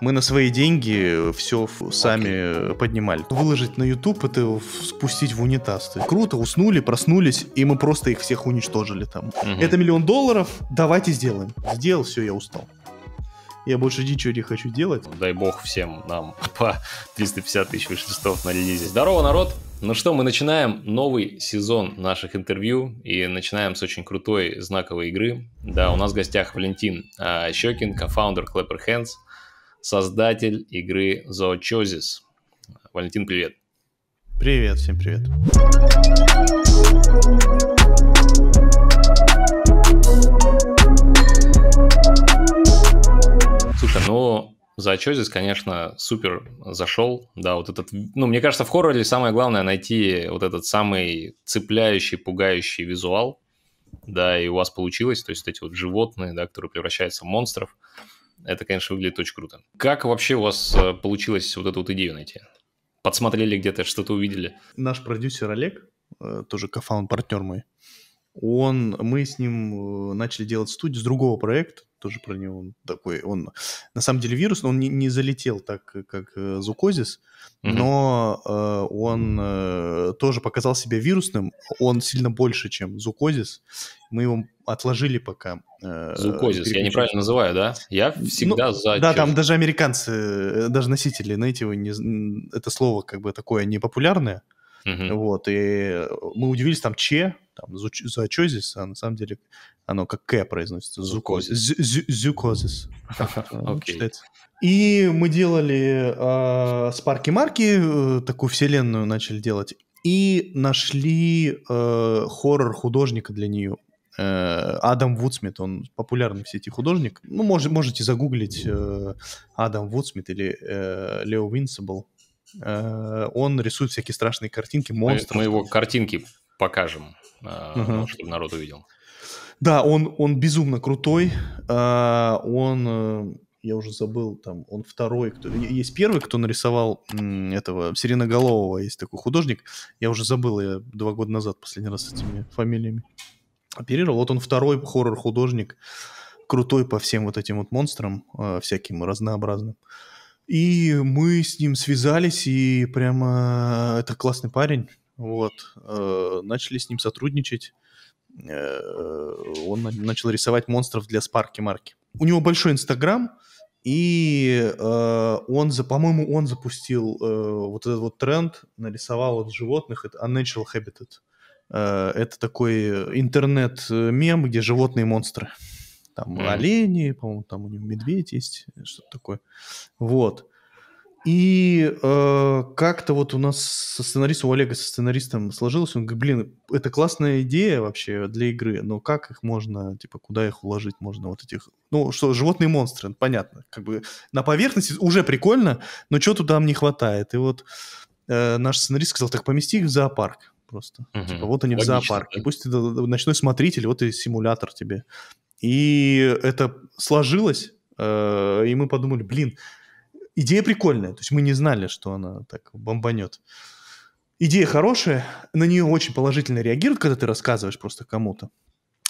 Мы на свои деньги все сами поднимали. Выложить на YouTube это спустить в унитаз. Круто, уснули, проснулись, и мы просто их всех уничтожили там. Угу. Это миллион долларов, давайте сделаем. Сделал, все, я устал. Я больше ничего не хочу делать. Ну, дай бог всем нам по 350 тысяч шестов на релизе. Здорово, народ! Ну что, мы начинаем новый сезон наших интервью и начинаем с очень крутой знаковой игры. Да, у нас в гостях Валентин а, Щекин, кофаундер Clapper Hands создатель игры Zoochosis. Валентин, привет. Привет, всем привет. Слушай, ну, за здесь, конечно, супер зашел. Да, вот этот... Ну, мне кажется, в хорроре самое главное найти вот этот самый цепляющий, пугающий визуал. Да, и у вас получилось. То есть эти вот животные, да, которые превращаются в монстров. Это, конечно, выглядит очень круто. Как вообще у вас э, получилось вот эту вот идею найти? Подсмотрели где-то, что-то увидели? Наш продюсер Олег, э, тоже кофаунд-партнер мой, он, мы с ним э, начали делать студию с другого проекта, тоже про него он такой. Он на самом деле вирус, но он не, не залетел так, э, как э, зукозис, но э, он э, тоже показал себя вирусным. Он сильно больше, чем зукозис. Мы его отложили пока. Э, зукозис, я неправильно называю, да? Я всегда ну, за... Да, чеш... там даже американцы, э, даже носители, знаете, вы не, это слово как бы такое непопулярное. Uh-huh. Вот, и мы удивились, там Че, там, зуачозис, а на самом деле оно как К произносится, зукозис, зюкозис. Э, и мы делали э, спарки-марки, э, такую вселенную начали делать, и нашли хоррор-художника для нее. Адам Вудсмит, он популярный в сети художник. Ну, мож, можете загуглить Адам Вудсмит или Лео Винсибл. Э, он рисует всякие страшные картинки, монстров. Мы, мы его картинки покажем, угу. чтобы народ увидел. Да, он, он безумно крутой. Э, он, я уже забыл, там, он второй. Кто... Есть первый, кто нарисовал этого Сиреноголового, а есть такой художник. Я уже забыл, я два года назад последний раз с этими фамилиями оперировал. Вот он второй хоррор-художник, крутой по всем вот этим вот монстрам, всяким разнообразным. Uh, и мы с ним связались, и прямо э, это классный парень. Вот. Э, начали с ним сотрудничать. Э, он начал рисовать монстров для спарки марки. У него большой инстаграм, и он, по-моему, он запустил вот этот вот тренд, нарисовал от животных, это Unnatural Habitat. это такой интернет-мем, где животные монстры там mm. олени, по-моему, там у него медведь есть, э, что-то такое. Вот. И э, как-то вот у нас со сценаристом, у Олега со сценаристом сложилось, он говорит, блин, это классная идея вообще для игры, но как их можно, типа, куда их уложить можно, вот этих... Ну, что, животные монстры, ну, понятно, как бы на поверхности уже прикольно, но что туда не хватает. И вот э, наш сценарист сказал, так помести их в зоопарк просто. Угу. Типа, вот они Логично, в зоопарке. Да? Пусть это э, ночной смотритель, вот и симулятор тебе. И это сложилось, э, и мы подумали, блин, идея прикольная. То есть мы не знали, что она так бомбанет. Идея хорошая, на нее очень положительно реагируют, когда ты рассказываешь просто кому-то.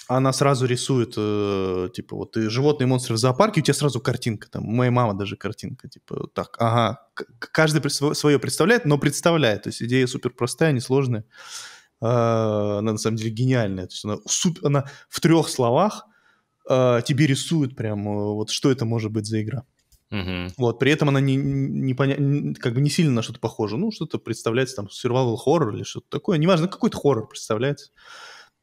Она сразу рисует, э, типа, вот ты животные монстры в зоопарке, у тебя сразу картинка там. Моя мама даже картинка, типа, так, ага. Каждый свое представляет, но представляет. То есть идея супер простая, несложная. Э, а, она на самом деле гениальная. То есть она, суп, она в трех словах – э, тебе рисуют прям, э, вот что это может быть за игра. Угу. Вот, при этом она не, не поня... как бы не сильно на что-то похожа. Ну, что-то представляется, там, survival horror или что-то такое. Неважно, какой-то хоррор представляется.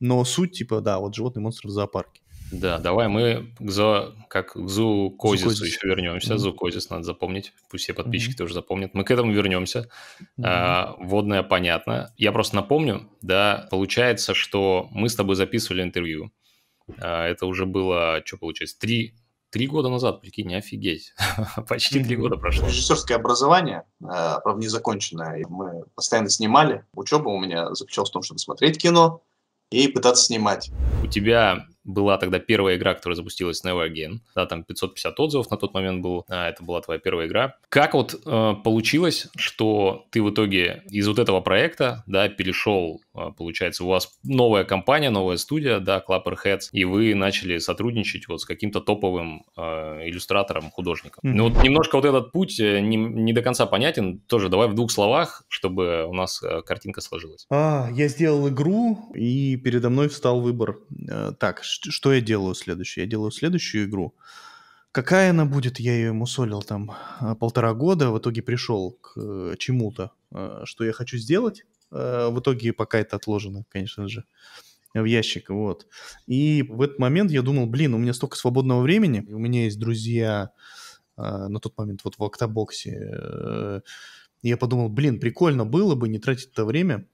Но суть, типа, да, вот животный монстр в зоопарке. Да, давай мы к зо... как к Зукозису Зу еще вернемся. Mm-hmm. Зукозис надо запомнить. Пусть все подписчики mm-hmm. тоже запомнят. Мы к этому вернемся. Mm-hmm. А, водное понятно. Я просто напомню, да, получается, что мы с тобой записывали интервью. А, это уже было, что получается, три, три года назад, прикинь, офигеть. Почти три года прошло. Режиссерское образование, а, правда, незаконченное. Мы постоянно снимали. Учеба у меня заключалась в том, чтобы смотреть кино и пытаться снимать. У тебя была тогда первая игра, которая запустилась Never Again. Да, там 550 отзывов на тот момент был. А, это была твоя первая игра. Как вот э, получилось, что ты в итоге из вот этого проекта, да, перешел, э, получается, у вас новая компания, новая студия, да, Clapper Heads, и вы начали сотрудничать вот с каким-то топовым э, иллюстратором, художником. Mm-hmm. Ну вот немножко вот этот путь э, не, не до конца понятен. Тоже давай в двух словах, чтобы у нас э, картинка сложилась. А, я сделал игру, и передо мной встал выбор. Э, так, что я делаю следующее? Я делаю следующую игру. Какая она будет, я ее ему солил там а, полтора года, в итоге пришел к э, чему-то, а, что я хочу сделать. А, в итоге пока это отложено, конечно же, в ящик, вот. И в этот момент я думал, блин, у меня столько свободного времени, у меня есть друзья на тот момент вот в Октобоксе. Э, я подумал, блин, прикольно было бы не тратить это время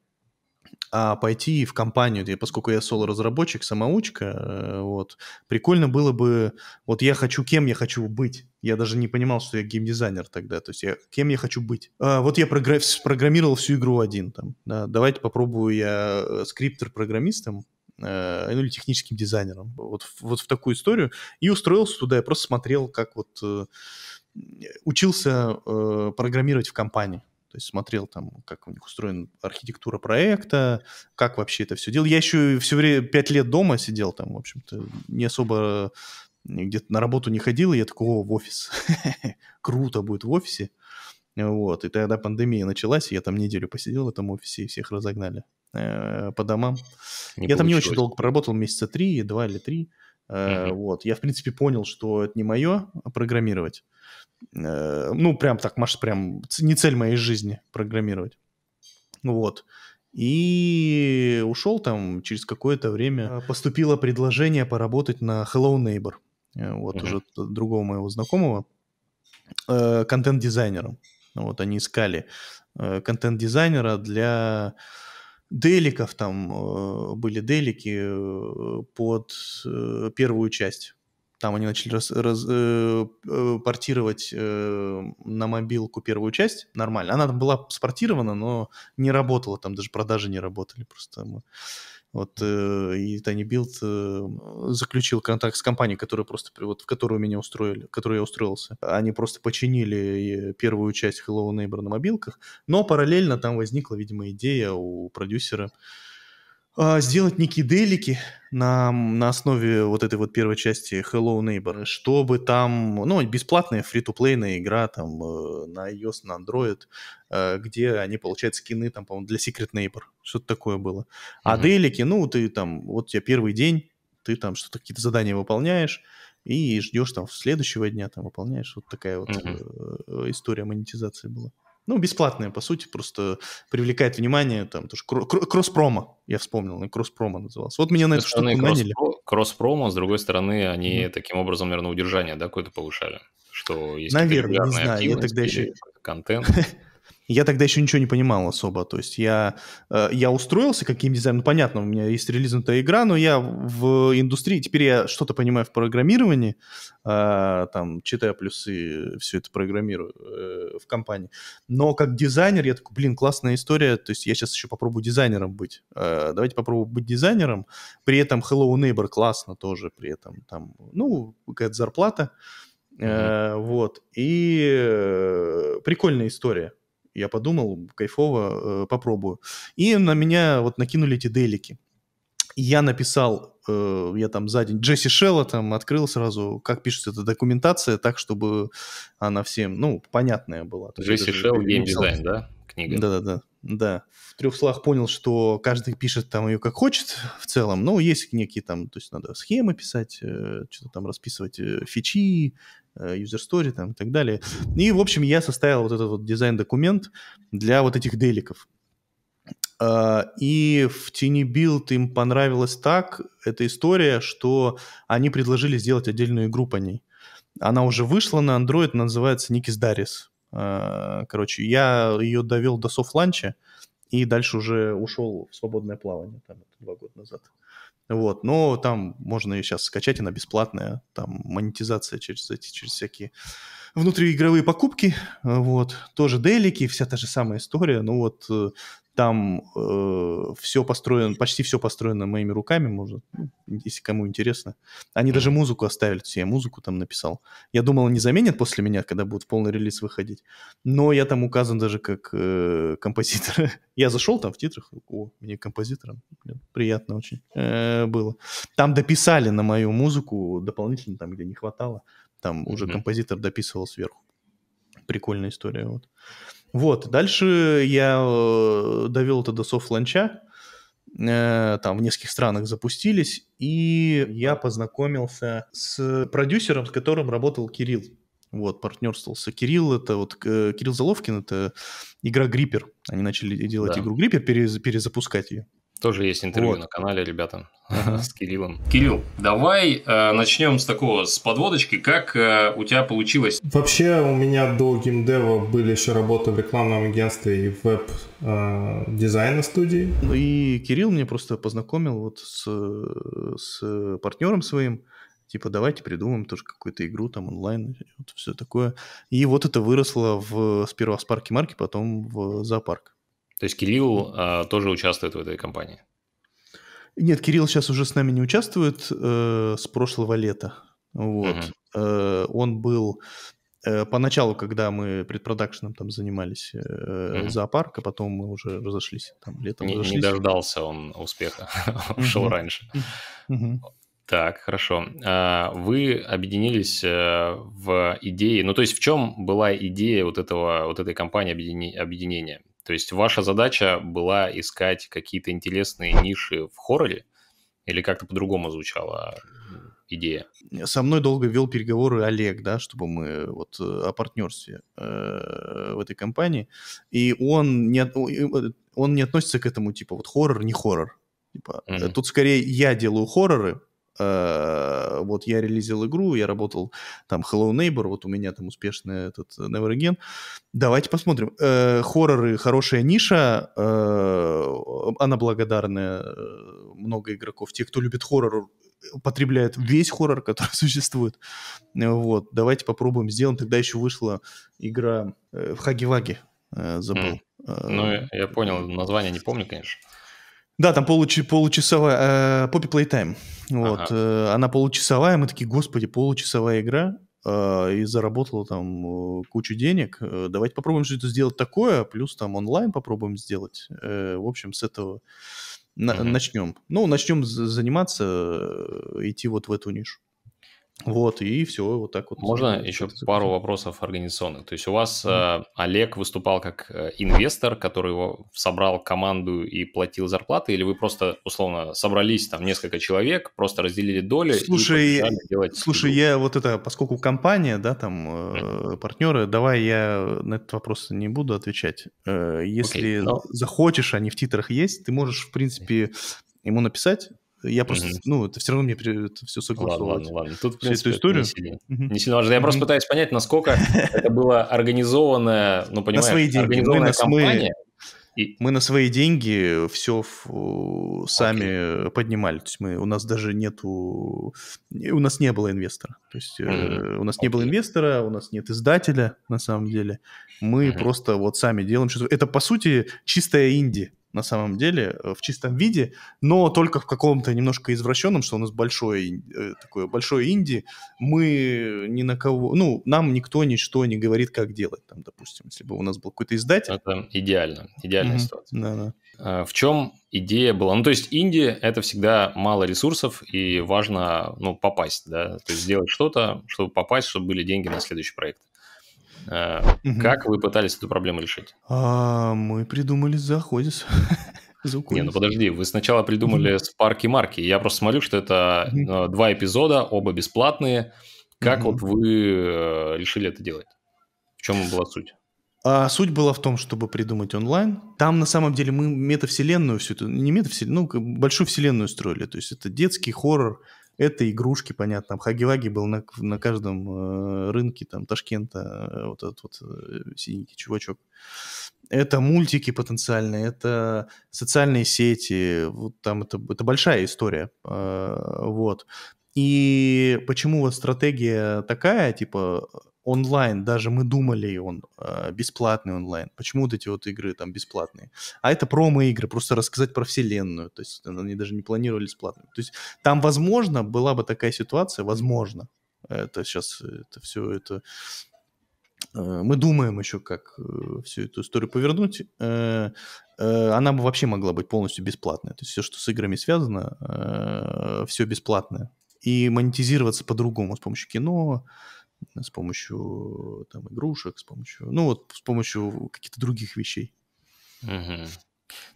а пойти в компанию, где, поскольку я соло-разработчик, самоучка, э, вот, прикольно было бы, вот я хочу, кем я хочу быть. Я даже не понимал, что я геймдизайнер тогда, то есть я, кем я хочу быть. А, вот я програ- программировал всю игру один там, да, давайте попробую я э, скриптер-программистом, э, ну или техническим дизайнером, вот, вот в такую историю, и устроился туда, я просто смотрел, как вот учился программировать в компании. То есть смотрел там, как у них устроена архитектура проекта, как вообще это все делал. Я еще все время пять лет дома сидел там, в общем-то, не особо где-то на работу не ходил, и я такой, о, в офис. Круто будет в офисе. Вот, и тогда пандемия началась, и я там неделю посидел в этом офисе, и всех разогнали э, по домам. Не я получилось. там не очень долго проработал, месяца три, два или три. Uh-huh. Вот. Я, в принципе, понял, что это не мое программировать. Э, ну, прям так, Маш, прям не цель моей жизни программировать. Вот. И ушел там через какое-то время. Поступило предложение поработать на Hello Neighbor. Э, вот uh-huh. уже другого моего знакомого. Контент-дизайнером. Вот они искали контент-дизайнера для деликов там э, были делики э, под э, первую часть. Там они начали раз, раз, э, портировать э, на мобилку первую часть нормально. Она там была спортирована, но не работала, там даже продажи не работали. Просто мы вот э, и Тани Билд э, заключил контакт с компанией, которая просто вот в которую меня устроили, в которую я устроился. Они просто починили э, первую часть Hello Neighbor на мобилках, но параллельно там возникла, видимо, идея у продюсера а, сделать некие делики на, на основе вот этой вот первой части Hello Neighbor, чтобы там, ну, бесплатная фри-то-плейная игра там э, на iOS, на Android, э, где они получают скины там, по-моему, для Secret Neighbor, что-то такое было. Mm-hmm. А делики, ну, ты там, вот у тебя первый день, ты там что-то какие-то задания выполняешь, и ждешь там следующего дня, там выполняешь. Вот такая вот mm-hmm. история монетизации была ну, бесплатная, по сути, просто привлекает внимание, там, тоже кросс-промо, я вспомнил, на кросс-промо назывался. Вот меня на эту штуку наняли. Кросс-промо, с другой стороны, они mm таким образом, наверное, удержание, да, какое-то повышали, что есть Наверное, не знаю, я тогда еще... контент. Я тогда еще ничего не понимал особо. То есть я, э, я устроился каким геймдизайнер. Ну, понятно, у меня есть релизнутая игра, но я в индустрии... Теперь я что-то понимаю в программировании, э, там, читая плюсы, все это программирую э, в компании. Но как дизайнер я такой, блин, классная история. То есть я сейчас еще попробую дизайнером быть. Давайте попробую быть дизайнером. При этом Hello Neighbor классно тоже. При этом там, ну, какая-то зарплата. Mm-hmm. Вот. И прикольная история. Я подумал, кайфово, э, попробую. И на меня вот накинули эти делики. Я написал, э, я там за день Джесси Шелла там открыл сразу, как пишется эта документация, так, чтобы она всем, ну, понятная была. Джесси Шелл, геймдизайн, да? Книга. Да-да-да. Да. В трех словах понял, что каждый пишет там ее как хочет в целом, но ну, есть некие там, то есть надо схемы писать, э, что-то там расписывать, э, фичи, Э, user story там и так далее. И, в общем, я составил вот этот вот дизайн-документ для вот этих деликов. А, и в тени билд им понравилась так эта история, что они предложили сделать отдельную игру по ней. Она уже вышла на Android, называется Никис Дарис. Короче, я ее довел до софт-ланча и дальше уже ушел в свободное плавание там, два года назад. Вот, но там можно ее сейчас скачать, она бесплатная, там монетизация через эти, через всякие внутриигровые покупки, э, вот, тоже делики, вся та же самая история, ну вот э, там э, все построено, почти все построено моими руками, можно, ну, если кому интересно. Они даже музыку оставили, то я музыку там написал. Я думал, они заменят после меня, когда будет полный релиз выходить. Но я там указан даже как э, композитор. я зашел там в титрах, о, мне композитором, приятно очень э, было. Там дописали на мою музыку дополнительно, там где не хватало. Там уже mm-hmm. композитор дописывал сверху. Прикольная история. Вот. вот, дальше я э, довел это до софт-ланча. Э, там в нескольких странах запустились. И я познакомился с продюсером, с которым работал Кирилл. Вот, партнерствовался. Кирилл это вот э, Кирилл Заловкин это игра Гриппер. Они начали делать да. игру Гриппер, перезапускать ее. Тоже есть интервью вот. на канале, ребята, с Кириллом. Кирилл, давай э, начнем с такого, с подводочки. Как э, у тебя получилось? Вообще у меня до геймдева были еще работы в рекламном агентстве и веб э, дизайна студии. Ну и Кирилл мне просто познакомил вот с, с партнером своим, типа давайте придумаем тоже какую-то игру там онлайн, вот все такое. И вот это выросло в, сперва в Спарке марки, потом в зоопарк. То есть Кирилл э, тоже участвует в этой компании? Нет, Кирилл сейчас уже с нами не участвует э, с прошлого лета. Вот. Угу. Э, он был э, поначалу, когда мы предпродакшеном там занимались э, угу. зоопарк, а потом мы уже разошлись. Там, летом не, разошлись. не дождался он успеха, ушел раньше. Так, хорошо. А, вы объединились э, в идее, ну то есть в чем была идея вот этого, вот этой компании объединения? То есть ваша задача была искать какие-то интересные ниши в хорроре? Или как-то по-другому звучала идея. Со мной долго вел переговоры Олег, да, чтобы мы э, вот э, о партнерстве э, в этой компании. И он не, от, он не относится к этому типа вот хоррор, не хоррор. Типа, mm-hmm. Тут скорее я делаю хорроры, Э, вот я релизил игру, я работал там Hello Neighbor, вот у меня там успешный этот Never Again. Давайте посмотрим. Э, хорроры хорошая ниша, э, она благодарная, много игроков. Те, кто любит хоррор, потребляет весь хоррор, который существует. Вот, давайте попробуем сделаем. Тогда еще вышла игра в Хаги-Ваги, забыл. Ну, я понял, название не помню, конечно. Да, там получ, получасовая... Поппи э, Playtime. Вот. Ага. Э, она получасовая. Мы такие, господи, получасовая игра. Э, и заработала там э, кучу денег. Э, давайте попробуем что-то сделать такое. Плюс там онлайн попробуем сделать. Э, в общем, с этого на- mm начнем. Ну, начнем заниматься, э, идти вот в эту нишу. Вот, и все, вот так вот. Можно ну, еще это пару вопросов организационных? То есть у вас mm-hmm. э, Олег выступал как э, инвестор, который его собрал команду и платил зарплаты, или вы просто, условно, собрались там несколько человек, просто разделили доли слушай, и делать... Слушай, я вот это, поскольку компания, да, там, э, mm-hmm. партнеры, давай я на этот вопрос не буду отвечать. Э, если okay, но... захочешь, они в титрах есть, ты можешь, в принципе, ему написать, я просто, угу. ну, это все равно мне это все согласовывать. Ладно, ладно, Тут, в принципе, эту историю. Не сильно, угу. не сильно важно. Я угу. просто пытаюсь понять, насколько это было организованное, ну, понимаешь, на свои деньги. организованная мы, компания. Мы, и... мы на свои деньги все в, э, сами Окей. поднимали. То есть мы, у нас даже нету... У нас не было инвестора. То есть угу. э, у нас Окей. не было инвестора, у нас нет издателя, на самом деле. Мы угу. просто вот сами делаем. что-то. Это, по сути, чистая инди на самом деле, э, в чистом виде, но только в каком-то немножко извращенном, что у нас большое, э, такое большое Инди, мы ни на кого, ну, нам никто ничто не говорит, как делать, там, допустим, если бы у нас был какой-то издатель. Это идеально, идеальная mm-hmm. ситуация. Да-да. А, в чем идея была? Ну, то есть инди это всегда мало ресурсов, и важно, ну, попасть, да, то есть сделать что-то, чтобы попасть, чтобы были деньги на следующий проект. Э, как вы пытались эту проблему решить? А, мы придумали заходец. Не, ну подожди, вы сначала придумали Spark и марки. Я просто смотрю, что это э, два эпизода, оба бесплатные. Как вот вы э, решили это делать? В чем была суть? А суть была в том, чтобы придумать онлайн. Там на самом деле мы метавселенную всю эту, не метавселенную, ну, большую вселенную строили. То есть это детский хоррор, это игрушки, понятно. Хаги-ваги был на, на каждом э, рынке там Ташкента, э, вот этот вот э, синенький чувачок. Это мультики потенциальные, это социальные сети, вот там это, это большая история, э, вот. И почему вот стратегия такая, типа онлайн, даже мы думали, он э, бесплатный онлайн. Почему вот эти вот игры там бесплатные? А это промо-игры, просто рассказать про вселенную. То есть они даже не планировали бесплатно То есть там, возможно, была бы такая ситуация, возможно. Это сейчас, это все, это... Э, мы думаем еще, как э, всю эту историю повернуть. Э, э, она бы вообще могла быть полностью бесплатная. То есть все, что с играми связано, э, все бесплатное. И монетизироваться по-другому с помощью кино, с помощью там, игрушек, с помощью, ну вот с помощью каких-то других вещей. Угу.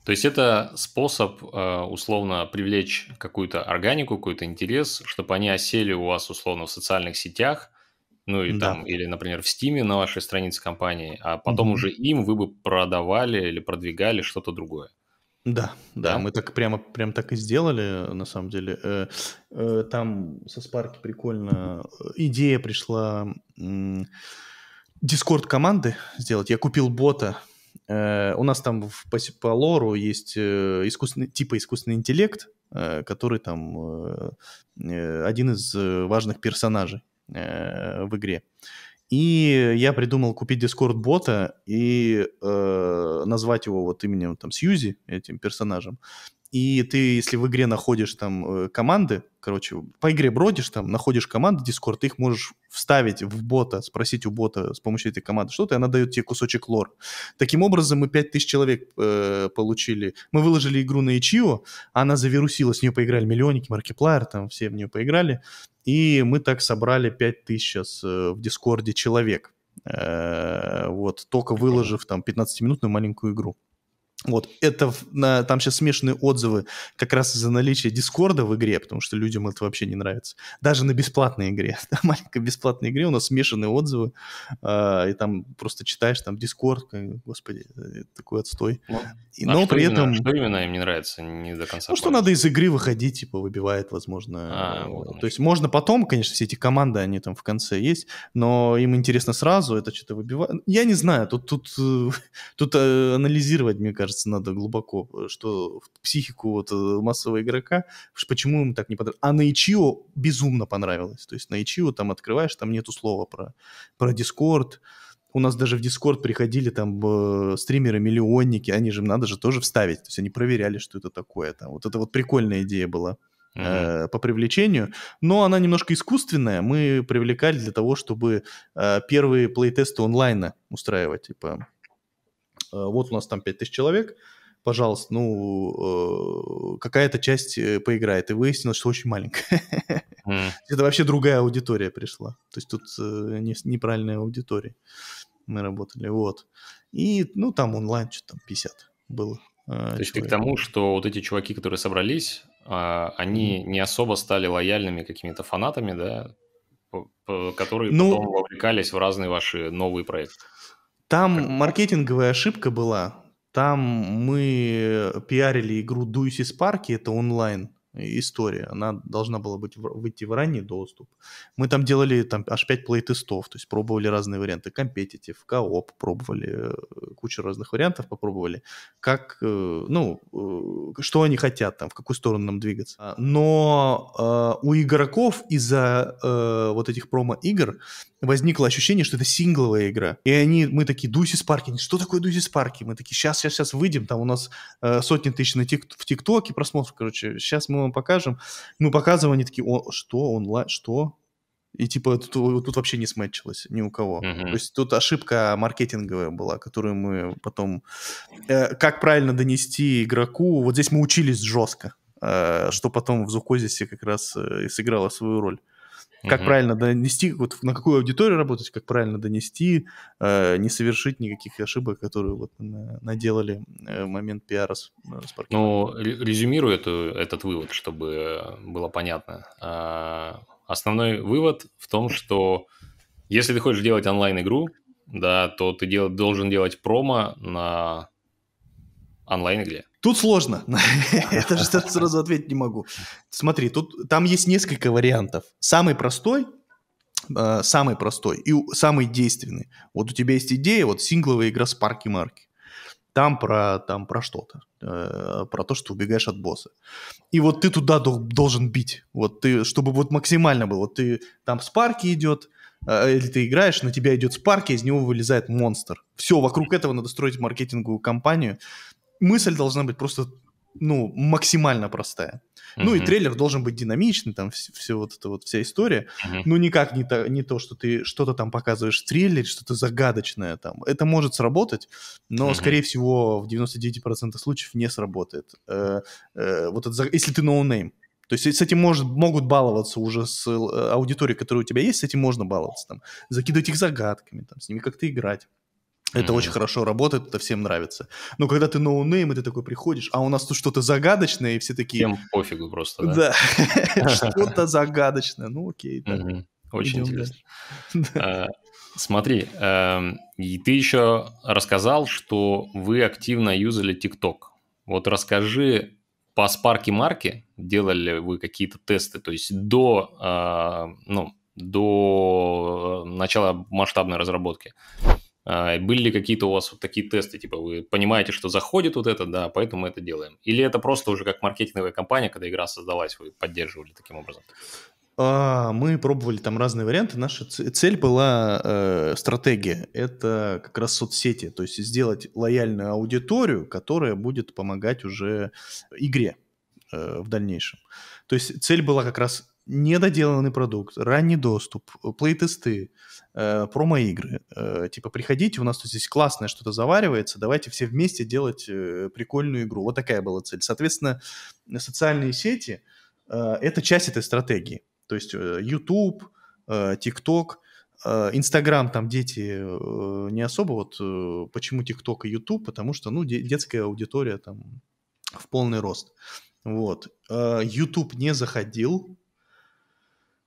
То есть это способ э, условно привлечь какую-то органику, какой-то интерес, чтобы они осели у вас условно в социальных сетях, ну и да. там, или, например, в Стиме на вашей странице компании, а потом угу. уже им вы бы продавали или продвигали что-то другое. Да, да, да, мы так прямо прям так и сделали, на самом деле. Э, э, там со Спарки прикольно. Э, идея пришла Дискорд команды сделать. Я купил бота. У нас там в, по, по лору есть искусственный, типа искусственный интеллект, который там один из важных персонажей в игре. Uh, и я придумал купить Discord-бота и э, назвать его вот именем там Сьюзи, этим персонажем. И ты, если в игре находишь там э, команды, короче, по игре бродишь там, находишь команды Discord, ты их можешь вставить в бота, спросить у бота с помощью этой команды что-то, и она дает тебе кусочек лор. Таким образом, мы 5000 человек э, получили. Мы выложили игру на Ичио, она завирусила, с нее поиграли миллионники, маркиплайер, там все в нее поиграли. И мы так собрали 5000 сейчас э, в Дискорде человек. Э, вот, только выложив там 15-минутную маленькую игру. Вот, это на, там сейчас смешанные отзывы как раз из-за наличия Дискорда в игре, потому что людям это вообще не нравится. Даже на бесплатной игре, на маленькой бесплатной игре у нас смешанные отзывы, э, и там просто читаешь там Дискорд, господи, э, такой отстой. Ну, а и, а но при именно, этом... Что именно им не нравится? Не до конца. Ну, что надо из игры выходить, типа, выбивает, возможно. А, э, вот. То есть можно потом, конечно, все эти команды, они там в конце есть, но им интересно сразу это что-то выбивает. Я не знаю, тут, тут, э, тут анализировать, мне кажется, кажется, надо глубоко, э, что в психику вот э, массового игрока, почему ему так не понравилось. А на Ичио безумно понравилось. То есть на Ичио там открываешь, там нету слова про, про Дискорд, у нас даже в Дискорд приходили там э, стримеры-миллионники, они же, надо же тоже вставить, то есть они проверяли, что это такое. Там. Вот это вот прикольная идея была э, mm по привлечению, но она немножко искусственная, мы привлекали для того, чтобы э, первые плейтесты онлайна устраивать, типа Э, вот у нас там 5000 человек, пожалуйста, ну, э, какая-то часть э, поиграет. И выяснилось, что очень маленькая. Это вообще другая аудитория пришла. То есть тут не, неправильная аудитория. Мы работали, вот. И, ну, там онлайн что-то там 50 было. То есть ты к тому, что вот эти чуваки, которые собрались, а, они не особо стали лояльными какими-то фанатами, да, которые ну, потом вовлекались в разные ваши новые проекты. Там как... маркетинговая ошибка была. Там мы э, пиарили игру Дуйси Спарки, это онлайн история. Она должна была быть, выйти в ранний доступ. Мы там делали там, аж 5 плейтестов, то есть пробовали разные варианты. Компетитив, кооп пробовали, э, кучу разных вариантов попробовали. Как, э, ну, что они хотят там, в какую сторону нам двигаться. Но э, у игроков из-за э, вот этих промо-игр возникло ощущение, что это сингловая игра. И они, мы такие, Дуси Спарки, что такое Дуси Спарки? Мы такие, сейчас, сейчас, сейчас выйдем, там у нас э, сотни тысяч на тик, в ТикТоке просмотров, короче, сейчас мы вам покажем. Мы показываем, они такие, О, что, онлайн, что? И типа тут, тут вообще не сметчилось ни у кого. Uh-huh. То есть тут ошибка маркетинговая была, которую мы потом... Э, как правильно донести игроку? Вот здесь мы учились жестко, э, что потом в Зукозисе как раз э, сыграло свою роль. Как угу. правильно донести, вот на какую аудиторию работать, как правильно донести, э, не совершить никаких ошибок, которые вот наделали в э, момент пиара с, э, с Ну, резюмирую эту, этот вывод, чтобы э, было понятно. А, основной вывод в том, что если ты хочешь делать онлайн-игру, да, то ты дел, должен делать промо на онлайн-игре. Тут сложно. Это же сразу ответить не могу. Смотри, тут там есть несколько вариантов. Самый простой э, самый простой и самый действенный. Вот у тебя есть идея, вот сингловая игра с парки марки. Там про, там про что-то, э, про то, что убегаешь от босса. И вот ты туда должен бить, вот ты, чтобы вот максимально было. Вот ты там с парки идет, э, или ты играешь, на тебя идет с парки, из него вылезает монстр. Все, вокруг этого надо строить маркетинговую кампанию мысль должна быть просто, ну, максимально простая. Mm-hmm. Ну и трейлер должен быть динамичный, там все, все вот это вот вся история. Mm-hmm. Ну никак не то, не то, что ты что-то там показываешь в трейлере, что-то загадочное там. Это может сработать, но, mm-hmm. скорее всего, в 99% случаев не сработает. Э, э, вот это, если ты ноунейм. No то есть с этим может, могут баловаться уже с э, аудиторией, которая у тебя есть, с этим можно баловаться. Там, закидывать их загадками, там, с ними как-то играть. Это mm-hmm. очень хорошо работает, это всем нравится. Но когда ты ноунейм, и ты такой приходишь, а у нас тут что-то загадочное, и все такие... Всем пофигу просто, да? что-то загадочное, ну окей. Очень интересно. Э, смотри, эм, и ты еще рассказал, что вы активно юзали TikTok. Вот расскажи по спарке марки, делали вы какие-то тесты, то есть до, э, ну, до э, начала масштабной разработки. А, были ли какие-то у вас вот такие тесты, типа вы понимаете, что заходит вот это, да, поэтому мы это делаем? Или это просто уже как маркетинговая компания, когда игра создалась, вы поддерживали таким образом? А, мы пробовали там разные варианты. Наша цель была э, стратегия. Это как раз соцсети. То есть сделать лояльную аудиторию, которая будет помогать уже игре э, в дальнейшем. То есть цель была как раз недоделанный продукт, ранний доступ, э, плейтесты, э, промо-игры. Э, типа, приходите, у нас тут здесь классное что-то заваривается, давайте все вместе делать э, прикольную игру. Вот такая была цель. Соответственно, социальные сети это часть этой стратегии. То есть YouTube, TikTok — Инстаграм там дети не особо, вот почему ТикТок и Ютуб, потому что, ну, детская аудитория там в полный рост. Вот. Ютуб не заходил,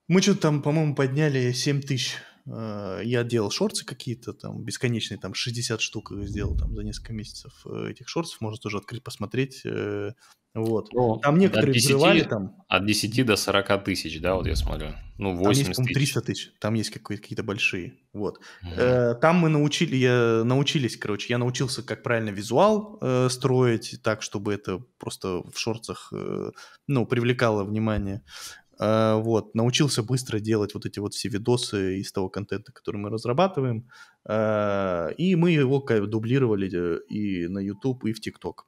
мы что-то там, по-моему, подняли 7 тысяч. Э, я делал шорты какие-то там бесконечные, там 60 штук их сделал там за несколько месяцев э, этих шортов. Можно тоже открыть, посмотреть. Э, вот. Но ну, там некоторые от 10, взрывали там. От 10 до 40 тысяч, да, вот я смотрю. Ну, 80 там есть, тысяч. 300 тысяч, там есть какие-то большие. Вот. Угу. Э, там мы научили, я, научились, короче, я научился, как правильно визуал э, строить так, чтобы это просто в шорцах, э, ну, привлекало внимание. Э, вот, научился быстро делать вот эти вот все видосы из того контента, который мы разрабатываем, э, и мы его дублировали э, и на YouTube, и в TikTok.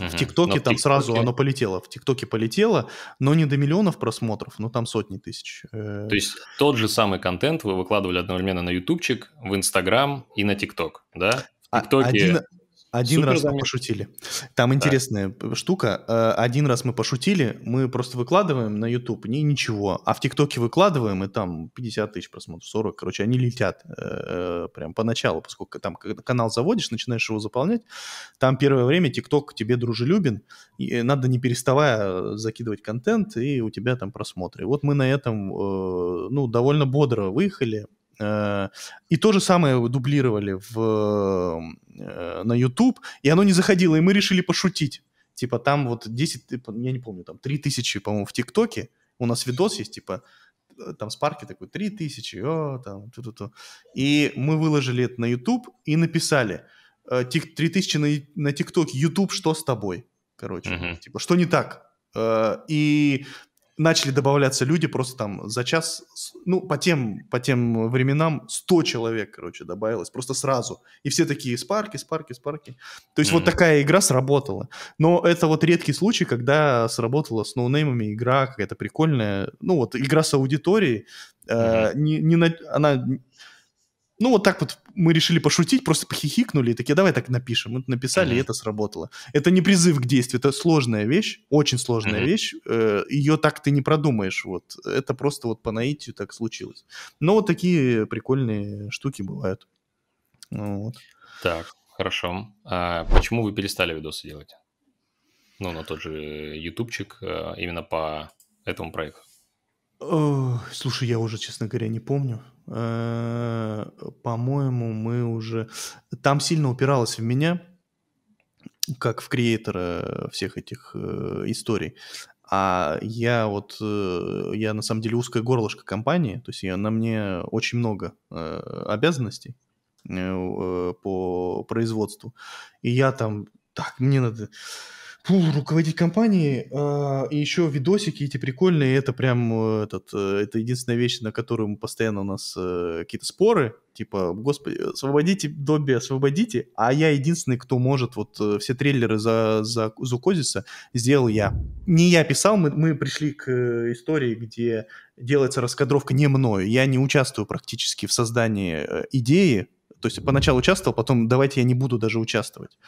В ТикТоке там TikTok... сразу оно полетело. В ТикТоке полетело, но не до миллионов просмотров, но там сотни тысяч. То есть тот же самый контент вы выкладывали одновременно на Ютубчик, в Инстаграм и на ТикТок, да? В а, ТикТоке... Один... Один Супер раз занят. мы пошутили. Там интересная да. штука. Э, один раз мы пошутили, мы просто выкладываем на YouTube, не ничего. А в ТикТоке выкладываем, и там 50 тысяч просмотров, 40. Короче, они летят э, э, прям поначалу, поскольку там канал заводишь, начинаешь его заполнять. Там первое время ТикТок тебе дружелюбен. И надо не переставая закидывать контент, и у тебя там просмотры. вот мы на этом, ну, довольно бодро выехали. Э, и то же самое дублировали в, э, на YouTube, и оно не заходило, и мы решили пошутить. Типа там вот 10, я не помню, там 3000, по-моему, в ТикТоке. У нас видос есть, типа, э, там Спарки такой, 3000, о, там, ту -ту -ту. И мы выложили это на YouTube и написали, 3000 на, на TikTok, YouTube, что с тобой? Короче, uh-huh. типа, что не так? И начали добавляться люди просто там за час, ну, по тем, по тем временам 100 человек, короче, добавилось просто сразу. И все такие спарки, спарки, спарки. То есть mm-hmm. вот такая игра сработала. Но это вот редкий случай, когда сработала с ноунеймами игра какая-то прикольная. Ну, вот игра с аудиторией. Mm-hmm. Э, не, не, она ну, вот так вот мы решили пошутить, просто похихикнули и такие, давай так напишем. Мы написали, mm-hmm. и это сработало. Это не призыв к действию, это сложная вещь, очень сложная mm-hmm. вещь. Э, Ее так ты не продумаешь. Вот. Это просто вот по наитию так случилось. Но вот такие прикольные штуки бывают. Ну вот. Так, хорошо. А почему вы перестали видосы делать? Ну, на тот же ютубчик, э, именно по этому проекту. Слушай, я уже, честно говоря, не помню. Э, по-моему, мы уже... Там сильно упиралось в меня, как в креатора всех этих э, историй. А я вот, э, я на самом деле узкое горлышко компании, то есть я, на мне очень много э, обязанностей э, э по производству. И я там, так, мне надо Фу, руководить компанией, э, и еще видосики эти прикольные, это прям э, этот, э, это единственная вещь, на которую постоянно у нас э, какие-то споры, типа, господи, освободите Добби, освободите, а я единственный, кто может вот все трейлеры за, за Зукозиса сделал я. Не я писал, мы, мы пришли к истории, где делается раскадровка не мною, я не участвую практически в создании идеи, то есть поначалу участвовал, потом давайте я не буду даже участвовать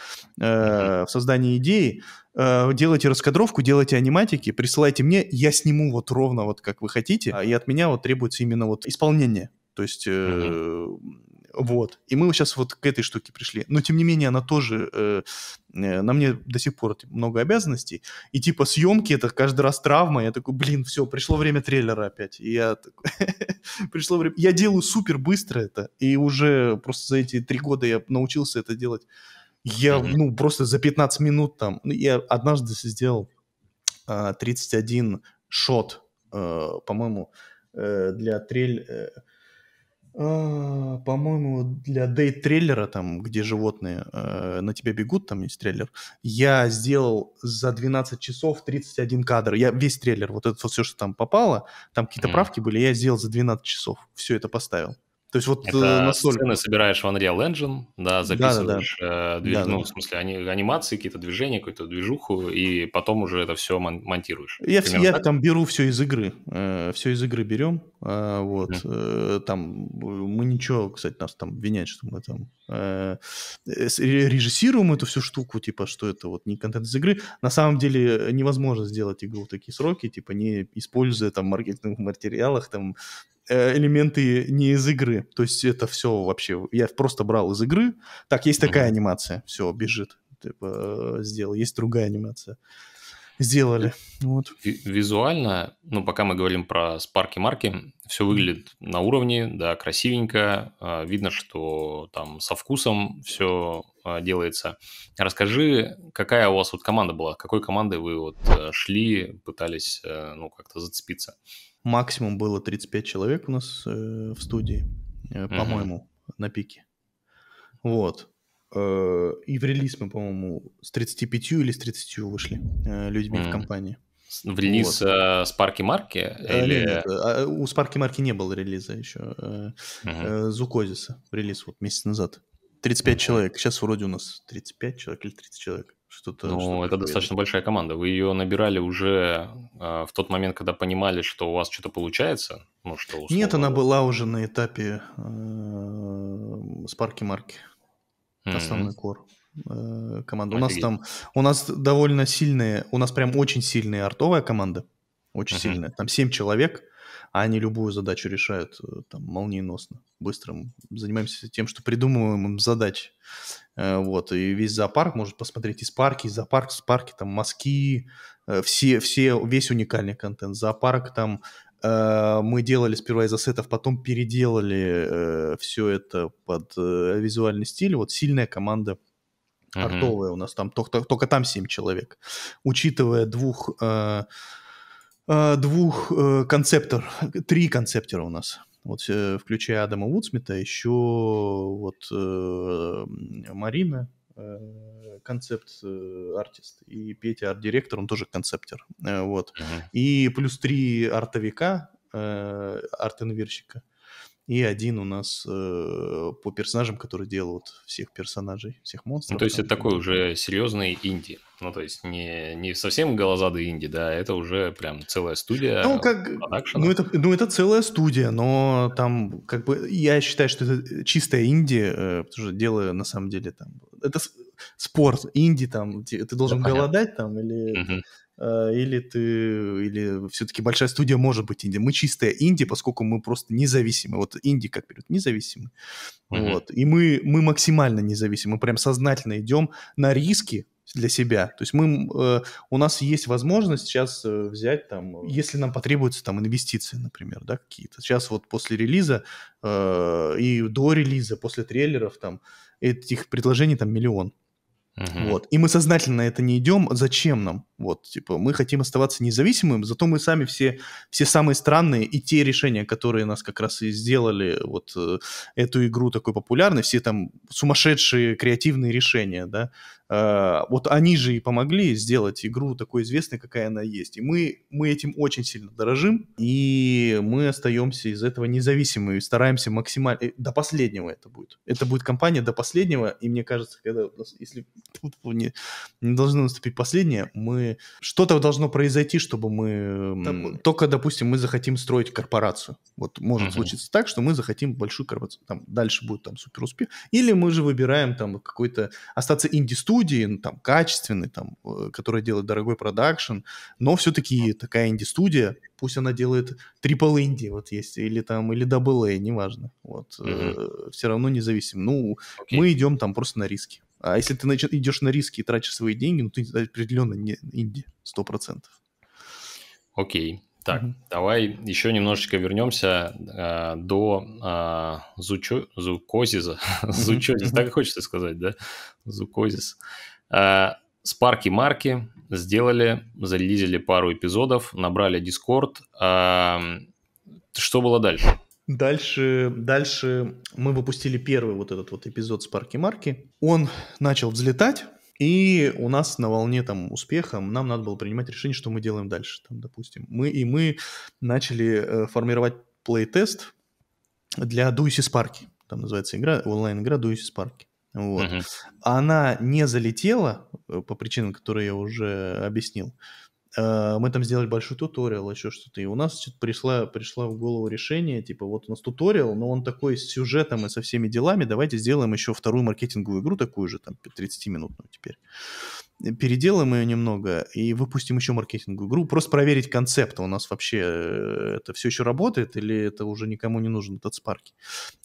э, в создании идеи. Э, делайте раскадровку, делайте аниматики, присылайте мне, я сниму вот ровно вот как вы хотите, а и от меня вот требуется именно вот исполнение. То есть э, вот. И мы сейчас вот к этой штуке пришли. Но, тем не менее, она тоже... Э, э, на мне до сих пор много обязанностей. И, типа, съемки — это каждый раз травма. Я такой, блин, все, пришло время трейлера опять. И я такой... пришло время... Я делаю супер быстро это. И уже просто за эти три года я научился это делать. Я, ну, просто за 15 минут там... Ну, я однажды сделал а, э, 31 шот, по-моему, э, для трель... Э, а, по-моему, для дейт-трейлера, там, где животные э, на тебя бегут, там есть трейлер, я сделал за 12 часов 31 кадр. Я весь трейлер, вот это все, что там попало, там какие-то mm. правки были, я сделал за 12 часов. Все это поставил. То есть вот э, это настолько... сцены собираешь в Unreal Engine, да, записываешь да, э, да, да. Движ... Да, да. ну, в смысле, ани... анимации, какие-то движения, какую-то движуху, и потом уже это все мон- монтируешь. Я, я там беру все из игры, э, все из игры берем, вот, mm. там мы ничего, кстати, нас там винять, что мы там режиссируем эту всю штуку, типа, что это вот не контент из игры. На самом деле невозможно сделать игру в такие сроки, типа, не используя там маркетинговых материалах, там, Э, элементы не из игры. То есть это все вообще... Я просто брал из игры. Так, есть такая mm-hmm. анимация. Все, бежит. Типа, э, сделал. Есть другая анимация. Сделали. Вот. Визуально, ну, пока мы говорим про спарки-марки, все выглядит на уровне, да, красивенько. Э, видно, что там со вкусом все делается. Расскажи, какая у вас вот команда была? Какой командой вы вот шли, пытались, ну, как-то зацепиться? максимум было 35 человек у нас э, в студии, э, uh-huh. по-моему, на пике. Вот. Э, и в релиз мы, по-моему, с 35 или с 30 вышли э, людьми uh-huh. в компании. В релиз вот. э, Спарки Марки? Э, или... Нет, э, а, у Спарки Марки не было релиза еще. Э, uh-huh. э, Зукозиса релиз вот месяц назад. 35 uh-huh. человек. Сейчас вроде у нас 35 человек или 30 человек. Что-то, ну, что это такое. достаточно большая команда. Вы ее набирали уже э, в тот момент, когда понимали, что у вас что-то получается? Ну, что условно... Нет, она была уже на этапе э, спарки-марки. Основной кор э, команды. У нас там, у нас довольно сильные, у нас прям очень сильная артовая команда. Очень сильная. Там 7 человек а они любую задачу решают э, там, молниеносно, быстро. занимаемся тем, что придумываем им задачи. Э, вот, и весь зоопарк может посмотреть из парки, из зоопарк, с парки, там, мазки, э, все, все, весь уникальный контент. Зоопарк там мы делали сперва из ассетов, потом переделали все это под визуальный стиль. Вот сильная команда артовая mm-hmm. у нас там, только, только там 7 человек. Учитывая двух Э, двух э, концептор, три концептора у нас. Вот, э, включая Адама Вудсмита, еще вот Марина, концепт-артист, и Петя арт-директор, он тоже концептер, вот. Mm-hmm. И плюс три артовика, арт-инверщика и один у нас э, по персонажам, которые делают всех персонажей, всех ну, монстров. Ну, то есть это такой уже серьезный инди. Ну, то есть не, не совсем голозады инди, да, это уже прям целая студия. Ну, как, ну, это, ну, это целая студия, но там как бы я считаю, что это э, чистая инди, э, потому что дело на самом деле там... Это спорт, инди там, ты, ты должен да, голодать понятно. там или... Угу Э, или ты, или все-таки большая студия может быть инди. Мы чистая инди, поскольку мы просто независимы. Вот инди, как говорят, независимы. Mm-hmm. Вот. И мы, мы максимально независимы. Мы прям сознательно идем на риски, для себя. То есть мы, э, у нас есть возможность сейчас э, взять там, э, если нам потребуются там инвестиции, например, да, какие-то. Сейчас вот после релиза э, и до релиза, после трейлеров там этих предложений там миллион. Угу. Вот. И мы сознательно это не идем. Зачем нам? Вот, типа, мы хотим оставаться независимым, зато мы сами все, все самые странные и те решения, которые нас как раз и сделали вот э, эту игру такой популярной, все там сумасшедшие креативные решения, да, э, вот они же и помогли сделать игру такой известной, какая она есть. И мы, мы этим очень сильно дорожим, и мы остаемся из этого независимыми, стараемся максимально, э, до последнего это будет. Это будет компания до последнего, и мне кажется, когда, если не, не должно наступить последнее, мы что-то должно произойти, чтобы мы... Там... Только, допустим, мы захотим строить корпорацию. Вот может угу. случиться так, что мы захотим большую корпорацию. Там дальше будет там супер успех. Или мы же выбираем там какой-то... Остаться инди-студией, ну, там, качественной, там, э, которая делает дорогой продакшн, но все-таки такая инди-студия, пусть она делает трипл инди, вот есть, или там, или дабл неважно. Вот. Угу. Э, все равно независим. Ну, okay. мы идем там просто на риски. А если ты нач... идешь на риски и тратишь свои деньги, ну ты определенно не инди, процентов. Окей. Так, mm-hmm. давай еще немножечко вернемся э, до э, зучо, зукозиза. зучозис, так и хочется сказать, да? Зукозис. Э, Спарки марки сделали, зарелизили пару эпизодов, набрали дискорд. Э, эм, что было дальше? Дальше, дальше мы выпустили первый вот этот вот эпизод Спарки Марки. Он начал взлетать, и у нас на волне там успеха нам надо было принимать решение, что мы делаем дальше, там, допустим. Мы, и мы начали э, формировать плейтест для Дуиси Спарки. Там называется игра, онлайн-игра Дуиси Спарки. Вот. Угу. Она не залетела э, по причинам, которые я уже объяснил. А, мы там сделали большой туториал, еще что-то, и у нас что-то пришла, пришла в голову решение, типа, вот у нас туториал, но он такой с сюжетом и со всеми делами, давайте сделаем еще вторую маркетинговую игру, такую же, там, 30-минутную теперь. Э, переделаем ее немного и выпустим еще маркетинговую игру, просто проверить концепт, у нас вообще э, это все еще работает или это уже никому не нужен этот спарки.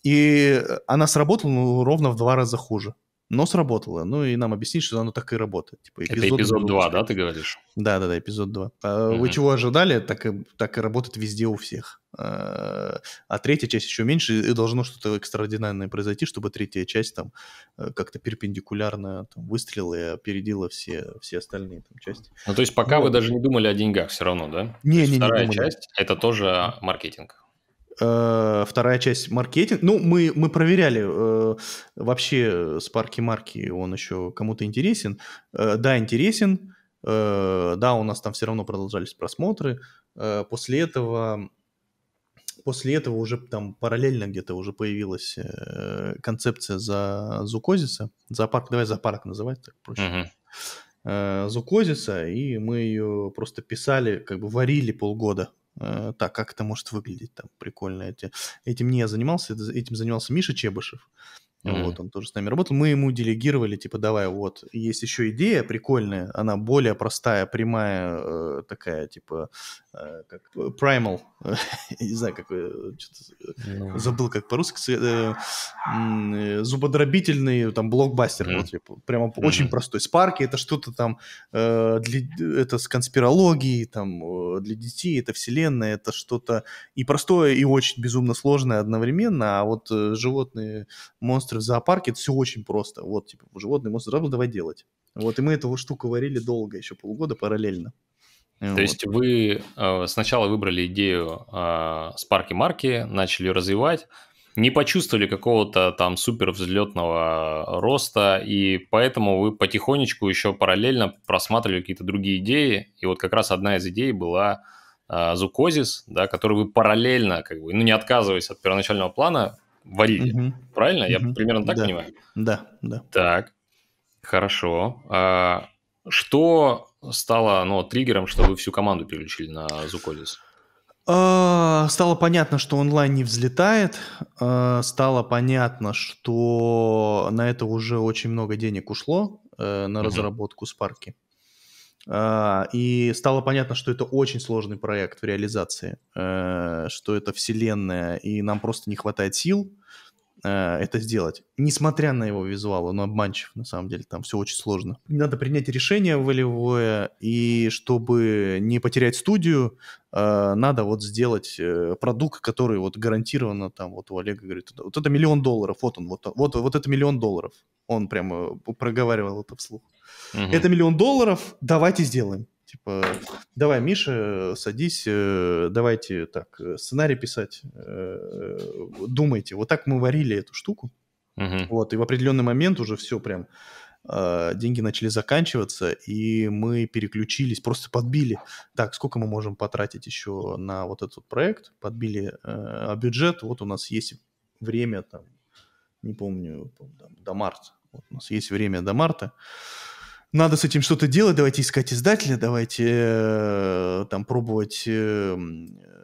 И она сработала ну, ровно в два раза хуже но сработало. Ну и нам объяснить, что оно так и работает. Типа, эпизод Это эпизод 2, да, ты говоришь? Да, да, да, эпизод 2. Угу. А, вы чего ожидали, так и, так и работает везде у всех. А, а третья часть еще меньше, и должно что-то экстраординарное произойти, чтобы третья часть там э, как-то перпендикулярно там, выстрелила и опередила все, все остальные там, части. Ну, то есть пока ну, вы даже не думали о деньгах все равно, да? Не, не, не, вторая не думали. часть – это тоже маркетинг. Э, вторая часть маркетинг. Ну, мы, мы проверяли э, вообще спарки марки, он еще кому-то интересен. Э, да, интересен. Э, да, у нас там все равно продолжались просмотры. Э, после этого после этого уже там параллельно где-то уже появилась э, концепция за Зукозиса. Зоопарк, давай зоопарк называть, так проще. Uh-huh. Э, Зукозиса, и мы ее просто писали, как бы варили полгода Э, так, как это может выглядеть там, прикольно. Эти... Этим не я занимался, этим занимался Миша Чебышев. Mm-hmm. Вот он тоже с нами работал. Мы ему делегировали, типа, давай, вот, есть еще идея прикольная, она более простая, прямая, э, такая, типа, Э, как э, Primal, не знаю, как э, ну. забыл, как по-русски, зубодробительный там блокбастер, вот, прямо очень простой. Спарки это что-то там для, это с конспирологией, там для детей, это вселенная, это что-то и простое, и очень безумно сложное одновременно, а вот животные монстры в зоопарке это все очень просто. Вот типа животные монстры, давай делать. Вот и мы эту штуку варили долго, еще полгода параллельно. Вот. То есть вы э, сначала выбрали идею э, спарки-марки, начали ее развивать, не почувствовали какого-то там супер взлетного роста, и поэтому вы потихонечку еще параллельно просматривали какие-то другие идеи, и вот как раз одна из идей была э, Зукозис, да, который вы параллельно, как бы, ну не отказываясь от первоначального плана, варили, угу. правильно? Угу. Я примерно так да. понимаю? Да, да. Так, хорошо. А, что стало ну, триггером, чтобы всю команду переключили на Зуколис. А, стало понятно, что онлайн не взлетает. А, стало понятно, что на это уже очень много денег ушло э, на разработку Спарки. А, и стало понятно, что это очень сложный проект в реализации, э, что это вселенная, и нам просто не хватает сил Э, это сделать. Несмотря на его визуал, он обманчив, на самом деле, там все очень сложно. Надо принять решение волевое, и чтобы не потерять студию, э, надо вот сделать э, продукт, который вот гарантированно там, вот у Олега говорит, вот это миллион долларов, вот он, вот, вот, вот это миллион долларов. Он прямо проговаривал это вслух. Угу. Это миллион долларов, давайте сделаем типа, давай, Миша, э, садись, э, давайте так, э, сценарий писать, думайте. Вот так мы варили эту штуку. Угу. Вот, и в определенный момент уже все прям а, деньги начали заканчиваться, и мы переключились, просто подбили, так, сколько мы можем потратить еще на вот этот проект, подбили э, а бюджет, вот у нас есть время, там, не помню, там, до марта, вот у нас есть время до марта, э, надо с этим что-то делать, давайте искать издателя, давайте э, там пробовать э, э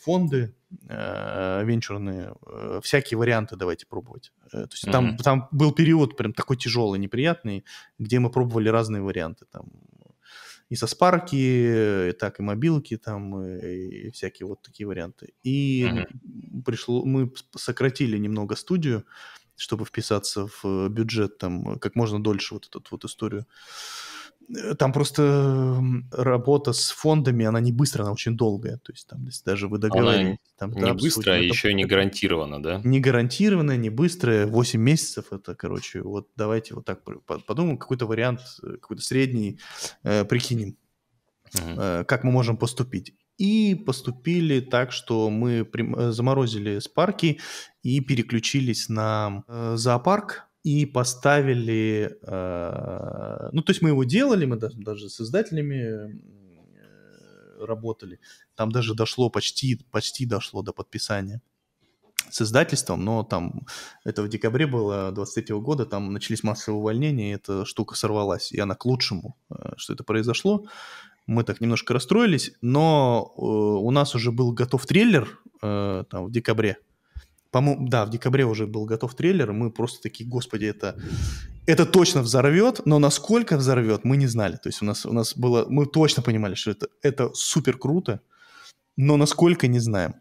фонды э, венчурные, э, всякие варианты давайте пробовать. Э, то есть mm-hmm. там, там был период прям такой тяжелый, неприятный, где мы пробовали разные варианты. Там, и со спарки, и так и мобилки там, и, э, и всякие вот такие варианты. И mm-hmm. пришло, мы сократили немного студию, чтобы вписаться в э, бюджет, там, как можно дольше вот эту вот историю. Э, там просто работа с фондами, она не быстрая, она очень долгая. То есть там если даже вы договариваетесь... Там, не да, быстрая, еще а это, не гарантированно, да? Не гарантированная, не быстрая, 8 месяцев это, короче, вот давайте вот так подумаем, какой-то вариант, э, какой-то средний э, прикинем, угу. э, как мы можем поступить и поступили так, что мы э, заморозили спарки и переключились на э, зоопарк и поставили... Э, ну, то есть мы его делали, мы даже, даже с издателями э, работали. Там даже дошло почти, почти дошло до подписания с издательством, но там это в декабре было 23 -го года, там начались массовые увольнения, и эта штука сорвалась, и она к лучшему, э, что это произошло мы так немножко расстроились, но э, у нас уже был готов трейлер э, там, в декабре. По-моему, да, в декабре уже был готов трейлер, мы просто такие, господи, это, это точно взорвет, но насколько взорвет, мы не знали. То есть у нас, у нас было, мы точно понимали, что это, это супер круто, но насколько не знаем.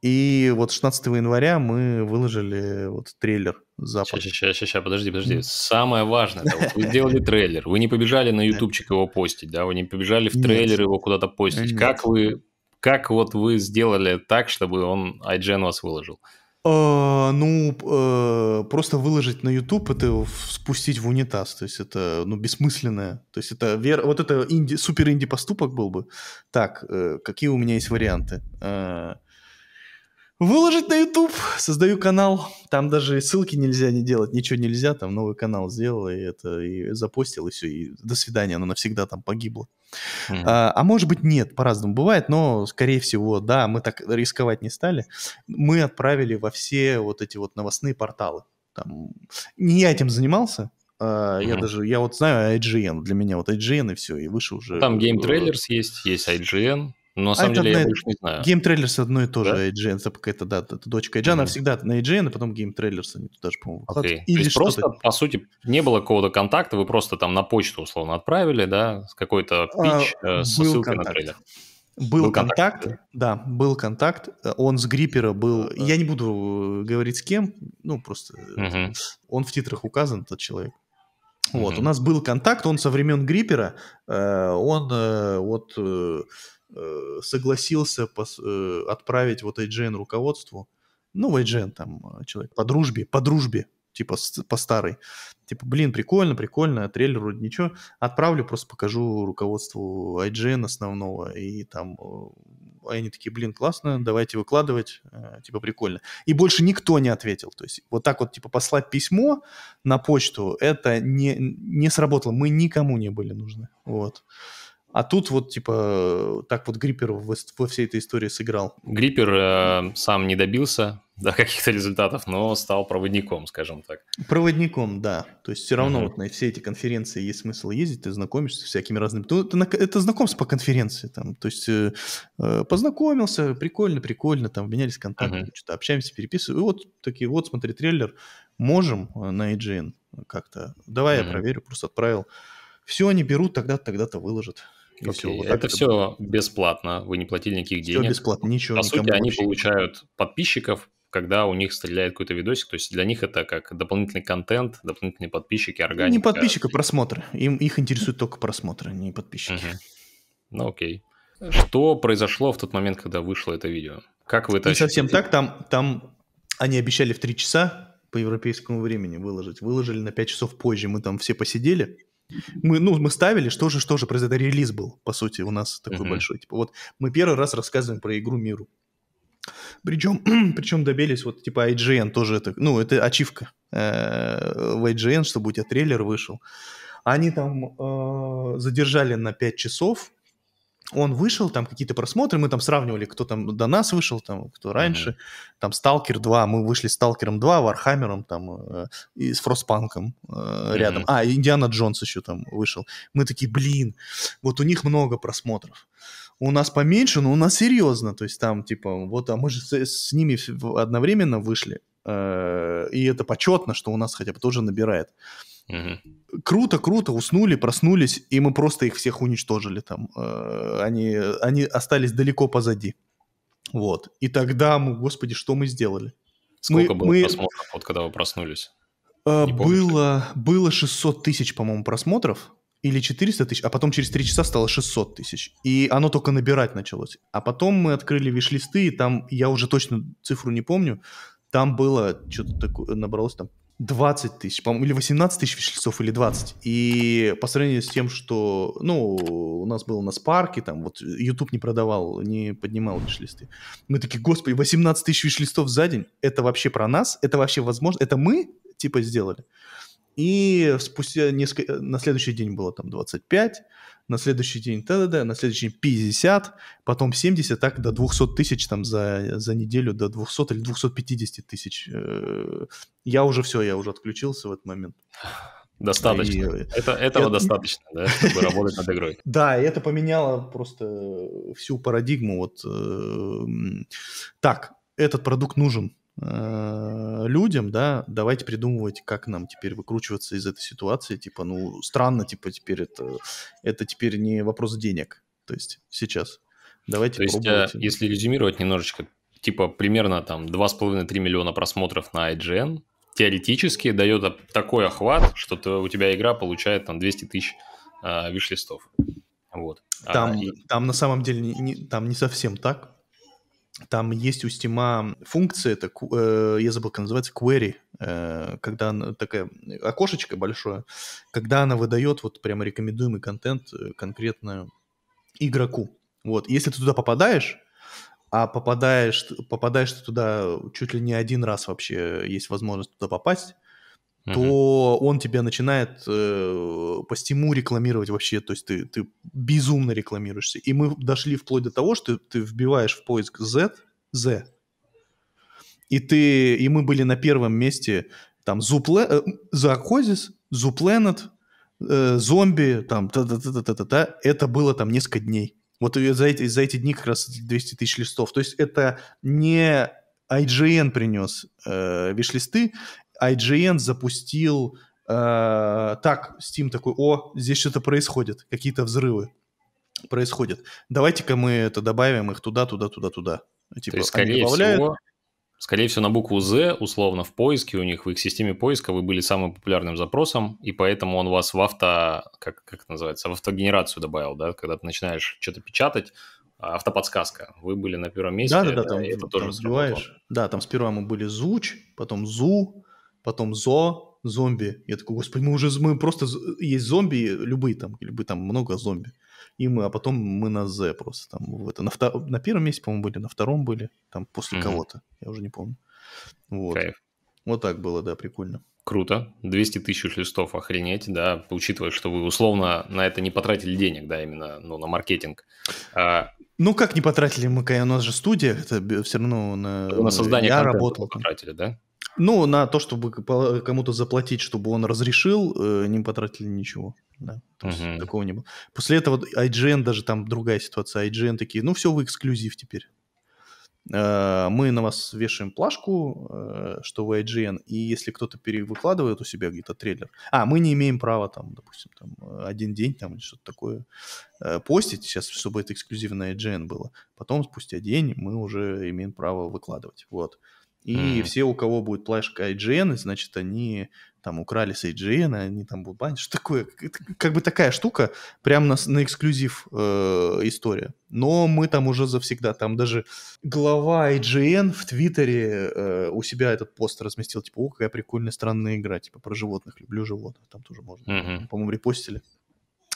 И вот 16 января мы выложили вот трейлер запад. Сейчас, сейчас, сейчас, подожди, подожди. Самое важное, да, вот вы сделали трейлер, вы не побежали на ютубчик его постить, да, вы не побежали в трейлер Нет. его куда-то постить. Нет. Как вы, как вот вы сделали так, чтобы он IGN вас выложил? А, ну, а, просто выложить на YouTube это спустить в унитаз, то есть это, ну, бессмысленное, то есть это вер... вот это инди... супер инди поступок был бы. Так, а, какие у меня есть варианты? Э, Выложить на YouTube, создаю канал, там даже ссылки нельзя не делать, ничего нельзя, там новый канал сделал, и это, и запостил, и все, и до свидания, оно навсегда там погибло. Mm-hmm. А, а может быть нет, по-разному бывает, но скорее всего, да, мы так рисковать не стали, мы отправили во все вот эти вот новостные порталы. Там, не я этим занимался, Uh-huh. Я даже, я вот знаю IGN, а, для меня вот IGN и все, и выше уже... Там Game э, Trailers есть, есть IGN, но на а самом а деле я больше не знаю. Гейм-трейлерс одно и то да? же а IGN, это какая-то да, это дочка IGN, mm-hmm. она всегда на IGN, а потом гейм-трейлерс, они туда же, по-моему, okay. Или То есть просто, по сути, не было какого-то контакта, вы просто там на почту, условно, отправили, да, какой-то а, пич а, э, с ссылкой контакт. на трейлер. Был, был контакт, контакт, да, был контакт. Э, он с Гриппера был. Да. Я не буду э, говорить с кем, ну просто угу. он в титрах указан, тот человек. Угу. Вот, у нас был контакт, он со времен Гриппера, он вот Э, согласился пос, э, отправить вот AGN руководству, ну, AGN там э, человек по дружбе, по дружбе, типа по старой, типа, блин, прикольно, прикольно, трейлер вроде ничего, отправлю, просто покажу руководству IGN основного, и там э, они такие, блин, классно, давайте выкладывать, типа, прикольно. И больше никто не ответил, то есть вот так вот, типа, послать письмо на почту, это не, не сработало, мы никому не были нужны, Вот. А тут вот, типа, так вот Гриппер во, всей этой истории сыграл. Гриппер э, сам не добился да, каких-то результатов, но стал проводником, скажем так. Проводником, да. То есть все равно угу. вот на все эти конференции есть смысл ездить, ты знакомишься с всякими разными... Ну, это, это знакомство по конференции, там, то есть э, э познакомился, прикольно, прикольно, там, менялись контактами, угу. что-то общаемся, переписываем. И вот такие, вот, смотри, трейлер, можем э, на IGN как-то. Давай угу. я проверю, просто отправил. Все, они берут, тогда-то, тогда-то выложат. Окей, okay, вот это, это все бесплатно, вы не платили никаких денег. Все бесплатно, ничего. По сути, они получают подписчиков, когда у них стреляет какой-то видосик. То есть для них это как дополнительный контент, дополнительные подписчики, ну, органика. Не подписчик, а просмотр. Им, их интересует только просмотры, а не подписчики. Угу. Ну окей. Что произошло в тот момент, когда вышло это видео? Как вы это Не совсем так, там, там они обещали в три часа по европейскому времени выложить. Выложили на 5 часов позже, мы там все посидели. Мы, ну, мы ставили, что же, что же произойдет, релиз был, по сути, у нас такой mm-hmm. большой. Типа, вот мы первый раз рассказываем про игру миру. Причем, причем добились, вот, типа, IGN тоже, это, ну, это ачивка э, в IGN, чтобы у тебя трейлер вышел. Они там э, задержали на 5 часов он вышел, там какие-то просмотры, мы там сравнивали, кто там до нас вышел, там, кто раньше, mm-hmm. там Сталкер 2, мы вышли с Сталкером 2, Вархаммером там э, и с Фростпанком э, mm-hmm. рядом, а, Индиана Джонс еще там вышел. Мы такие, блин, вот у них много просмотров. У нас поменьше, но у нас серьезно, то есть там типа, вот, а мы же с, с ними одновременно вышли, э, и это почетно, что у нас хотя бы тоже набирает. mm Угу. Круто, круто, уснули, проснулись, и мы просто их всех уничтожили там. Э, они, они остались далеко позади. Вот. И тогда мы, господи, что мы сделали? Сколько мы, было мы... просмотров, вот когда вы проснулись? А, было, было 600 тысяч, по-моему, просмотров или 400 тысяч, а потом через 3 часа стало 600 тысяч. И оно только набирать началось. А потом мы открыли виш-листы, и там, я уже точно цифру не помню, там было что-то такое, набралось там 20 тысяч, по-моему, или 18 тысяч вещельцов, или 20. И по сравнению с тем, что, ну, у нас было на спарке, там, вот, YouTube не продавал, не поднимал вишлисты. Мы такие, господи, 18 тысяч вишлистов за день, это вообще про нас, это вообще возможно, это мы, типа, сделали. И спустя несколько, на следующий день было там 25, на следующий день да да на следующий день 50, потом 70, так до 200 тысяч там за, за неделю, до 200 или 250 тысяч. Э, я уже все, я уже отключился в этот момент. Достаточно. И, э, это, этого я... достаточно, да, чтобы работать над игрой. Да, и это поменяло просто всю парадигму. Вот эм, так, этот продукт нужен, Э, людям, да, давайте придумывать, как нам теперь выкручиваться из этой ситуации, типа, ну, странно, типа, теперь это, это теперь не вопрос денег, то есть сейчас. Давайте То есть, а, если резюмировать немножечко, типа, примерно там 2,5-3 миллиона просмотров на IGN теоретически дает такой охват, что ты, у тебя игра получает там 200 тысяч э, а, виш Вот. Там, а, и... там на самом деле не, не, там не совсем так, там есть у Steam функция, это, э, я забыл, как называется, query, э, когда она, такая окошечко большое, когда она выдает вот прямо рекомендуемый контент э, конкретно игроку. Вот, если ты туда попадаешь, а попадаешь, попадаешь ты туда чуть ли не один раз вообще есть возможность туда попасть, угу. то он тебя начинает э, по стиму рекламировать вообще, то есть ты, ты безумно рекламируешься. И мы дошли вплоть до того, что ты, вбиваешь в поиск Z, Z, и ты, и мы были на первом месте, там, Зоокозис, э, Зупленет, э, зомби, там, та-та-та-та-та-та, это было там несколько дней. Вот за эти, за эти дни как раз 200 тысяч листов. То есть это не IGN принес э, виш-листы, IGN запустил э, так, Steam такой, о, здесь что-то происходит, какие-то взрывы происходят. Давайте-ка мы это добавим их туда, туда, туда, туда. Ну, типа, То есть, скорее добавляют... всего, скорее всего, на букву Z, условно, в поиске у них, в их системе поиска вы были самым популярным запросом, и поэтому он вас в авто, как, как это называется, в автогенерацию добавил, да, когда ты начинаешь что-то печатать, а, автоподсказка. Вы были на первом месте. Да, да, да, там, это там тоже сбиваешь. Да, там сперва мы были Зуч, потом Зу, потом зо, зомби. Я такой, господи, мы уже, мы просто, есть зомби, любые там, любые там, много зомби. И мы, а потом мы на З просто там, в это, на, втор, на первом месте, по-моему, были, на втором были, там, после mm-hmm. кого-то, я уже не помню. Вот. Кайф. Вот так было, да, прикольно. Круто. 200 тысяч листов, охренеть, да, учитывая, что вы условно на это не потратили денег, да, именно, ну, на маркетинг. А... Ну, как не потратили мы, у нас же студия, это все равно на... На ну, создание я работал. потратили, да? Ну, на то, чтобы кому-то заплатить, чтобы он разрешил, э, не потратили ничего. Да. То есть угу. такого не было. После этого IGN, даже там другая ситуация, IGN такие, ну все, вы эксклюзив теперь. Э, мы на вас вешаем плашку, э, что вы IGN, и если кто-то перевыкладывает у себя где-то трейлер, а, мы не имеем права там, допустим, там, один день там или что-то такое постить, сейчас, чтобы это эксклюзивное IGN было, потом спустя день мы уже имеем право выкладывать, вот. И mm-hmm. все, у кого будет плашка IGN, значит, они там украли с IGN, они там будут банить. Что такое? Как бы такая штука, прям на, на эксклюзив э, история. Но мы там уже завсегда, там даже глава IGN в Твиттере э, у себя этот пост разместил, типа, о, какая прикольная странная игра, типа, про животных, люблю животных, там тоже можно, mm-hmm. по-моему, репостили.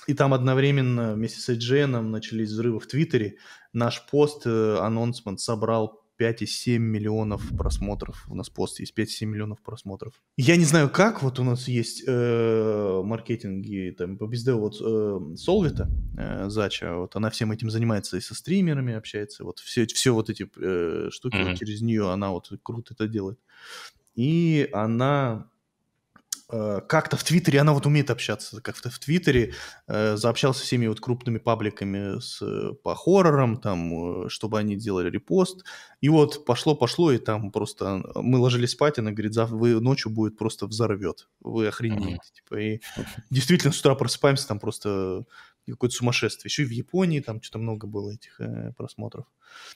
И там одновременно вместе с IGN начались взрывы в Твиттере. Наш пост, э, анонсмент собрал 5,7 миллионов просмотров. У нас пост есть 5,7 миллионов просмотров. Я не знаю как, вот у нас есть э, маркетинги там по безде вот э, Солвита, э, Зача, вот она всем этим занимается и со стримерами общается, вот все, все вот эти э, штуки mm-hmm. вот через нее она вот круто это делает. И она Э, как-то в Твиттере, она вот умеет общаться, как-то в Твиттере э, заобщался со всеми вот крупными пабликами с, по хоррорам, там, э, чтобы они делали репост. И вот пошло-пошло, и там просто мы ложились спать, и она говорит, завтра вы ночью будет просто взорвет, вы охренеете. Mm-hmm. Типа, и действительно с утра просыпаемся, там просто какое-то сумасшествие. Еще и в Японии там что-то много было этих э, просмотров.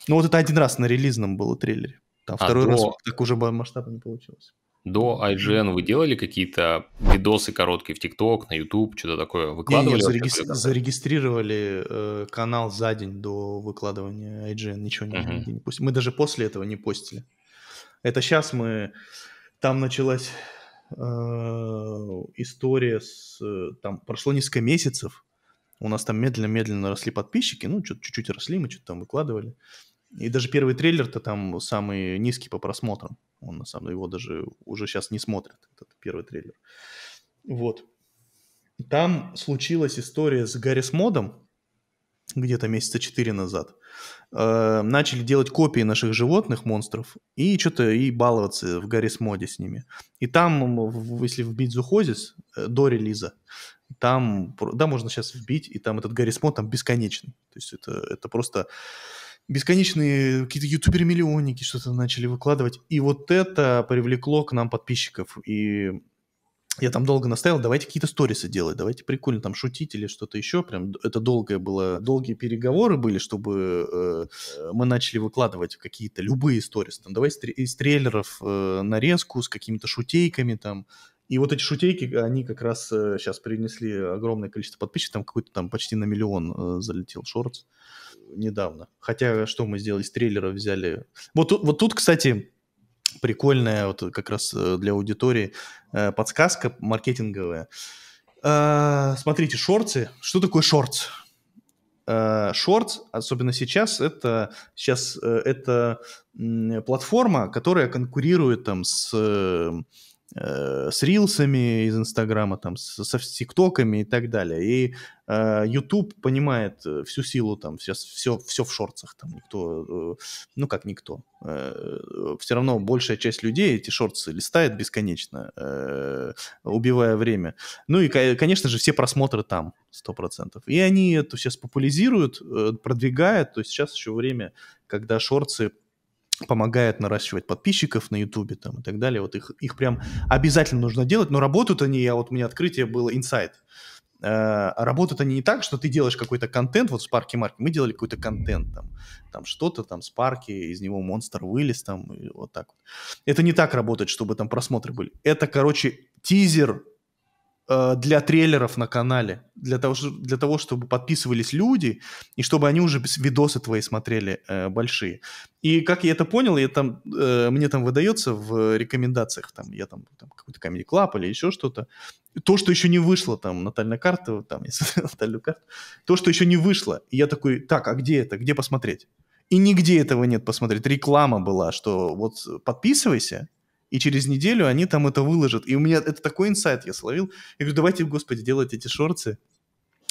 Ну вот это один раз на релизном было трейлере. Там а второй до... раз так уже масштаба не получилось. До IGN вы делали какие-то видосы короткие в ТикТок, на YouTube, что-то такое? Выкладывали? Нет, зареги... такое? зарегистрировали э, канал за день до выкладывания IGN, ничего не, угу. не, не пустили. Мы даже после этого не постили. Это сейчас мы... Там началась э, история с... Э, там прошло несколько месяцев, у нас там медленно-медленно росли подписчики, ну, чуть-чуть росли, мы что-то там выкладывали. Э, и даже первый трейлер-то там самый низкий по просмотрам. Он на самом деле его даже уже сейчас не смотрит, этот первый трейлер. Вот. Там случилась история с Гаррис Модом где-то месяца четыре назад. Э, начали делать копии наших животных, монстров, и что-то и баловаться в Гаррис Моде с ними. И там, если вбить Зухозис э, до релиза, там, да, можно сейчас вбить, и там этот Гаррис Мод там бесконечный. То есть это, это просто бесконечные какие-то ютуберы-миллионники что-то начали выкладывать. И вот это привлекло к нам подписчиков. И я там долго настаивал давайте какие-то сторисы делать, давайте прикольно там шутить или что-то еще. Прям это долгое было, долгие переговоры были, чтобы э, мы начали выкладывать какие-то любые сторисы. Там, давай из трейлеров э, нарезку с какими-то шутейками там. И вот эти шутейки, они как раз э, сейчас принесли огромное количество подписчиков, там какой-то там почти на миллион э, залетел шортс недавно. Хотя что мы сделали из трейлера, взяли... Вот вот тут кстати, прикольная вот как раз э, для аудитории э, подсказка маркетинговая. Э, смотрите, шорты. Что такое шортс? Шортс, особенно сейчас, это сейчас это платформа, которая конкурирует там с Э, с рилсами из Инстаграма, там, со, с ТикТоками и так далее. И э, YouTube понимает э, всю силу, там, сейчас все, все в шорцах, там, никто, э, ну, как никто. Э, все равно большая часть людей эти шорцы листает бесконечно, э, убивая время. Ну и, конечно же, все просмотры там, 100%. И они это сейчас популяризируют, э, продвигают, то есть сейчас еще время, когда шорцы помогает наращивать подписчиков на Ютубе там и так далее. Вот их, их прям обязательно нужно делать, но работают они, я вот у меня открытие было инсайт. Э, работают они не так, что ты делаешь какой-то контент, вот в Спарке Марке мы делали какой-то контент там, там что-то там Спарки, из него монстр вылез там, и вот так вот. Это не так работает, чтобы там просмотры были. Это, короче, тизер Э, для трейлеров на канале, для того, для того, чтобы подписывались люди, и чтобы они уже видосы твои смотрели э, большие. И как я это понял, я там, э, мне там выдается в рекомендациях, там, я там, там какой-то Comedy Club или еще что-то, то, что еще не вышло, там, натальная карта, там, натальную карту, то, что еще не вышло. И я такой, так, а где это, где посмотреть? И нигде этого нет посмотреть. Реклама была, что вот подписывайся, и через неделю они там это выложат. И у меня это такой инсайт я словил. Я говорю, давайте, господи, делать эти шорты.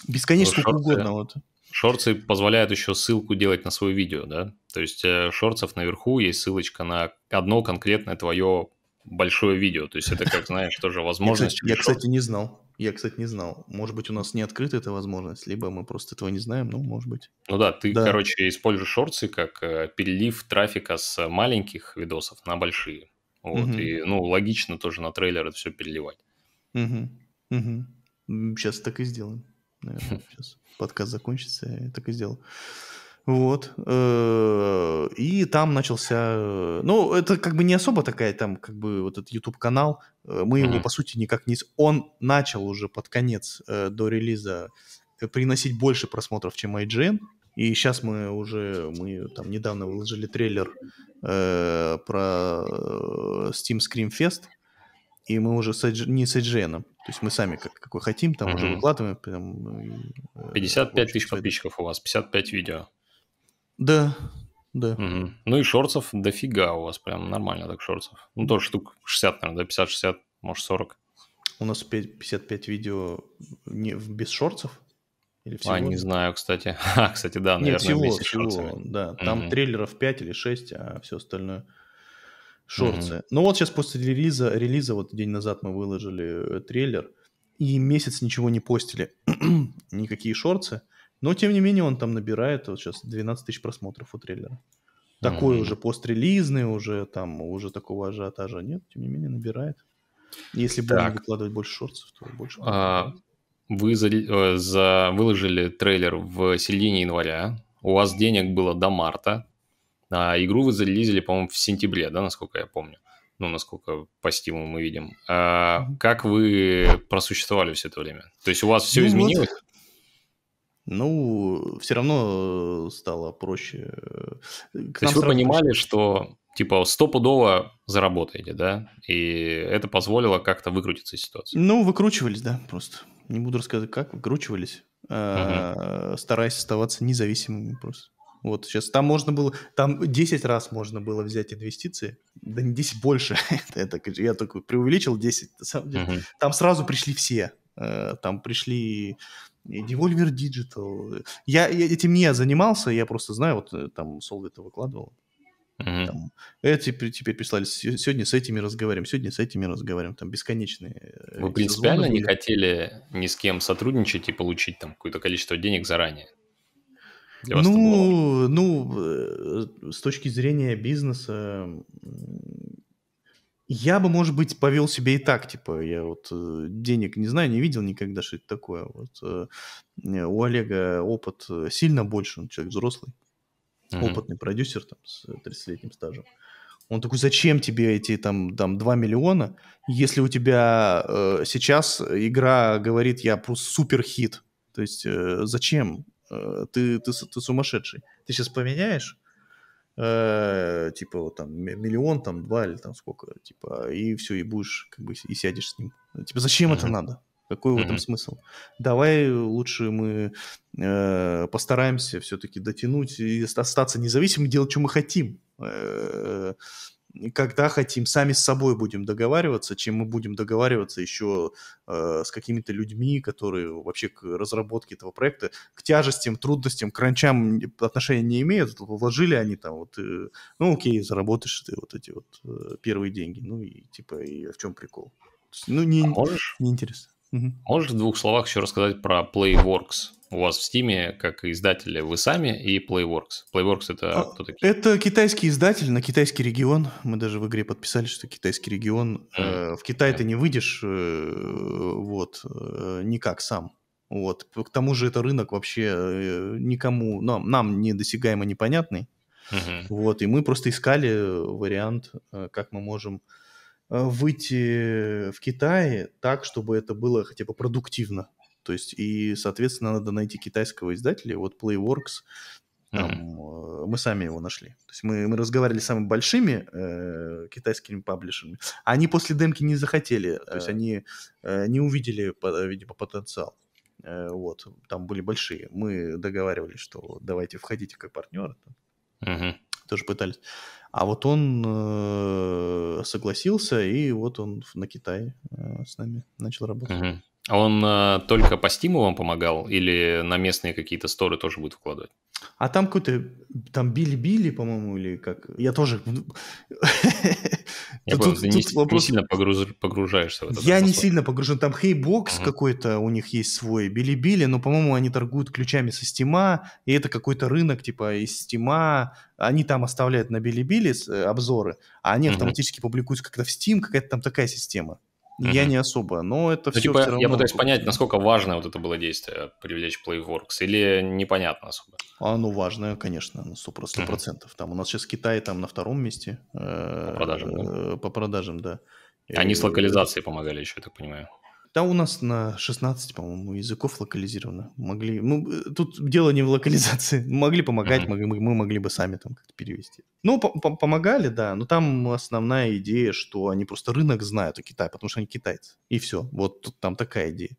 Бесконечно, э, шорты, угодно. Вот. Шорты позволяют еще ссылку делать на свое видео, да? То есть э, шорцев наверху есть ссылочка на одно конкретное твое большое видео. То есть это, как знаешь, тоже возможность. Я, кстати, не знал. Я, кстати, не знал. Может быть, у нас не открыта эта возможность, либо мы просто этого не знаем, ну, может быть. Ну да, ты, да. короче, используешь шорты как э, перелив трафика с маленьких видосов на большие. Вот, угу. и, ну, логично тоже на трейлер это все переливать. Угу. Угу. Сейчас так и сделаем. Наверное, сейчас подкаст закончится, я так и сделал. Вот. Э, и там начался... Э, ну, это как бы не особо такая там, как бы, вот этот YouTube-канал. Э, мы его, по сути, никак не... Он начал уже под конец до релиза приносить больше просмотров, чем IGN. И сейчас мы уже, мы там недавно выложили трейлер э, про э, Steam Scream Fest, и мы уже с, не с IGN, то есть мы сами как, какой хотим, там mm-hmm. уже выкладываем. Прям, и, 55 э, тысяч подписчиков у вас, 55 видео. Да, да. Угу. Ну и шорцев дофига у вас, прям нормально так шорцев. Ну тоже штук 60, наверное, да, 50-60, может 40. У нас 5, 55 видео не, без шорцев? Или а, всего? А, не знаю, кстати. А, кстати, да, наверное, Нет, всего, всего, да. Там угу. трейлеров 5 или 6, а все остальное шорцы. Угу. Ну вот сейчас после релиза, релиза, вот день назад мы выложили э, трейлер, и месяц ничего не постили, никакие шорцы. Но, тем не менее, он там набирает вот сейчас 12 тысяч просмотров у трейлера. Такой mm-hmm. уже пострелизный, уже там, уже такого ажиотажа нет, тем не менее набирает. Если будем выкладывать больше шорцев, то больше. А, вы за, э, за, выложили трейлер в середине января, у вас денег было до марта, а игру вы зарелизили, по-моему, в сентябре, да, насколько я помню. Ну, насколько по стиму мы видим. А, как вы просуществовали все это время? То есть у вас все ну, изменилось? Вот. Ну, все равно э, стало проще. Э, к То есть вы понимали, проще. что типа стопудово заработаете, да? И это позволило как-то выкрутиться из ситуации? Ну, выкручивались, да, просто не буду рассказывать, как выкручивались, угу. стараясь оставаться независимыми просто. Вот сейчас там можно было, там 10 раз можно было взять инвестиции, да не 10 больше, это, я только преувеличил 10, на самом деле. Uh-huh. Там сразу пришли все, э, там пришли Devolver Digital. Я, я этим не занимался, я просто знаю, вот э, там Solvit выкладывал. Угу. Там, эти теперь прислали, сегодня с этими разговариваем, сегодня с этими разговариваем, там бесконечные. Э, Вы принципиально не хотели ни с кем сотрудничать и получить там какое-то количество денег заранее? ну, ну, э, с точки зрения бизнеса, я бы, может быть, повел себя и так, типа, я вот э, денег не знаю, не видел никогда, что это такое. Вот, у Олега опыт сильно больше, он человек взрослый mm-hmm. опытный продюсер там, с 30-летним стажем. Он такой, зачем тебе эти там, там 2 миллиона, если у тебя э, сейчас игра говорит, я просто супер хит. То есть э, зачем? Э, ты, ты, ты сумасшедший. Ты сейчас поменяешь, э, типа вот, там миллион, там два или там сколько, типа, и все, и будешь, как бы, и сядешь с ним. Типа, зачем mm-hmm. это надо? Какой mm-hmm. в этом смысл? Давай лучше мы э, постараемся все-таки дотянуть и остаться независимым, делать, что мы хотим. Э, когда хотим, сами с собой будем договариваться, чем мы будем договариваться еще э, с какими-то людьми, которые вообще к разработке этого проекта, к тяжестям, трудностям, к ранчам отношения не имеют, вложили они там вот, э, ну окей, заработаешь ты вот эти вот э, первые деньги, ну и типа, и в чем прикол? Ну, не, а можешь, не интересно. Угу. Можешь в двух словах еще рассказать про Playworks? У вас в Стиме, как издатели, вы сами и Playworks. Playworks это а, кто такие? Это китайский издатель на китайский регион. Мы даже в игре подписались, что китайский регион. Mm. Э, в Китай yeah. ты не выйдешь, э, вот, э, никак сам. Вот. К тому же это рынок вообще э, никому, ну, нам недосягаемо непонятный. Угу. Uh Вот, и мы просто искали э, вариант, э, как мы можем Э, выйти в Китае так, чтобы это было хотя бы продуктивно. То есть, и, соответственно, надо найти китайского издателя. Вот Playworks, там, mm-hmm. мы сами его нашли. То есть мы, мы разговаривали с самыми большими э, китайскими паблишерами. Они после демки не захотели. То есть они э, не увидели, видимо, потенциал. Э, вот, там были большие. Мы договаривались, что давайте входите как партнер Mm-hmm тоже пытались. А вот он э, согласился, и вот он на Китай э, с нами начал работать. Угу. А он э, только по Стиму вам помогал или на местные какие-то сторы тоже будет вкладывать? А там какой-то, там били-били, по-моему, или как? Я тоже... Я понял, ты не сильно погружаешься в это. Я не сильно погружен. Там Хейбокс какой-то у них есть свой, били-били, но, по-моему, они торгуют ключами со Стима, и это какой-то рынок типа из Стима. Они там оставляют на били-били э, обзоры, а они автоматически публикуются как-то в Steam, какая-то там такая система. Mm-hmm. Я не особо, но это ну, все. Типа, все равно... Я пытаюсь понять, насколько важное вот это было действие привлечь Playworks, или непонятно особо. А, ну важное, конечно, на сто процентов. Mm-hmm. Там у нас сейчас Китай там на втором месте э, по продажам, да? Э, по продажам, да. Они с э, локализацией помогали еще, я так понимаю. Да, у нас на 16, по-моему, языков локализировано. Могли, ну, э, тут дело не в локализации. Могли помогать, mm-hmm. могли, мы могли бы сами там как-то перевести. Ну, помогали, да, но там основная идея, что они просто рынок знают у Китая, потому что они китайцы. И все, вот тут там такая идея.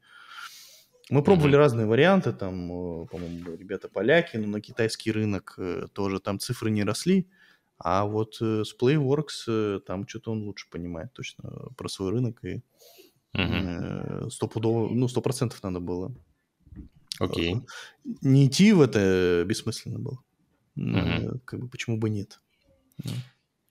Мы пробовали mm-hmm. разные варианты, там, э, по-моему, ребята поляки, но на китайский рынок э, тоже там цифры не росли. А вот с Playworks там что-то он лучше понимает точно про свой рынок и Э, стопудово, угу. ну, сто процентов надо было. Окей. Э, не идти в это бессмысленно было. Угу. Как бы почему бы нет?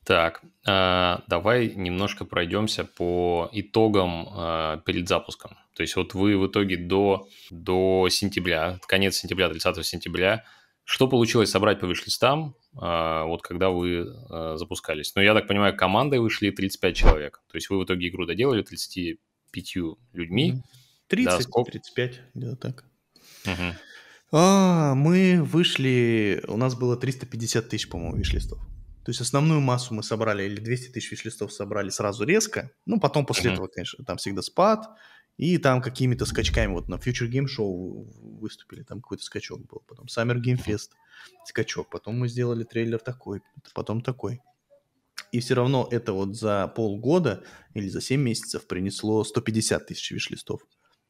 Так, давай немножко пройдемся по итогам перед запуском. То есть вот вы в итоге до, до сентября, конец сентября, 30 сентября, что получилось собрать по вишлистам, вот когда вы запускались? Ну, я так понимаю, командой вышли 35 человек. То есть вы в итоге игру доделали 30, пятью людьми. 30-35, ну, да, где-то так. Угу. А, мы вышли, у нас было 350 тысяч, по-моему, виш-листов. То есть основную массу мы собрали, или 200 тысяч виш-листов собрали сразу резко. Ну, потом после mm-hmm. этого, конечно, там всегда спад. И там какими-то скачками, вот на Future Game Show выступили, там какой-то скачок был. Потом Summer Game Fest, скачок. Потом мы сделали трейлер такой, потом такой. И все равно это вот за полгода или за 7 месяцев принесло 150 тысяч виш-листов.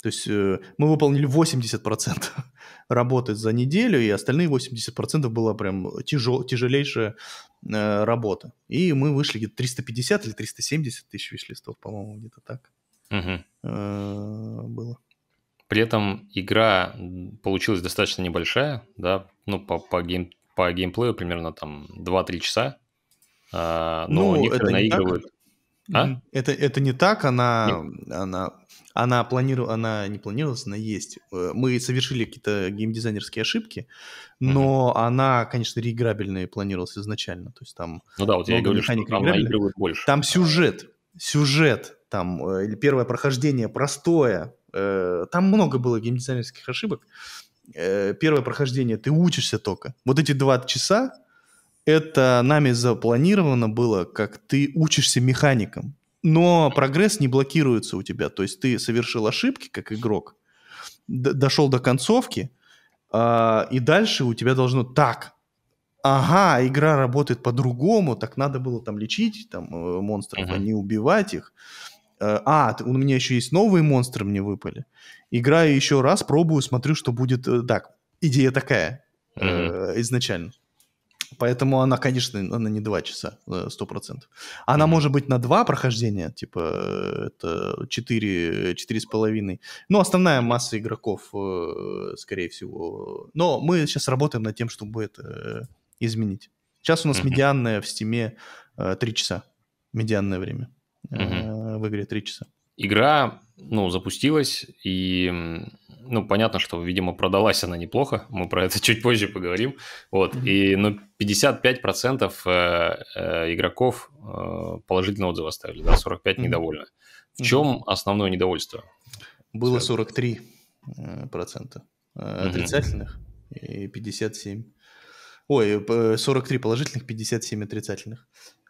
То есть э, мы выполнили 80% работы за неделю, и остальные 80% была прям тяжел, тяжелейшая э, работа. И мы вышли где-то 350 или 370 тысяч виш-листов, по-моему, где-то так угу. э, было. При этом игра получилась достаточно небольшая, да, ну, по, по, гейм, по геймплею примерно там 2-3 часа а, но ну, некоторые наигрывают. Не а? Это, это не так, она, она, она, планиру, она не планировалась, она есть. Э, мы совершили какие-то геймдизайнерские ошибки, но mm-hmm. она, конечно, реиграбельная планировалась изначально. То есть там ну да, вот я и говорю, что там наигрывают больше. Там сюжет, сюжет, там э, или первое прохождение простое. Э, там много было геймдизайнерских ошибок. Первое прохождение, ты учишься только. Вот эти два часа, это нами запланировано было, как ты учишься механикам, Но прогресс не блокируется у тебя. То есть ты совершил ошибки как игрок, дошел до концовки, э, и дальше у тебя должно так. Ага, игра работает по-другому, так надо было там лечить там э, монстров, uh-huh. а не убивать их. Э, а, у меня еще есть новые монстры мне выпали. Играю еще раз, пробую, смотрю, что будет. Э, так, идея такая uh-huh. изначально. Поэтому она, конечно, она не 2 часа, 100%. Э, она mm-hmm. может быть на 2 прохождения, типа э, это 4, 4,5. Ну, основная масса игроков, э, скорее всего. Но мы сейчас работаем над тем, чтобы это изменить. Сейчас у нас mm-hmm. медианная в стиме 3 часа. Медианное время mm-hmm. в игре 3 часа. Игра ну, запустилась, и, ну, понятно, что, видимо, продалась она неплохо, мы про это чуть позже поговорим, вот, mm-hmm. и, ну, 55% э, э, игроков э, положительный отзыв оставили, да, 45 mm-hmm. недовольны. В чем основное недовольство? Было 43 процента отрицательных mm-hmm. и 57. Ой, 43 положительных, 57 отрицательных.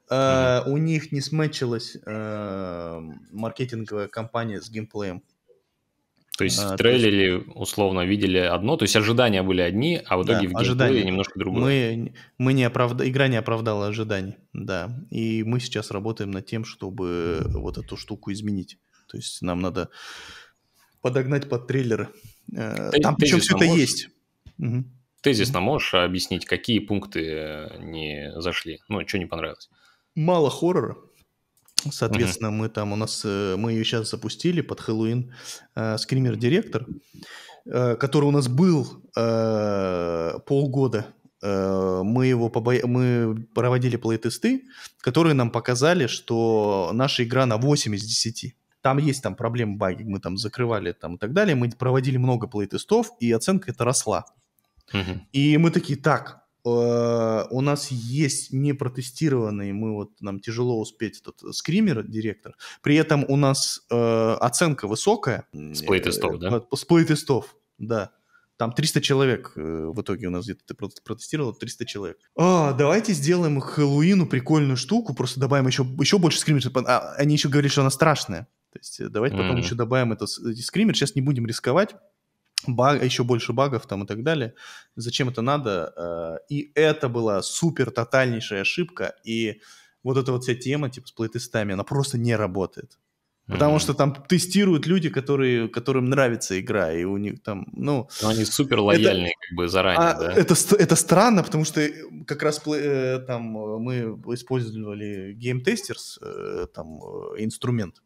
Э, у них не сметчилась эм, маркетинговая кампания с геймплеем. То есть а, в трейлере есть... условно видели одно, то есть ожидания были одни, а в итоге да, в геймплее ожидания. немножко другое. Мы, мы не оправда... Игра не оправдала ожиданий, да. И мы сейчас работаем над тем, чтобы вот эту штуку изменить. То есть нам надо подогнать под трейлеры. Э, Т- Там причем все это есть. есть. Угу. Тезисно можешь объяснить, какие пункты не зашли? Ну, что не понравилось? мало хоррора. Соответственно, mm-hmm. мы там у нас э, мы ее сейчас запустили под Хэллоуин э, скример директор, э, который у нас был полгода. Мы его побо... мы проводили плейтесты, которые нам показали, что наша игра на 8 из 10. Там есть там проблемы, баги, мы там закрывали там и так далее. Мы проводили много плейтестов, и оценка это росла. Угу. И мы такие, так, Э, у нас есть непротестированный, мы вот нам тяжело успеть этот э, скример, директор. При этом у нас э, оценка высокая. Сплит тестов, э, да? Сплит тестов, да. Там 300 человек в итоге у нас где-то ты протестировал, 300 человек. А, давайте сделаем Хэллоуину прикольную штуку, просто добавим еще, еще больше скримеров. А, они еще говорили, что она страшная. То есть давайте mm-hmm. потом еще добавим этот эти скример. Сейчас не будем рисковать баг, еще больше багов там и так далее. Зачем это надо? Э, и это была супер тотальнейшая ошибка. И вот эта вот вся тема типа с плейтестами, она просто не работает. Потому что там тестируют люди, которые, которым нравится игра, и у них там, ну... Но они супер лояльные это, как бы заранее, а, да? Это, это странно, потому что э, как раз э, там мы использовали Game Testers, там инструмент.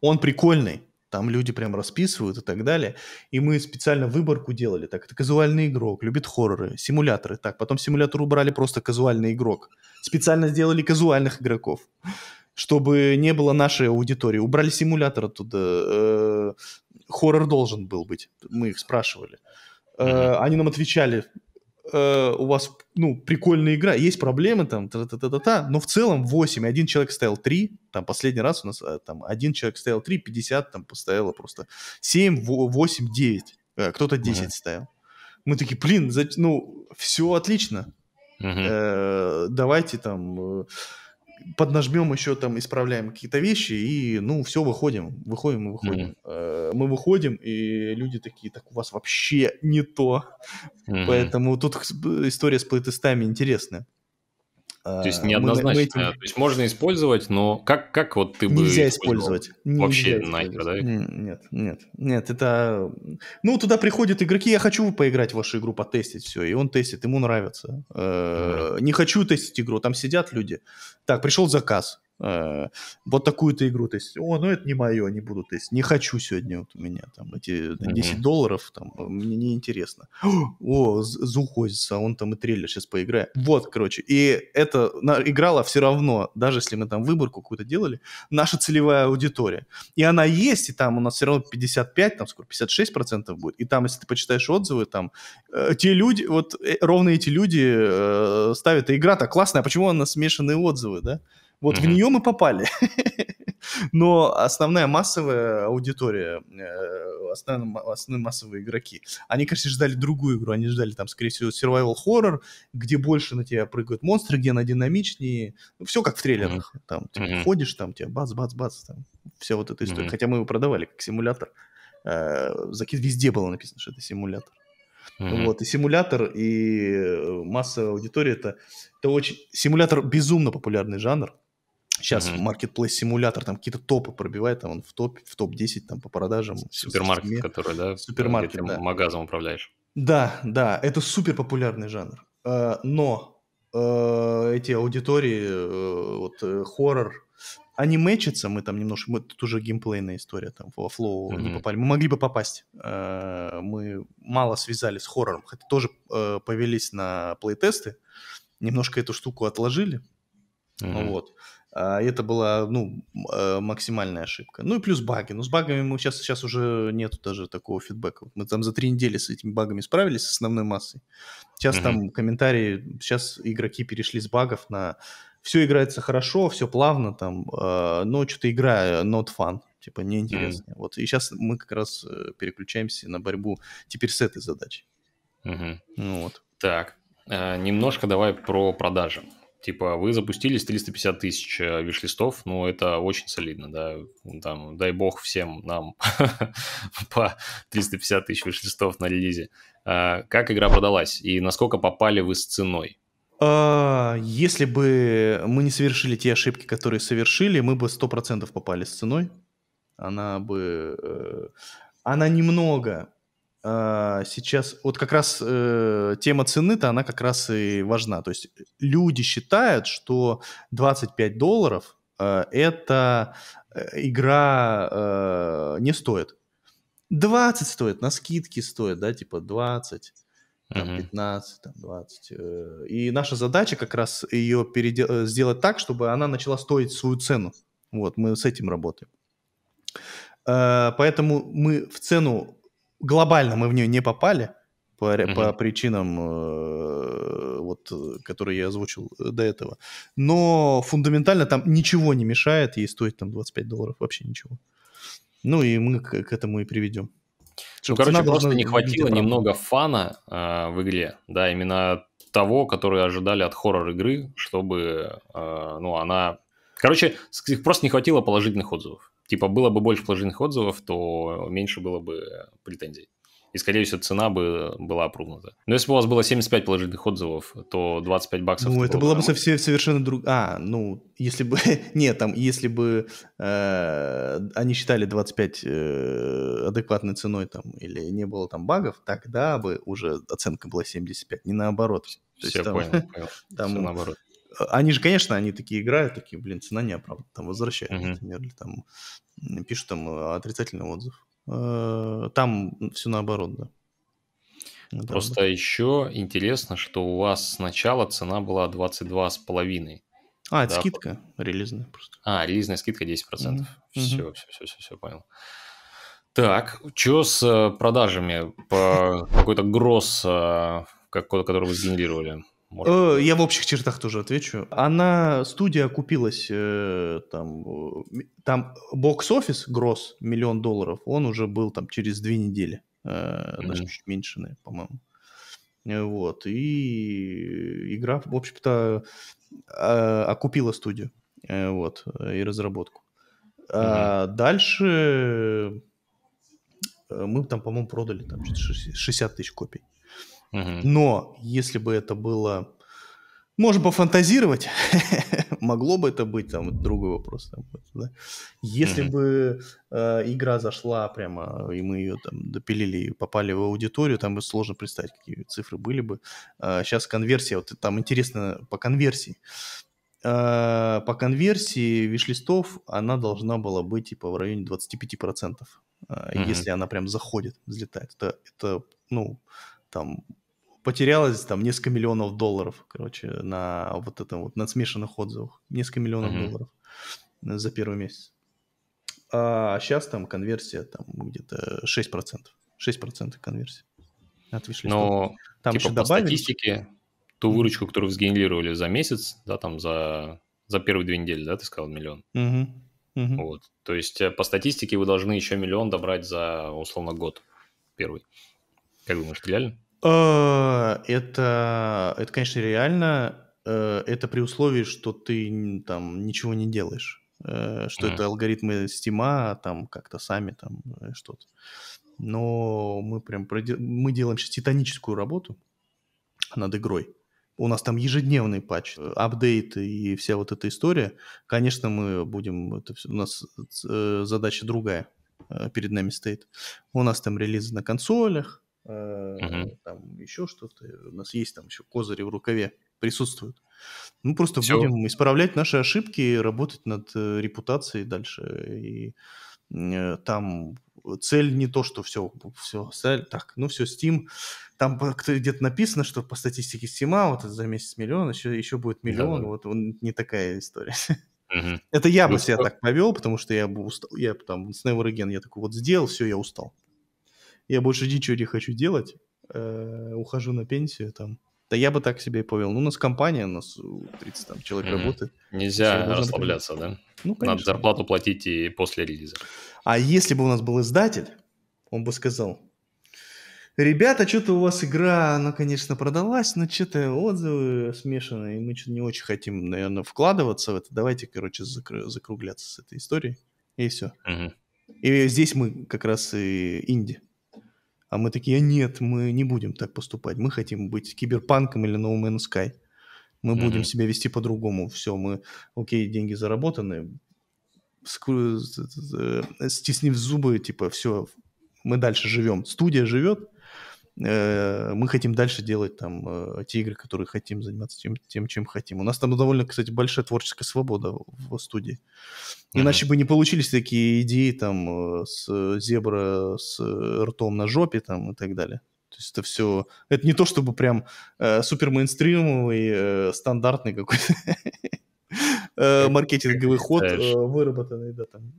Он прикольный, там люди прям расписывают и так далее. И мы специально выборку делали. Так, это казуальный игрок, любит хорроры, симуляторы. Так, потом симулятор убрали просто казуальный игрок. Специально сделали казуальных игроков чтобы не было нашей аудитории. Убрали симулятор оттуда. Э, хоррор должен был быть. Мы их спрашивали. Э, они нам отвечали э, у вас, ну, прикольная игра, есть проблемы там, та-та-та-та-та, но в целом 8, один человек ставил 3, там, последний раз у нас э, там один человек ставил 3, 50 там поставило просто 7, 8, 9, э, кто-то 10 mm-hmm. ставил. Мы такие, блин, за... ну, все отлично, mm-hmm. э, давайте там... Э, поднажмем еще там, исправляем какие-то вещи, и, ну, все, выходим, выходим выходим. Mm-hmm. Мы выходим, и люди такие, так у вас вообще не то. Mm-hmm. Поэтому тут история с плейтестами интересная. То есть а, неоднозначно. Мы, мы этим... То есть можно использовать, но как, как вот ты бы... Нельзя использовать. Вообще Нельзя нахер, да? Нет, нет, нет, это... Ну, туда приходят игроки, я хочу поиграть в вашу игру, потестить все, и он тестит, ему нравится. Mm-hmm. Не хочу тестить игру, там сидят люди. Так, пришел заказ, Э, вот такую-то игру то есть, О, ну это не мое, не буду есть, Не хочу сегодня вот у меня там эти 10 mm долларов, там, э, мне неинтересно. О, зухозится, а он там и трейлер сейчас поиграет. Вот, короче, и это играла все равно, даже если мы там выборку какую-то делали, наша целевая аудитория. И она есть, и там у нас все равно 55, там сколько, 56 процентов будет. И там, если ты почитаешь отзывы, там, э, те люди, вот ровно эти люди э, ставят, игра-то классная, а почему она смешанные отзывы, да? Вот mm-hmm. в нее мы попали. Но основная массовая аудитория, э, основные, основные массовые игроки, они, конечно, ждали другую игру. Они ждали там, скорее всего, survival horror, где больше на тебя прыгают монстры, где она динамичнее. Ну, все как в трейлерах. Mm-hmm. Там ты типа, mm-hmm. ходишь, там тебя бац-бац-бац, там вся вот эта история. Mm-hmm. Хотя мы его продавали как симулятор. Э, Закид везде было написано, что это симулятор. Mm-hmm. Вот, и симулятор, и э, массовая аудитория это, это очень... Симулятор безумно популярный жанр. Сейчас mm-hmm. Marketplace симулятор там какие-то топы пробивает, там он в топ, в топ-10 там по продажам. Супермаркет, который, да? Супермаркет, где ты да. магазом управляешь. Да, да, это супер популярный жанр. Э, но э, эти аудитории, э, вот хоррор, они мэчатся, мы там немножко, мы, тут уже геймплейная история, там, во флоу mm-hmm. не попали. Мы могли бы попасть, мы мало связали с хоррором, хотя тоже повелись на плейтесты, немножко эту штуку отложили, mm-hmm. вот. А, это была, ну, а, максимальная ошибка. Ну и плюс баги. Ну, с багами мы сейчас, сейчас уже нету даже такого фидбэка. Мы там за три недели с этими багами справились, с основной массой. Сейчас mm-hmm. там комментарии, сейчас игроки перешли с багов на все играется хорошо, все плавно там, а, но что-то игра not fun, типа неинтересно. Mm-hmm. Вот, и сейчас мы как раз э, переключаемся на борьбу теперь с этой задачей. Mm-hmm. Ну вот. Так, э, немножко давай про продажи. Типа, вы запустились 350 тысяч э, виш-листов, ну, это очень солидно, да. Ну, там, дай бог всем нам по 350 тысяч виш-листов на релизе. А, как игра продалась и насколько попали вы с ценой? А, если бы мы не совершили те ошибки, которые совершили, мы бы 100% попали с ценой. Она бы... Э, она немного а, сейчас вот как раз э, тема цены-то она как раз и важна. То есть люди считают, что 25 долларов э, это э, игра э, не стоит. 20 стоит, на скидке стоит, да, типа 20 там, 15, там, 20. Э. И наша задача как раз ее передел... Э, сделать так, чтобы она начала стоить свою цену. Вот, мы с этим работаем. Поэтому мы в цену глобально мы в нее не попали по, Mm-hmm. по причинам, э, вот, которые я озвучил э, до этого. Но фундаментально там ничего не мешает, ей стоит там 25 долларов, вообще ничего. Ну и мы к, к этому и приведем. ну, короче, просто не хватило немного фана э, в игре, да, именно того, который ожидали от хоррор-игры, чтобы э, ну, она Короче, просто не хватило положительных отзывов. Типа, было бы больше положительных отзывов, то меньше было бы претензий. И, скорее всего, цена бы была опрунута. Но если бы у вас было 75 положительных отзывов, то 25 баксов... Ну, это было бы совсем, совершенно друг... А, ну, если бы... Нет, там, если бы э, они считали 25 э, адекватной ценой там, или не было там багов, тогда бы уже оценка была 75, не наоборот. То Все, есть, там, понял, понял. Там, Все наоборот. Они же, конечно, они такие играют, такие, блин, цена не оправдана, там возвращают, uh-huh. например, или там пишут там э, отрицательный отзыв. Э, там все наоборот, да. Надо Просто работать. еще интересно, что у вас сначала цена была 22,5. А, это да? скидка релизная просто. А, релизная скидка 10%. Mm-hmm. Все, все, все, все, все, понял. Так, что с э, продажами по какой-то гросс, который вы сгенерировали? Может. Э, я в общих чертах тоже отвечу. Она, студия окупилась, э, там, э, там бокс-офис, гросс, миллион долларов, он уже был там через две недели, э, mm-hmm. даже чуть меньше, по-моему. Э, вот, и игра, в общем-то, э, окупила студию, э, вот, и разработку. Mm-hmm. А дальше мы там, по-моему, продали там 60 тысяч копий. Но если бы это было... Можно пофантазировать, могло бы это быть, там другой вопрос. Там, да? Если бы э, игра зашла прямо, и мы ее там допилили и попали в аудиторию, там бы сложно представить, какие цифры были бы. Э, сейчас конверсия, вот там интересно по конверсии. Э, по конверсии виш она должна была быть типа в районе 25%, э, mm если она прям заходит, взлетает. Это, это ну, там потерялось там несколько миллионов долларов, короче, на вот этом вот, на смешанных отзывах. Несколько миллионов mm-hmm. долларов э, за первый месяц. А сейчас там конверсия там где-то 6%. 6% конверсия от виш Но там типа, еще по статистике ту выручку, которую сгенерировали за месяц, да, там за, за первые две недели, да, ты сказал, миллион. Угу. Угу. Вот. То есть э, по статистике вы должны еще миллион добрать за, условно, год первый. Как думаешь, это реально? А, это, это, конечно, реально. Э, это при условии, что ты там ничего не делаешь. Э, что это алгоритмы стима, а там как-то сами там э, что-то. Но мы прям мы делаем сейчас титаническую работу над игрой. У нас там ежедневный патч, апдейт и вся вот эта история. Конечно, мы будем... Это все, у нас задача другая перед нами стоит. У нас там релизы на консолях, Э, там еще что-то. У нас есть там еще козыри в рукаве присутствуют. Ну, просто Все. будем исправлять наши ошибки, работать над э, репутацией дальше. И э, там цель не то, что все, все, цель так, ну все, Steam, там где-то написано, что по статистике Steam, а вот за месяц миллион, еще, еще будет миллион, да, вот он, не такая история. Угу. Это я ну, бы себя так повел, потому что я бы устал, я бы там с Never Again я такой вот сделал, все, я устал я больше ничего не хочу делать, э, ухожу на пенсию там. Да я бы так себе и повел. Ну, у нас компания, у нас 30 э, там, человек mm-hmm. работает. Нельзя расслабляться, принять. да? Ну, конечно. Надо зарплату платить и после релиза. А если бы у нас был издатель, он бы сказал, ребята, что-то у вас игра, она, конечно, продалась, но что-то отзывы смешанные, мы что-то не очень хотим, наверное, вкладываться в это. Давайте, короче, закр- закругляться с этой историей, и все. Угу. И здесь мы как раз и инди. А мы такие, нет, мы не будем так поступать. Мы хотим быть киберпанком или No Man's Sky. Мы mm-hmm. будем себя вести по-другому. Все, мы, окей, деньги заработаны. Ску... Э, Стеснив зубы, типа, все, мы дальше живем. Студия живет, Э, мы хотим дальше делать там э, те игры, которые хотим, заниматься тем, тем, чем хотим. У нас там довольно, кстати, большая творческая свобода в студии. Иначе mm-hmm. бы не получились такие идеи там э, с зебра с ртом на жопе там и так далее. То есть это все... Это не то, чтобы прям э, супер мейнстримовый, э, стандартный какой-то маркетинговый ход выработанный, да, там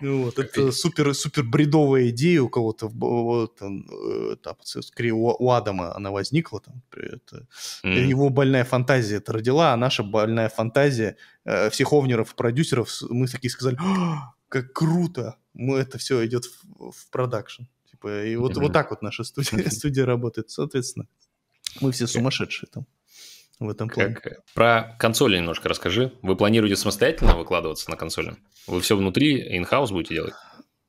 вот, это супер, супер бредовая идея у кого-то, вот там, э, скорее у, у Адама она возникла, там, это, mm. его больная фантазия это родила, а наша больная фантазия э, всех овнеров, продюсеров, мы такие сказали, «А, как круто, мы это все идет в, в продакшн. Типа, и вот, mm-hmm. вот так вот наша студия, студия работает, соответственно. Мы все сумасшедшие там в этом плане. Как... Э, про консоли немножко расскажи. Вы планируете самостоятельно выкладываться на консоли? Вы все внутри, in-house будете делать?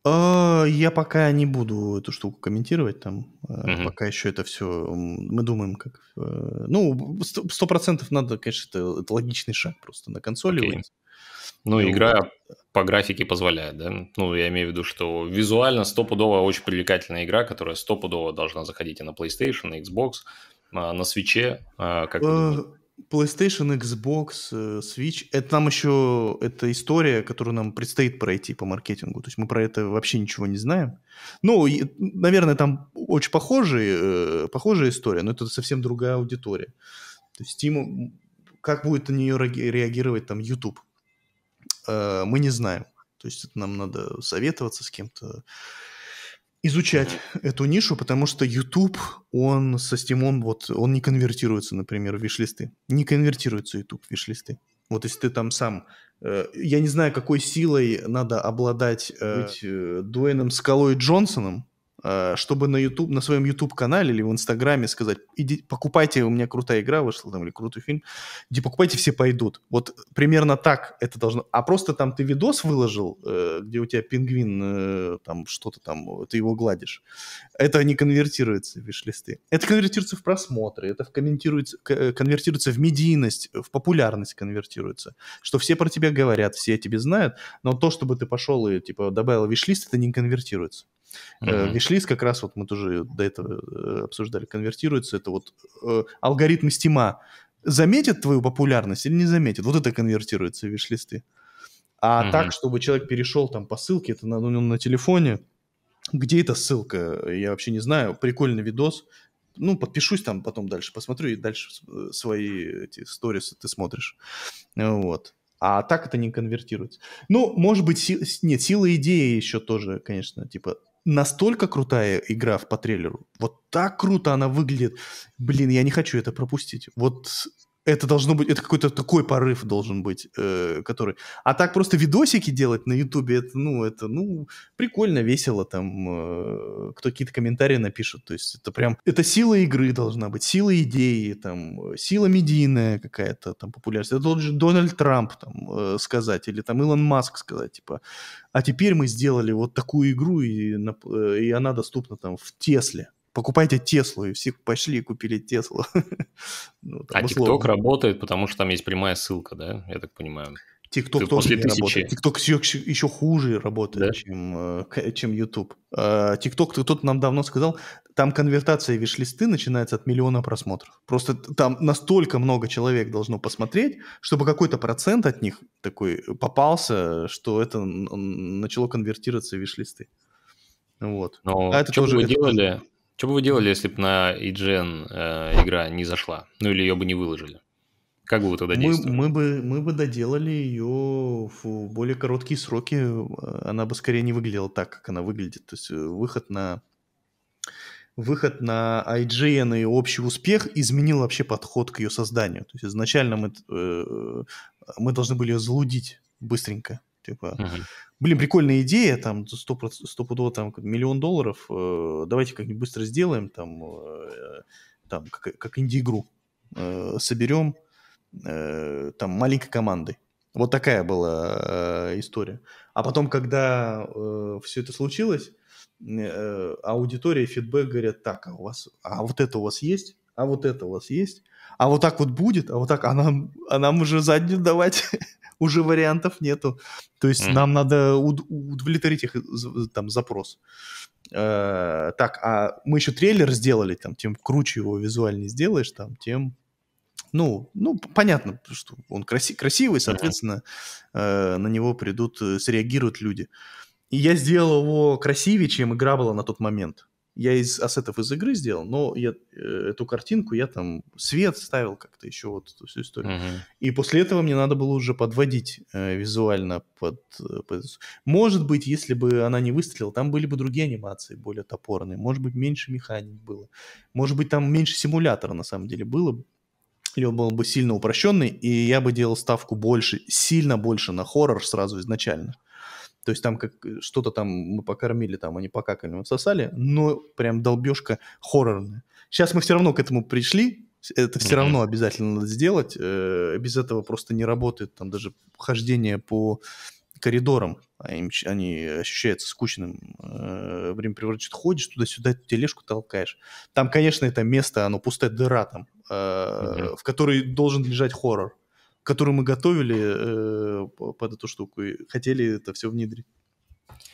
А, я пока не буду эту штуку комментировать, там, угу. пока еще это все, мы думаем, как, э, ну, сто процентов надо, конечно, это, это логичный шаг просто на консоли. Okay. Выйти. Ну, и ну, игра вот. по графике позволяет, да? Ну, я имею в виду, что визуально стопудово очень привлекательная игра, которая стопудово должна заходить и на PlayStation, и Xbox, а, на свече а, как? Э, PlayStation, Xbox, э, Switch. Это нам еще это история, которую нам предстоит пройти по маркетингу. То есть мы про это вообще ничего не знаем. Ну, и, наверное, там очень похожие, э, похожая история, но это совсем другая аудитория. То есть Steam, как будет на нее реагировать там YouTube, мы не знаем. То есть это нам надо советоваться с кем-то, изучать эту нишу, потому что YouTube, он со Steam, вот, он не конвертируется, например, в виш Не конвертируется YouTube в виш Вот если ты там сам... Э, я не знаю, какой силой надо обладать э, быть, э, Дуэйном Скалой Джонсоном, Э, чтобы на YouTube, на своем YouTube канале или в Инстаграме сказать, иди, покупайте, у меня крутая игра вышла там или крутой фильм, иди покупайте, все пойдут. Вот примерно так это должно. А просто там ты видос выложил, э, где у тебя пингвин э, там что-то там, ты его гладишь. Это не конвертируется в виш Это конвертируется в просмотры, это комментируется, конвертируется в медийность, в популярность конвертируется. Что все про тебя говорят, все о тебе знают, но то, чтобы ты пошел и типа добавил виш это не конвертируется. Uh-huh. Э, Вишлист как раз, вот мы тоже до этого э, обсуждали, конвертируется. Это вот э, алгоритмы стима заметят твою популярность или не заметят. Вот это конвертируется в вишлисты. А uh-huh. так, чтобы человек перешел там по ссылке, это на, ну, на телефоне. Где эта ссылка? Я вообще не знаю. Прикольный видос. Ну, подпишусь там потом дальше, посмотрю, и дальше свои эти сторисы ты смотришь. Вот. А так это не конвертируется. Ну, может быть, сил... нет, сила идеи еще тоже, конечно, типа настолько крутая игра в по трейлеру. Вот так круто она выглядит. Блин, я не хочу это пропустить. Вот это должно быть, это какой-то такой порыв должен быть, э, который. А так просто видосики делать на Ютубе, это, ну, это, ну, прикольно, весело, там, э, кто какие-то комментарии напишет, то есть это прям, это сила игры должна быть, сила идеи, там, сила медийная какая-то, там, популярность. Это должен Дональд Трамп, там, э, сказать, или там Илон Маск сказать, типа, а теперь мы сделали вот такую игру, и, э, и она доступна там в Тесле покупайте Теслу, и все пошли и купили Теслу. ну, а ТикТок работает, потому что там есть прямая ссылка, да, я так понимаю? ТикТок тоже не работает. ТикТок еще, еще хуже работает, да? чем, э, чем YouTube. А, ТикТок, кто-то нам давно сказал, там конвертация виш-листы начинается от миллиона просмотров. Просто там настолько много человек должно посмотреть, чтобы какой-то процент от них такой э, попался, что это начало конвертироваться в виш-листы. Вот. Но а это что тоже, бы вы делали, что бы вы делали, если бы на IGN e э, игра не зашла? Ну или ее бы не выложили? Как бы вы тогда действовали? Мы, мы, бы, мы бы доделали ее в более короткие сроки. Она бы скорее не выглядела так, как она выглядит. То есть э, выход на выход на IGN e и общий успех изменил вообще подход к ее созданию. То есть изначально мы, э, мы должны были ее залудить быстренько. Типа, uh-huh. блин, прикольная идея, там, стопудово, там, миллион долларов, э, давайте как-нибудь быстро сделаем, там, э, там как, как инди-игру э, соберем, э, там, маленькой командой. Вот такая была э, история. А потом, когда э, все это случилось, э, аудитория фидбэк говорят, так, а у вас, а вот это у вас есть, а вот это у вас есть, а вот так вот будет, а вот так, а нам, а нам уже заднюю давать. уже вариантов нету. То есть нам надо удовлетворить их там запрос. Э, так, а мы еще трейлер сделали, там, тем круче его визуально сделаешь, там, тем ну, ну, понятно, что он краси- красивый, соответственно, э, на него придут, э, среагируют люди. И я сделал его красивее, чем игра была на тот момент я из ассетов из игры сделал, но я э, эту картинку я там свет ставил как-то еще вот эту всю историю. Угу. И после этого мне надо было уже подводить э, визуально под, э, под... Может быть, если бы она не выстрелила, там были бы другие анимации более топорные, может быть, меньше механик было, может быть, там меньше симулятора на самом деле было, или он был бы сильно упрощенный, и я бы делал ставку больше, сильно больше на хоррор сразу изначально. То есть там как э, что-то там мы покормили, там они покакали, мы сосали, но прям долбежка хоррорная. Сейчас мы все равно к этому пришли, это все равно обязательно надо сделать. Э, без этого просто не работает там даже хождение по коридорам, а они, ощущаются скучным. Э, время превращает ходишь туда-сюда, тележку толкаешь. Там, конечно, это место, оно пустая дыра там, в которой должен лежать хоррор которую мы готовили э, под эту штуку и хотели это все внедрить.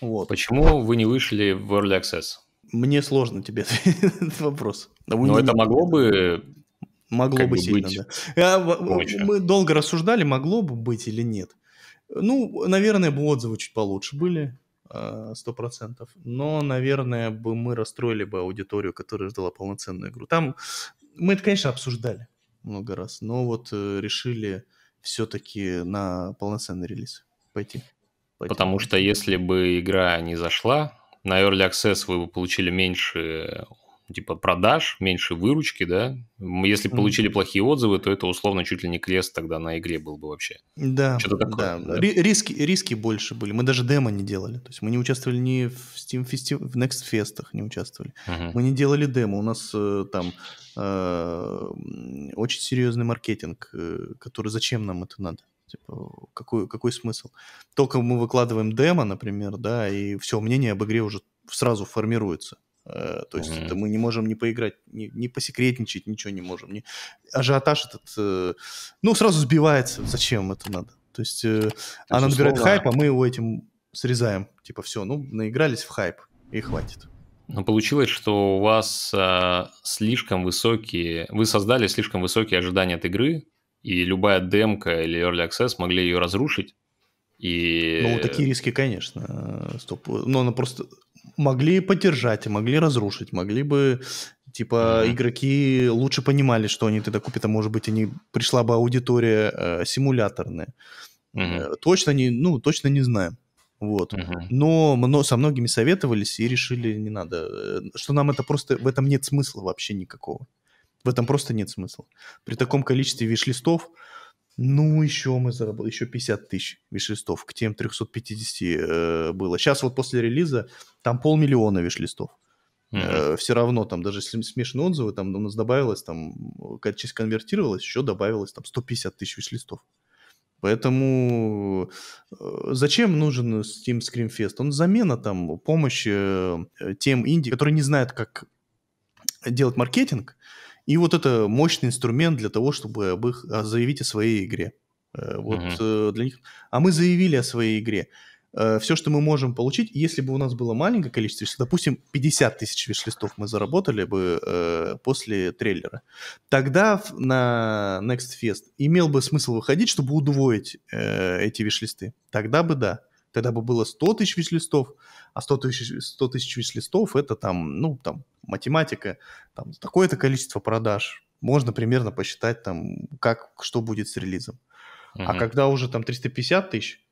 Вот. Почему вы не вышли в Early Access? Мне сложно тебе этот вопрос. Да, Но это могло бы Могло бы сильно, быть да. Помощью. А, мы долго рассуждали, могло бы быть или нет. Ну, наверное, бы отзывы чуть получше были, а, сто процентов. Но, наверное, бы мы расстроили бы аудиторию, которая ждала полноценную игру. Там мы это, конечно, обсуждали много раз, но вот э, решили все-таки на полноценный релиз пойти. пойти. Потому что если бы игра не зашла, на Early Access вы бы получили меньше типа продаж, меньше выручки, да? Если получили плохие отзывы, то это условно чуть ли не крест тогда на игре был бы вообще. Да, Что-то такое, да. да. Риски, риски больше были. Мы даже демо не делали. То есть мы не участвовали ни в Steam Festi... в Next фестах не участвовали. Uh-huh. Мы не делали демо. У нас э, там э, очень серьезный маркетинг, э, который зачем нам это надо? Типа, какой, какой смысл? Только мы выкладываем демо, например, да, и все мнение об игре уже сразу формируется. Э, то есть mm-hmm. это мы не можем не поиграть, не, не посекретничать, ничего не можем. Не... Ажиотаж этот, э, ну, сразу сбивается. Зачем это надо? То есть То э, она набирает условно... хайп, а мы его этим срезаем. Типа все, ну, наигрались в хайп, и хватит. Но ну, получилось, что у вас а, слишком высокие, вы создали слишком высокие ожидания от игры, и любая демка или early access могли ее разрушить. И... Ну, такие риски, конечно, стоп. Но она просто Могли поддержать, могли разрушить, могли бы типа mm-hmm. игроки лучше понимали, что они тогда купят, а может быть, они пришла бы аудитория э, симуляторная. Mm-hmm. Э, точно не, ну точно не знаем. Вот. Mm-hmm. Но, но со многими советовались и решили, не надо, э, что нам это просто в этом нет смысла вообще никакого. В этом просто нет смысла. При таком количестве виш-листов, ну, еще мы заработали, еще 50 тысяч вишлистов. К тем 350 э, было. Сейчас вот после релиза там полмиллиона вишлистов. Mm-hmm. Э, все равно там даже смешанные отзывы, там ну, у нас добавилось, там часть конвертировалось, еще добавилось там 150 тысяч вишлистов. Поэтому э, зачем нужен Steam Scream Fest? Он замена там помощь э, тем инди, которые не знают, как делать маркетинг, mm и вот это мощный инструмент для того, чтобы об их, а, заявить о своей игре. Э, вот mm для них. А мы заявили о своей игре. Э, Все, что мы можем получить, если бы у нас было маленькое количество, допустим, 50 тысяч виш-листов мы заработали бы после трейлера, тогда на Next Fest имел бы смысл выходить, чтобы удвоить эти виш-листы. Тогда бы да. Тогда бы было 100 тысяч виш а 100 тысяч, 100 тысяч виш это там, ну, там, математика, там, такое-то количество продаж. Можно примерно посчитать там, как, что будет с релизом. Uh-huh. А когда уже там 350 тысяч,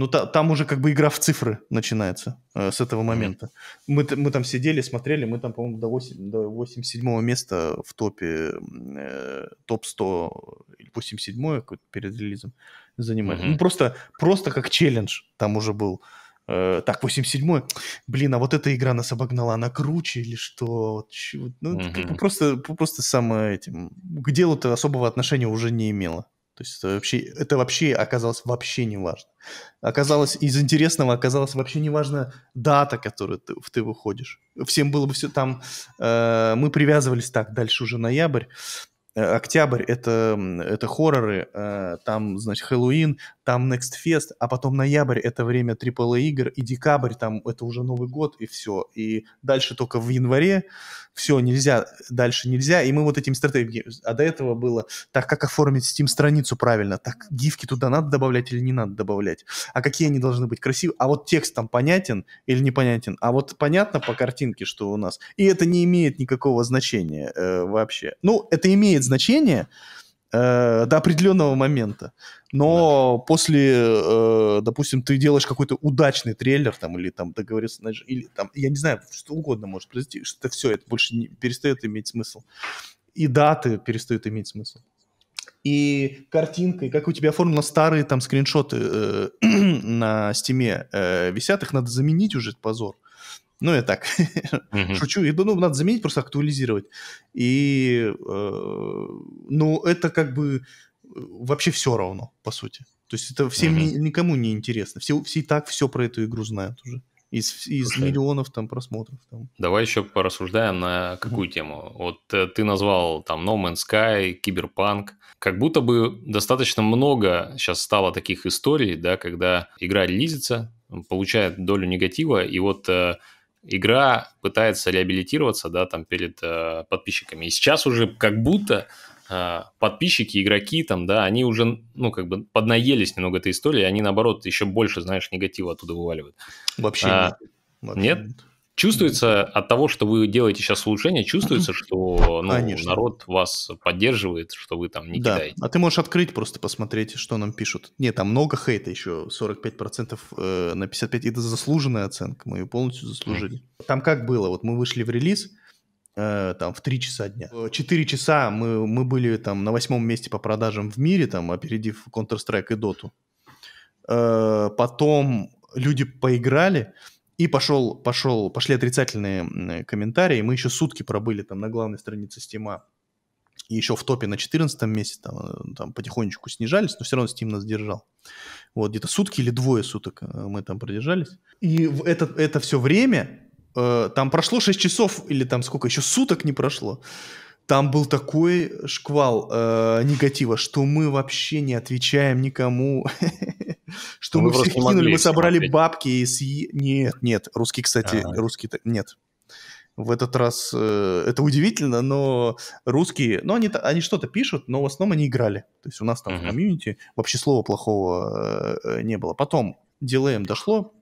ну, та, там уже как бы игра в цифры начинается э, с этого момента. Mm-hmm. Мы, мы там сидели, смотрели, мы там, по-моему, до, 8, до 87 места в топе, э, топ-100 или 87 перед релизом занимали. Mm-hmm. Ну, просто, просто как челлендж там уже был. Э, так, 87 блин, а вот эта игра нас обогнала, она круче или что? Ну, mm-hmm. просто, просто самое этим... К делу-то особого отношения уже не имело? То есть это вообще, это вообще оказалось вообще не важно. Оказалось, из интересного оказалось вообще не важно дата, которую ты, ты выходишь. Всем было бы все там... Э, мы привязывались так, дальше уже ноябрь. Э, октябрь — это, это хорроры, э, там, значит, Хэллоуин, там Next Fest, а потом ноябрь — это время AAA игр, и декабрь — там это уже Новый год, и все. И дальше только в январе все, нельзя, дальше нельзя, и мы вот этим стратегией... А до этого было, так как оформить Steam-страницу правильно, так гифки туда надо добавлять или не надо добавлять, а какие они должны быть красивые, а вот текст там понятен или непонятен, а вот понятно по картинке, что у нас, и это не имеет никакого значения э, вообще. Ну, это имеет имеет значение э, до определенного момента. Но да. после, э, допустим, ты делаешь какой-то удачный трейлер, там, или там договорился, или там, я не знаю, что угодно может произойти, что все, это больше не, перестает иметь смысл. И даты перестают иметь смысл. И картинка, и как у тебя оформлено старые там скриншоты э, на стиме э, висят, их надо заменить уже, позор. Ну, я так mm-hmm. шучу. И, ну, надо заменить, просто актуализировать. И, э, ну, это как бы э, вообще все равно, по сути. То есть это всем mm-hmm. ни, никому не интересно. Все, все и так все про эту игру знают уже. Из, из миллионов там просмотров. Там. Давай еще порассуждаем на какую mm-hmm. тему. Вот э, ты назвал там No Man's Sky, Киберпанк. Как будто бы достаточно много сейчас стало таких историй, да, когда игра релизится, получает долю негатива, и вот э, игра пытается реабилитироваться, да, там перед э, подписчиками. И сейчас уже как будто э, подписчики, игроки, там, да, они уже, ну, как бы поднаелись немного этой истории, они, наоборот, еще больше, знаешь, негатива оттуда вываливают. Вообще а, нет. Вообще нет? нет. Чувствуется от того, что вы делаете сейчас улучшение, чувствуется, что ну, народ вас поддерживает, что вы там не да. кидаете. А ты можешь открыть просто посмотреть, что нам пишут. Нет, там много хейта еще, 45% э, на 55%. Это заслуженная оценка, мы ее полностью заслужили. Mm. Там как было, вот мы вышли в релиз, э, там в 3 часа дня. 4 э, часа мы, мы были там на восьмом месте по продажам в мире, там опередив Counter-Strike и Dota. Э, потом люди поиграли, и пошел, пошел, пошли отрицательные комментарии. Мы еще сутки пробыли там на главной странице Стима. И еще в топе на 14 месте там, э, там потихонечку снижались, но все равно Steam нас держал. Вот где-то сутки или двое суток э, мы там продержались. И в это, это все время, э, там прошло 6 часов или там сколько, еще суток не прошло там был такой э, шквал э, негатива, что мы вообще не отвечаем никому, что мы всех кинули, мы собрали бабки и съели. Нет, нет, русские, кстати, а. русские, нет. В этот раз э, это удивительно, но русские, ну они, что-то пишут, но в основном они играли. То есть у нас там в комьюнити вообще слова плохого э, не было. Потом DLM дошло,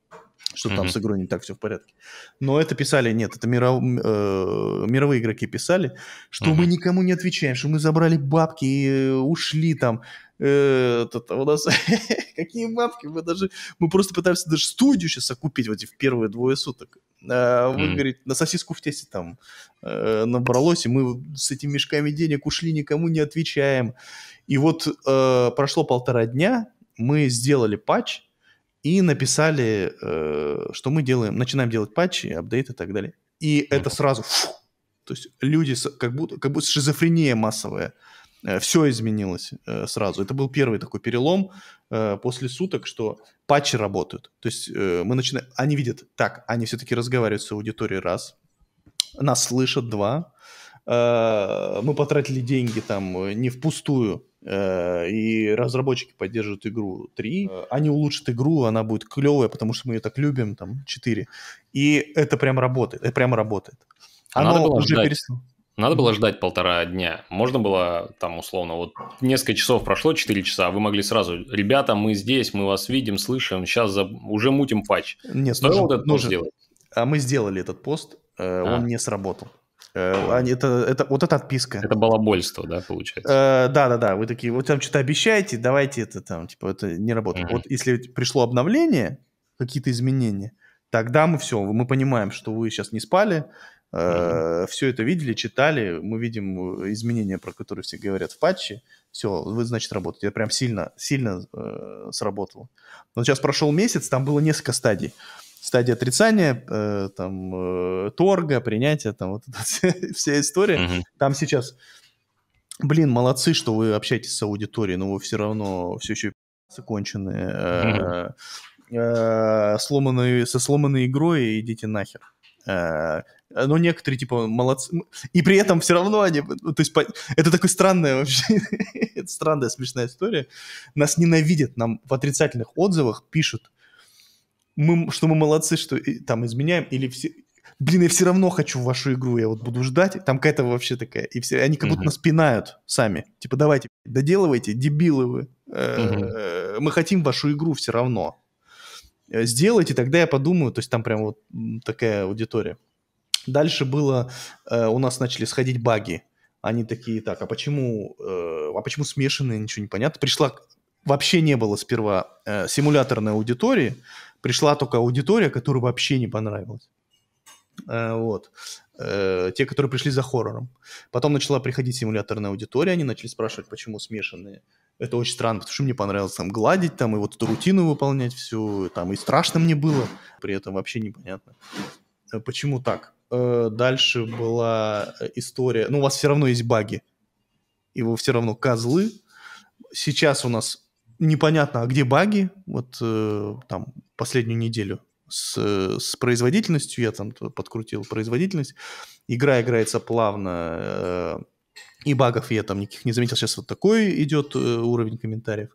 что mm-hmm. там с игрой не так все в порядке. Но это писали, нет, это миров, э, мировые игроки писали, что mm-hmm. мы никому не отвечаем, что мы забрали бабки и э, ушли там. Э, это, а у нас какие бабки, мы даже, мы просто пытаемся даже студию сейчас окупить вот эти в первые двое суток. А, вы, mm-hmm. говорит, на сосиску в тесте там э, набралось, и мы с этими мешками денег ушли, никому не отвечаем. И вот э, прошло полтора дня, мы сделали патч, и написали, э, что мы делаем, начинаем делать патчи, апдейты и так далее. И mm-hmm. это сразу, фу, то есть люди как будто, как будто шизофрения массовая, э, все изменилось э, сразу. Это был первый такой перелом после суток, что патчи работают. То есть мы начинаем, они видят, так, они все-таки разговаривают с аудиторией раз, нас слышат два, мы потратили деньги там не впустую, Э, и разработчики поддерживают игру 3, э. они улучшат игру, она будет клевая, потому что мы ее так любим, там, 4. И это прям работает, это прямо работает. Оно Надо было уже ждать. перестало. Надо было ждать полтора дня. Можно было там условно, вот несколько часов прошло, 4 часа, а вы могли сразу, ребята, мы здесь, мы вас видим, слышим, сейчас за... уже мутим патч. Нет, нужно вот этот нужен. сделать? А мы сделали этот пост, э, а. он не сработал. Э, они, это, это, вот это отписка. Это балабольство, да, получается? Э, да, да, да. Вы такие, вот там что-то обещаете, давайте это там, типа, это не работает. Угу. Вот если пришло обновление, какие-то изменения, тогда мы все, мы понимаем, что вы сейчас не спали, угу. Э, все это видели, читали, мы видим изменения, про которые все говорят в патче, все, вы, значит, работаете. Это прям сильно, сильно э, сработало. Но сейчас прошел месяц, там было несколько стадий стадия отрицания, э, там, э, торга, принятия, там, вот эта вся история. mm Там сейчас, блин, молодцы, что вы общаетесь с аудиторией, но вы все равно все еще законченные, э, э, сломанные, со сломанной игрой идите нахер. Э, но некоторые, типа, молодцы. И при этом все равно они... Ну, то есть, это такая странная вообще... это странная, смешная история. Нас ненавидят, нам в отрицательных отзывах пишут, мы, что мы молодцы, что и, там изменяем, или все... Блин, я все равно хочу вашу игру, я вот буду ждать. Там какая-то вообще такая. И все, они как будто нас пинают сами. Типа, давайте, доделывайте, дебилы вы. Э, мы хотим вашу игру все равно. Э, сделайте, тогда я подумаю. То есть там прям вот такая аудитория. Дальше было, э, у нас начали сходить баги. Они такие, так, а почему, а почему смешанные, ничего не понятно. Пришла, вообще не было сперва э, симуляторной аудитории, пришла только аудитория, которой вообще не понравилось, э, Вот. Э, те, которые пришли за хоррором. Потом начала приходить симуляторная аудитория, они начали спрашивать, почему смешанные. Это очень странно, потому что мне понравилось там гладить, там, и вот эту рутину выполнять всю, там, и страшно мне было, при этом вообще непонятно. Э, почему так? Дальше была история, ну, у вас все равно есть баги, и вы все равно козлы. Сейчас у нас непонятно, а где баги, вот э, там последнюю неделю с, с производительностью, я там подкрутил производительность. Игра играется плавно, э, и багов я там никаких не заметил. Сейчас вот такой идет э, уровень комментариев.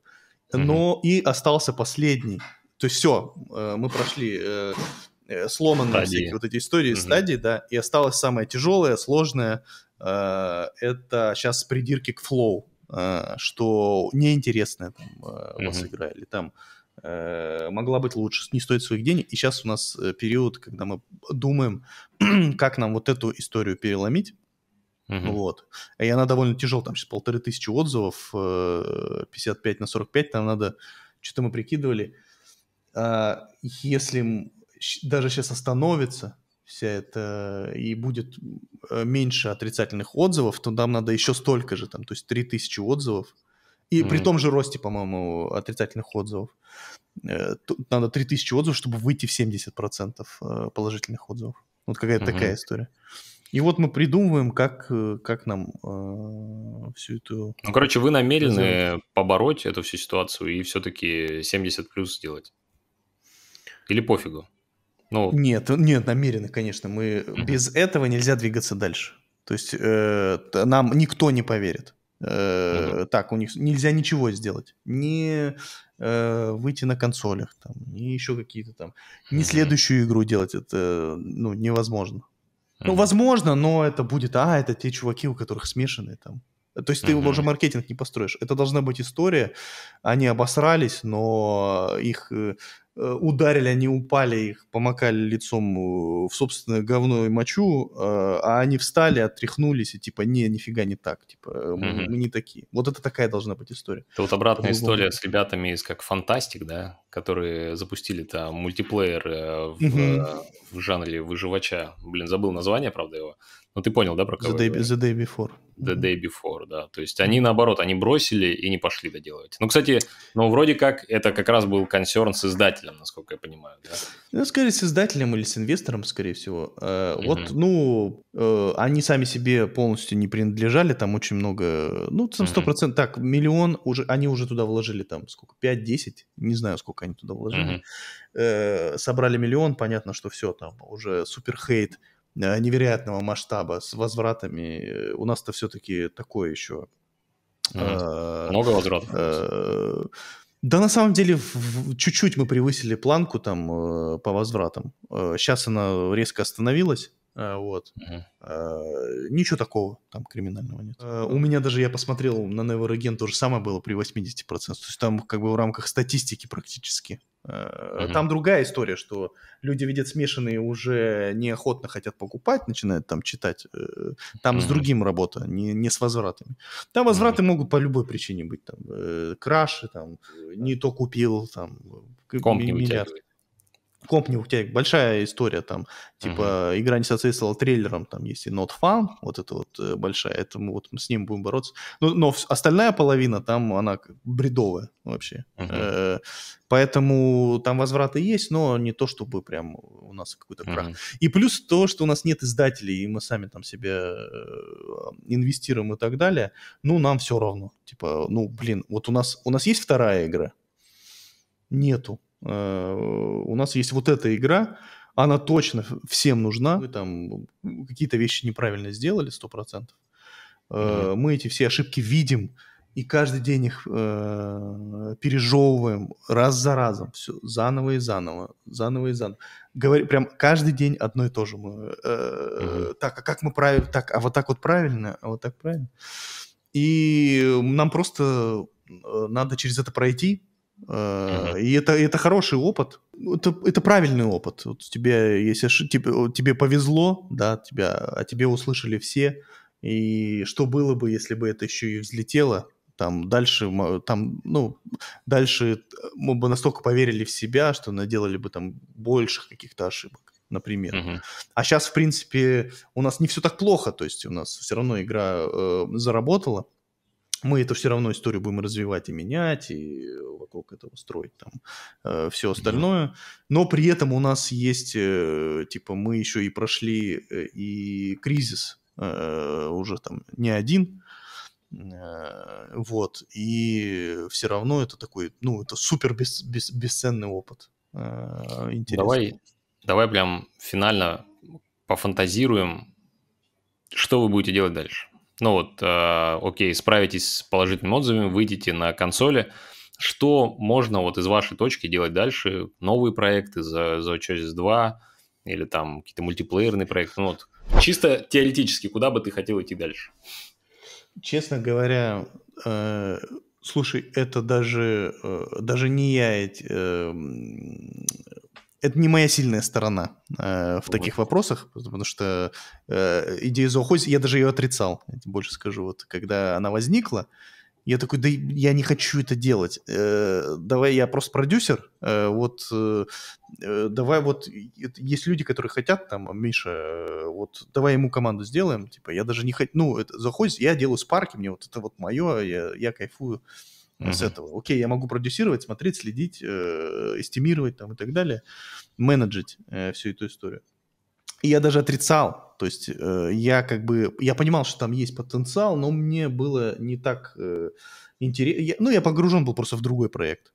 Но mm-hmm. и остался последний. То есть все, э, мы прошли сломанные стадии. всякие вот эти истории, mm-hmm. стадии, да, и осталось самое тяжелое, сложное, это сейчас придирки к флоу, что неинтересное там у вас mm-hmm. игра, или там Э, могла быть лучше, не стоит своих денег. И сейчас у нас э, период, когда мы думаем, как нам вот эту историю переломить. Угу. Вот. И она довольно тяжелая, там сейчас полторы тысячи отзывов, 55 э, на 45, там надо, что-то мы прикидывали, а, если даже сейчас остановится вся эта, и будет меньше отрицательных отзывов, то нам надо еще столько же, там, то есть 3000 отзывов, и mm-hmm. при том же росте, по-моему, отрицательных отзывов. Э, тут надо 3000 отзывов, чтобы выйти в 70% э, положительных отзывов. Вот какая-то mm-hmm. такая история. И вот мы придумываем, как, э, как нам э, всю эту... Ну, короче, вы намерены Разве... побороть эту всю ситуацию и все-таки 70 плюс сделать? Или пофигу? Ну... Нет, нет, намерены, конечно. Мы... Mm-hmm. Без этого нельзя двигаться дальше. То есть э, нам никто не поверит. Э, так, у них нельзя ничего сделать. Не э, выйти на консолях, там, не еще какие-то там. Не следующую игру делать, это ну, невозможно. Ну, возможно, но это будет, а, это те чуваки, у которых смешанные там. То есть ты уже маркетинг не построишь. Это должна быть история. Они обосрались, но их э, Э, ударили, они упали, их помакали лицом э, в собственное говно и мочу, э, а они встали, отряхнулись и типа, не, нифига не так, типа, мы, угу. мы не такие. Вот это такая должна быть история. Это вот обратная По-другому. история с ребятами из как Фантастик, да, которые запустили там мультиплеер в, угу. в жанре выживача. Блин, забыл название, правда, его. Ну, ты понял, да, про кого? The day, the day before. The day before, да. То есть они, наоборот, они бросили и не пошли доделывать. Ну, кстати, ну, вроде как это как раз был консерн с издателем, насколько я понимаю, да? Ну, скорее, с издателем или с инвестором, скорее всего. mm-hmm. Вот, ну, э, они сами себе полностью не принадлежали, там очень много, ну, там 100%, mm-hmm. так, миллион, уже, они уже туда вложили, там, сколько, 5-10, не знаю, сколько они туда вложили. Mm-hmm. собрали миллион, понятно, что все, там, уже супер хейт Э, невероятного масштаба с возвратами. У нас-то все-таки такое еще. Э, Много возвратов. Э, да, на самом деле, чуть-чуть мы превысили планку там по возвратам. Сейчас она резко остановилась. Э, вот. Uh-huh. Ничего такого там криминального нет. Э, у меня даже, я посмотрел, на Never Again то же самое было при 80%. То есть там как бы в рамках статистики практически. Uh-huh. Там другая история, что люди видят смешанные уже неохотно хотят покупать, начинают там читать. Там с другим работа, не, не с возвратами. Там возвраты могут по любой причине быть. Там краши, там не то купил, там... Комп не Вытягивает комп не у тебя большая история там, типа uh-huh. игра не соответствовала трейлерам, там есть и Not Fun, вот это вот э, большая, это мы вот с ним будем бороться. Ну, но остальная половина там, она бредовая вообще. Uh-huh. Поэтому там возвраты есть, но не то, чтобы прям у нас какой-то крах. Uh-huh. И плюс то, что у нас нет издателей, и мы сами там себе э, инвестируем и так далее, ну, нам все равно. Типа, ну, блин, вот у нас, у нас есть вторая игра? Нету Э, у нас есть вот эта игра, она точно всем нужна. Мы там какие-то вещи неправильно сделали, 100%. Mm-hmm. Э, мы эти все ошибки видим, и каждый день их э, пережевываем раз за разом, все заново и заново, заново и заново. Говорю, прям каждый день одно и то же. Мы, э, угу. Так, а как мы правильно, так, а вот так вот правильно, а вот так правильно. И нам просто э, надо через это пройти, Э, и это, это хороший опыт, это, это правильный опыт. Вот тебе, если тебе, типа, тебе повезло, да, тебя, о тебе услышали все. И что было бы, если бы это еще и взлетело? Там дальше, там, ну, дальше э, мы бы настолько поверили в себя, что наделали бы там больше каких-то ошибок, например. Uh-huh. А сейчас, в принципе, у нас не все так плохо, то есть у нас все равно игра э, заработала мы эту все равно историю будем развивать и менять, и вокруг этого строить там э, все остальное. Но при этом у нас есть, э, типа, мы еще и прошли э, и кризис э, уже там не один, э, вот, и все равно это такой, ну, это супер бес, бес, бесценный опыт. Э, интересный. Давай, давай прям финально пофантазируем, что вы будете делать дальше ну вот, э, окей, справитесь с положительными отзывами, выйдите на консоли, что можно вот из вашей точки делать дальше? Новые проекты за, за Choice 2 или там какие-то мультиплеерные проекты? Ну, вот, чисто теоретически, куда бы ты хотел идти дальше? Честно говоря, э, слушай, это даже, э, даже не я эти, э, это не моя сильная сторона э, в вот. таких вопросах, потому что э, идея зооходит, я даже ее отрицал, я тебе больше скажу, вот когда она возникла, я такой, да я не хочу это делать. Э, давай я просто продюсер. Э, вот э, э давай вот есть люди, которые хотят там, Миша, э, вот давай ему команду сделаем. Типа я даже не хочу, ну это заходит, я делаю спарки, мне вот это вот мое, я, я кайфую с этого. Окей, я могу продюсировать, смотреть, следить, э, эстимировать там и так далее, менеджить э, всю эту историю. И я даже отрицал, то есть э, я как бы, я понимал, что там есть потенциал, но мне было не так э, интересно, ну я погружен был просто в другой проект.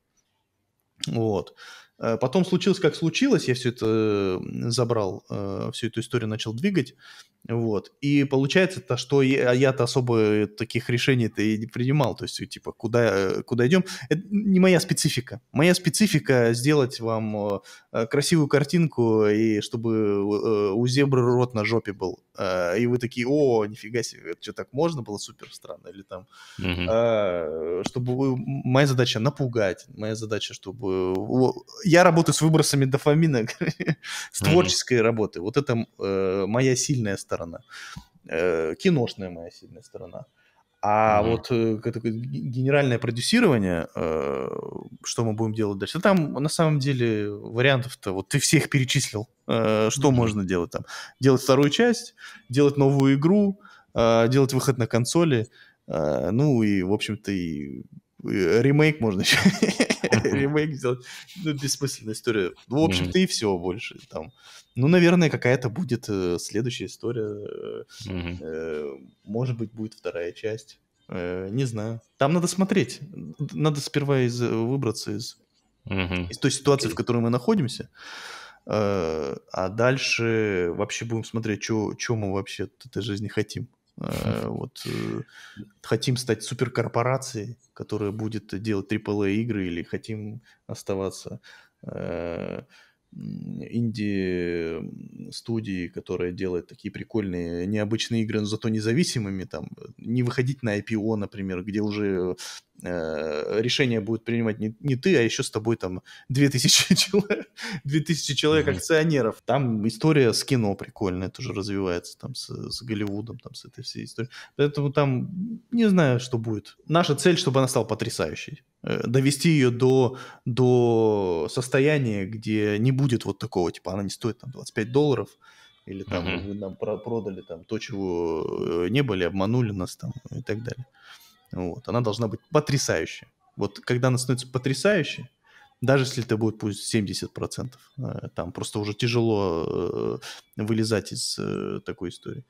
Вот. Э, потом случилось, как случилось, я все это э, забрал, всю эту историю начал двигать, вот. И получается-то, что я-то я особо таких решений-то и не принимал. То есть, типа, куда, э, куда идем? Это не моя специфика. Моя специфика сделать вам э, красивую картинку, и чтобы э, у зебры рот на жопе был. А, и вы такие, о, нифига себе, это что, так можно было? Супер странно. Или там, угу. чтобы вы... Моя задача напугать. Моя задача, чтобы... Я работаю с выбросами дофамина, с творческой работы. Вот это моя сильная сторона сторона, э, киношная моя сильная сторона. А mm-hmm. вот э, такое генеральное продюсирование, э, что мы будем делать дальше, ну, там на самом деле вариантов-то, вот ты всех перечислил, э, что mm-hmm. можно делать там. Делать вторую часть, делать новую игру, э, делать выход на консоли, э, ну и, в общем-то, и Э, ремейк можно еще. ремейк сделать. Ну, бессмысленная история. Ну, в общем-то, и все больше. Там. Ну, наверное, какая-то будет э, следующая история. Э, э, может быть, будет вторая часть. Э, не знаю. Там надо смотреть. Надо сперва из, э, выбраться из, из той ситуации, в которой мы находимся. А дальше вообще будем смотреть, что мы вообще от этой жизни хотим. Э, вот э, хотим стать суперкорпорацией, которая будет делать AAA игры, или хотим оставаться э, инди-студии, которая делает такие прикольные, необычные игры, но зато независимыми, там, не выходить на IPO, например, где уже Э, решение будет принимать не, не ты, а еще с тобой там 2000 человек, 2000 человек mm-hmm. акционеров. Там история с кино прикольная тоже развивается, там с, с Голливудом, там с этой всей историей. Поэтому там не знаю, что будет. Наша цель, чтобы она стала потрясающей. Э, довести ее до, до состояния, где не будет вот такого, типа она не стоит там 25 долларов, или там mm-hmm. вы нам продали там то, чего э, не были, обманули нас там и так далее. Вот, она должна быть потрясающая. Вот когда она становится потрясающей, даже если это будет пусть 70%, э, там просто уже тяжело э, вылезать из э, такой истории.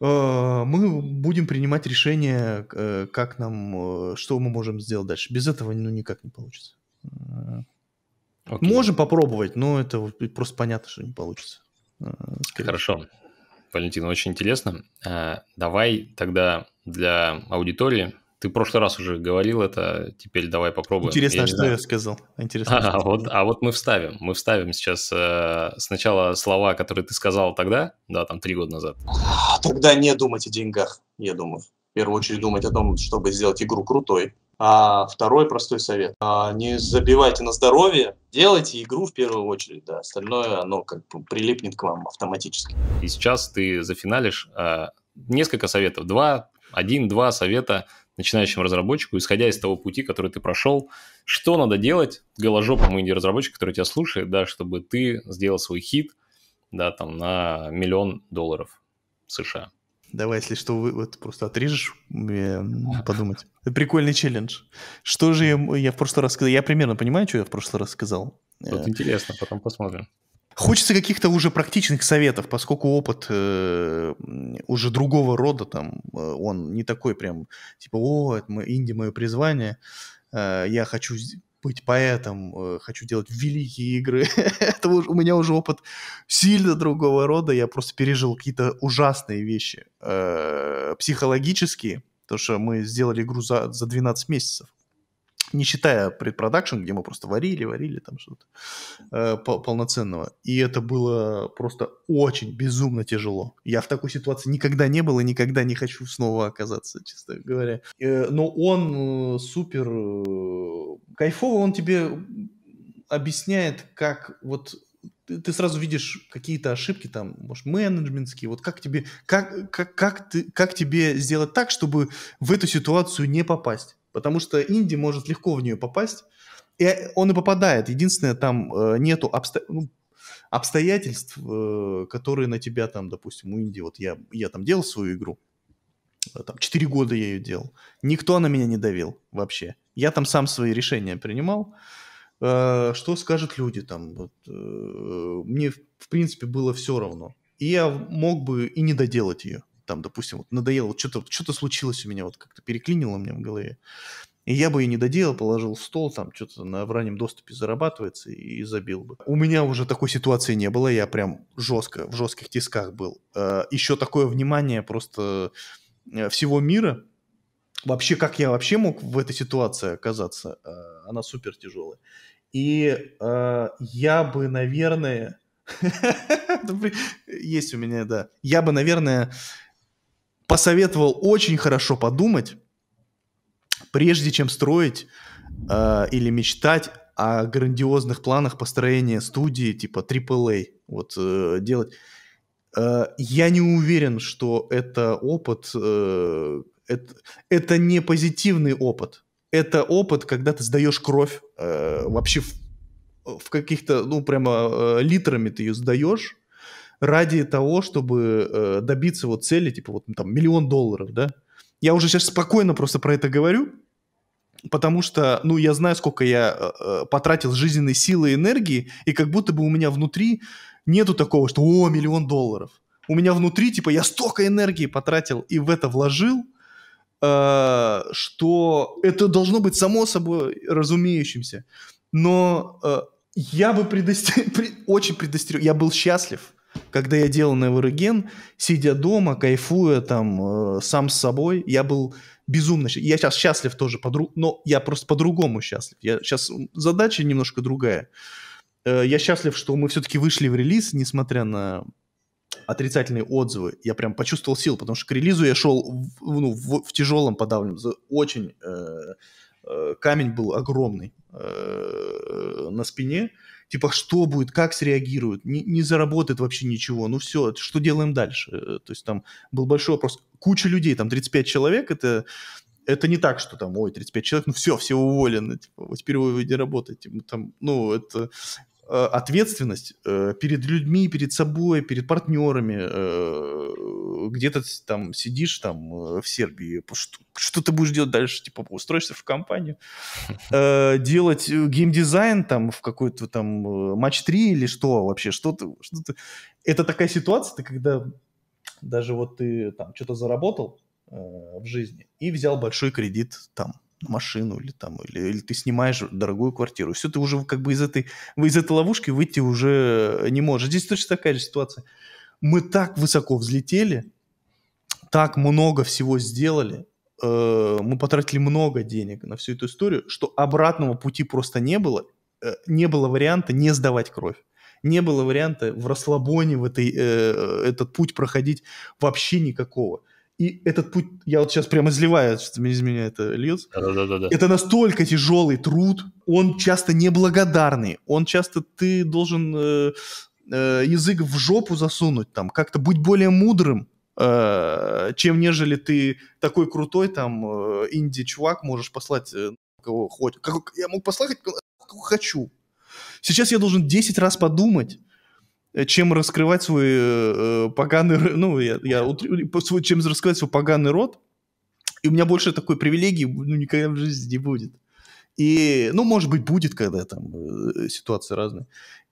Мы будем принимать решение, как нам, что мы можем сделать дальше. Без этого ну, никак не получится. Okay. Можем попробовать, но это просто понятно, что не получится. Скорее. Хорошо. Валентина, очень интересно. А, давай тогда для аудитории ты в прошлый раз уже говорил это, теперь давай попробуем. Интересно, я что знаю. я сказал. Интересно, а, вот, а вот мы вставим. Мы вставим сейчас э, сначала слова, которые ты сказал тогда, да, там три года назад. Тогда не думать о деньгах, я думаю. В первую очередь думать о том, чтобы сделать игру крутой, а второй простой совет. А, не забивайте на здоровье, делайте игру в первую очередь, да, остальное оно как бы прилипнет к вам автоматически. И сейчас ты зафиналишь а, несколько советов, два, один-два совета начинающему разработчику, исходя из того пути, который ты прошел, что надо делать голожопому инди разработчик который тебя слушает, да, чтобы ты сделал свой хит, да, там, на миллион долларов США. Давай, если что, вы, вот просто отрежешь, подумать. Это прикольный челлендж. Что же я, я в прошлый раз сказал? Я примерно понимаю, что я в прошлый раз сказал. Вот э, интересно, потом посмотрим. Хочется каких-то уже практичных советов, поскольку опыт э, уже другого рода, там, э, он не такой прям, типа, о, это мы, инди мое призвание, э, я хочу быть поэтом, э, хочу делать великие игры. Это у, меня уже опыт сильно другого рода. Я просто пережил какие-то ужасные вещи э, психологические, то что мы сделали игру за, за 12 месяцев не считая предпродакшн, где мы просто варили, варили там что-то э, полноценного. И это было просто очень безумно тяжело. Я в такой ситуации никогда не был и никогда не хочу снова оказаться, честно говоря. Э, но он э, супер э, кайфово, он тебе объясняет, как вот ты, ты сразу видишь какие-то ошибки там, может, менеджментские, вот как тебе, как, как, как, ты, как тебе сделать так, чтобы в эту ситуацию не попасть потому что Инди может легко в нее попасть, и э, он и попадает. Единственное, там э, нету обсто... ну, обстоятельств, э, которые на тебя там, допустим, у Инди. Вот я, я там делал свою игру, э, там 4 года я ее делал. Никто на меня не давил вообще. Я там сам свои решения принимал. Э, что скажут люди там? Вот, э, мне, в принципе, было все равно. И я мог бы и не доделать ее там, допустим, вот надоело, вот что-то что то случилось у меня, вот как-то переклинило мне в голове, и я бы ее не доделал, положил в стол, там что-то на, в раннем доступе зарабатывается и, и забил бы. У меня уже такой ситуации не было, я прям жестко, в жестких тисках был. Э, еще такое внимание просто э, всего мира, вообще, как я вообще мог в этой ситуации оказаться, э, она супер тяжелая. И э, я бы, наверное, есть у меня, да, я бы, наверное, посоветовал очень хорошо подумать, прежде чем строить э, или мечтать о грандиозных планах построения студии типа AAA, вот э, делать. Э, я не уверен, что это опыт, э, это, это не позитивный опыт. Это опыт, когда ты сдаешь кровь э, вообще в, в каких-то, ну прямо э, литрами ты ее сдаешь ради того, чтобы э, добиться вот цели, типа вот там миллион долларов, да. Я уже сейчас спокойно просто про это говорю, потому что, ну, я знаю, сколько я э, э, потратил жизненной силы и энергии, и как будто бы у меня внутри нету такого, что «О, миллион долларов!» У меня внутри, типа, я столько энергии потратил и в это вложил, э, что это должно быть само собой разумеющимся. Но э, я бы предостер, очень предостерег, я был счастлив, когда я делал Never сидя дома, кайфуя там э, сам с собой, я был безумно счастлив. Я сейчас счастлив тоже, подруг... но я просто по-другому счастлив. Я сейчас задача немножко другая. Э, я счастлив, что мы все-таки вышли в релиз, несмотря на отрицательные отзывы. Я прям почувствовал силу, потому что к релизу я шел в, ну, в, в тяжелом подавленном. Очень э, э, камень был огромный э, на спине типа, что будет, как среагируют, не, не заработает вообще ничего, ну все, что делаем дальше? Э, то есть там был большой вопрос, куча людей, там 35 человек, это, это не так, что там, ой, 35 человек, ну все, все уволены, типа, вот теперь вы не работаете, там, ну это Э, ответственность э, перед людьми, перед собой, перед партнерами. Э, где-то там сидишь там в Сербии, что, что ты будешь делать дальше? Типа устроишься в компанию, делать геймдизайн там в какой-то там матч 3 или что вообще? Что ты, что ты... Это такая ситуация, ты когда даже вот ты там что-то заработал в жизни и взял большой кредит там машину или там, или, или ты снимаешь дорогую квартиру. Все, ты уже как бы из этой, вы из этой ловушки выйти уже не можешь. Здесь точно такая же ситуация. Мы так высоко взлетели, так много всего сделали, э, мы потратили много денег на всю эту историю, что обратного пути просто не было, э, не было варианта не сдавать кровь не было варианта в расслабоне в этой, э, этот путь проходить вообще никакого. И этот путь, я вот сейчас прям изливаю, что из меня это льется. Да-да-да. Это настолько тяжелый труд, он часто неблагодарный, он часто ты должен э, э, язык в жопу засунуть, там, как-то быть более мудрым, э, чем нежели ты такой крутой, там, э, инди-чувак, можешь послать э, кого хочешь. Как, я мог послать кого хочу. Сейчас я должен 10 раз подумать, чем раскрывать свой э, поганый, ну, я, я утр... чем раскрывать свой поганый рот, и у меня больше такой привилегии ну, никогда в жизни не будет. И, ну, может быть, будет, когда там э, ситуации разные.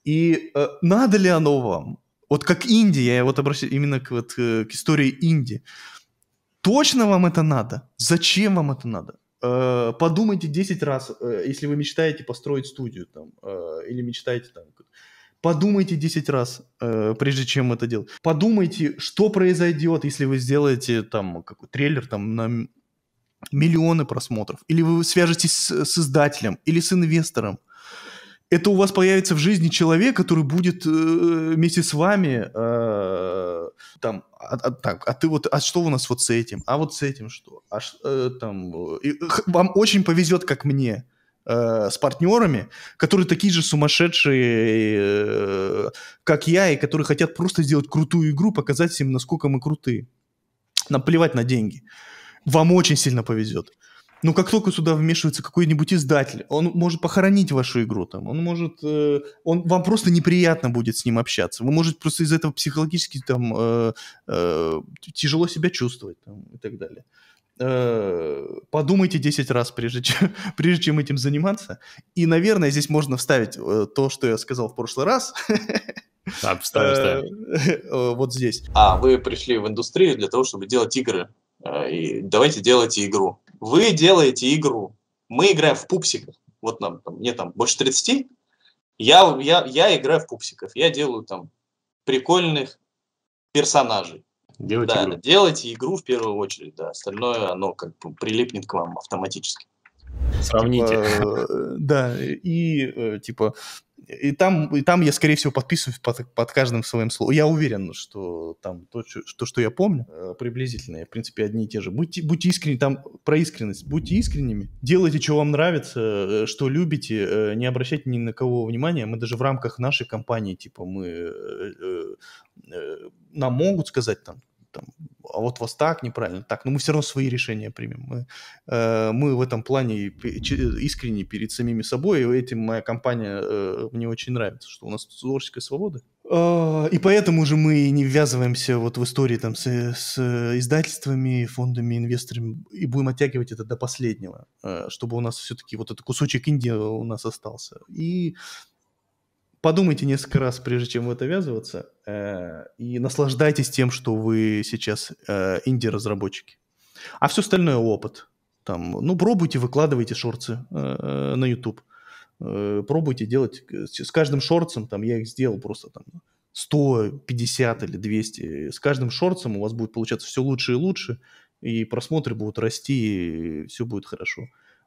И э, надо ли оно вам? Вот как Индия, я вот обращаюсь именно к, вот, э, к истории Индии. Точно вам это надо? Зачем вам это надо? Э, подумайте 10 раз, э, если вы мечтаете построить студию там, или мечтаете там, Подумайте 10 раз, э, прежде чем это делать. Подумайте, что произойдет, если вы сделаете там какой трейлер там на миллионы просмотров, или вы свяжетесь с, с издателем, или с инвестором. Это у вас появится в жизни человек, который будет э, вместе с вами э, там, а, а, так, а ты вот, а что у нас вот с этим, а вот с этим что, а э, там, и, вам очень повезет, как мне Э, с партнерами, которые такие же сумасшедшие, э, как я, и которые хотят просто сделать крутую игру, показать им, насколько мы крутые. Нам плевать на деньги. Вам очень сильно повезет. Но как только сюда вмешивается какой-нибудь издатель, он может похоронить вашу игру там, он может, э, он вам просто неприятно будет с ним общаться, вы можете просто из этого психологически там тяжело себя чувствовать там, и так далее. Э, подумайте 10 раз, прежде чем, прежде чем этим заниматься. И, наверное, здесь можно вставить э, то, что я сказал в прошлый раз. Да, вставим, э, вставим. Вот здесь. А, вы пришли в индустрию для того, чтобы делать игры. И давайте делайте игру. Вы делаете игру. Мы играем в пупсиков. Вот нам, там, мне там больше 30. Я, я, я играю в пупсиков. Я делаю там прикольных персонажей. Делайте да, игру. делайте игру в первую очередь, да. Остальное оно как бы прилипнет к вам автоматически. Сравните. Типа, э, да, и э, типа и там, и там я, скорее всего, подписываюсь под, под каждым своим словом. Я уверен, что там то, что, что я помню, э, приблизительно, в принципе, одни и те же. Будьте, будьте искренни, там про искренность. Будьте искренними, делайте, что вам нравится, что любите, не обращайте ни на кого внимания. Мы даже в рамках нашей компании, типа, мы... Нам могут сказать там, там, а вот вас так неправильно, так, но мы все равно свои решения примем. Мы, э, мы в этом плане искренне перед самими собой, и этим моя компания э, мне очень нравится, что у нас творческая свобода. Э, и поэтому же мы не ввязываемся вот в истории там с, с издательствами, фондами, инвесторами, и будем оттягивать это до последнего, э, чтобы у нас все-таки вот этот кусочек Индии у нас остался. И подумайте несколько раз, прежде чем в это ввязываться, э, и наслаждайтесь тем, что вы сейчас э, инди-разработчики. А все остальное опыт. Там, ну, пробуйте, выкладывайте шорцы э, э, на YouTube. Э, пробуйте делать. Э, с каждым шорцем, там, я их сделал просто там 150 или 200. С каждым шорцем у вас будет получаться все лучше и лучше, и просмотры будут расти, и все будет хорошо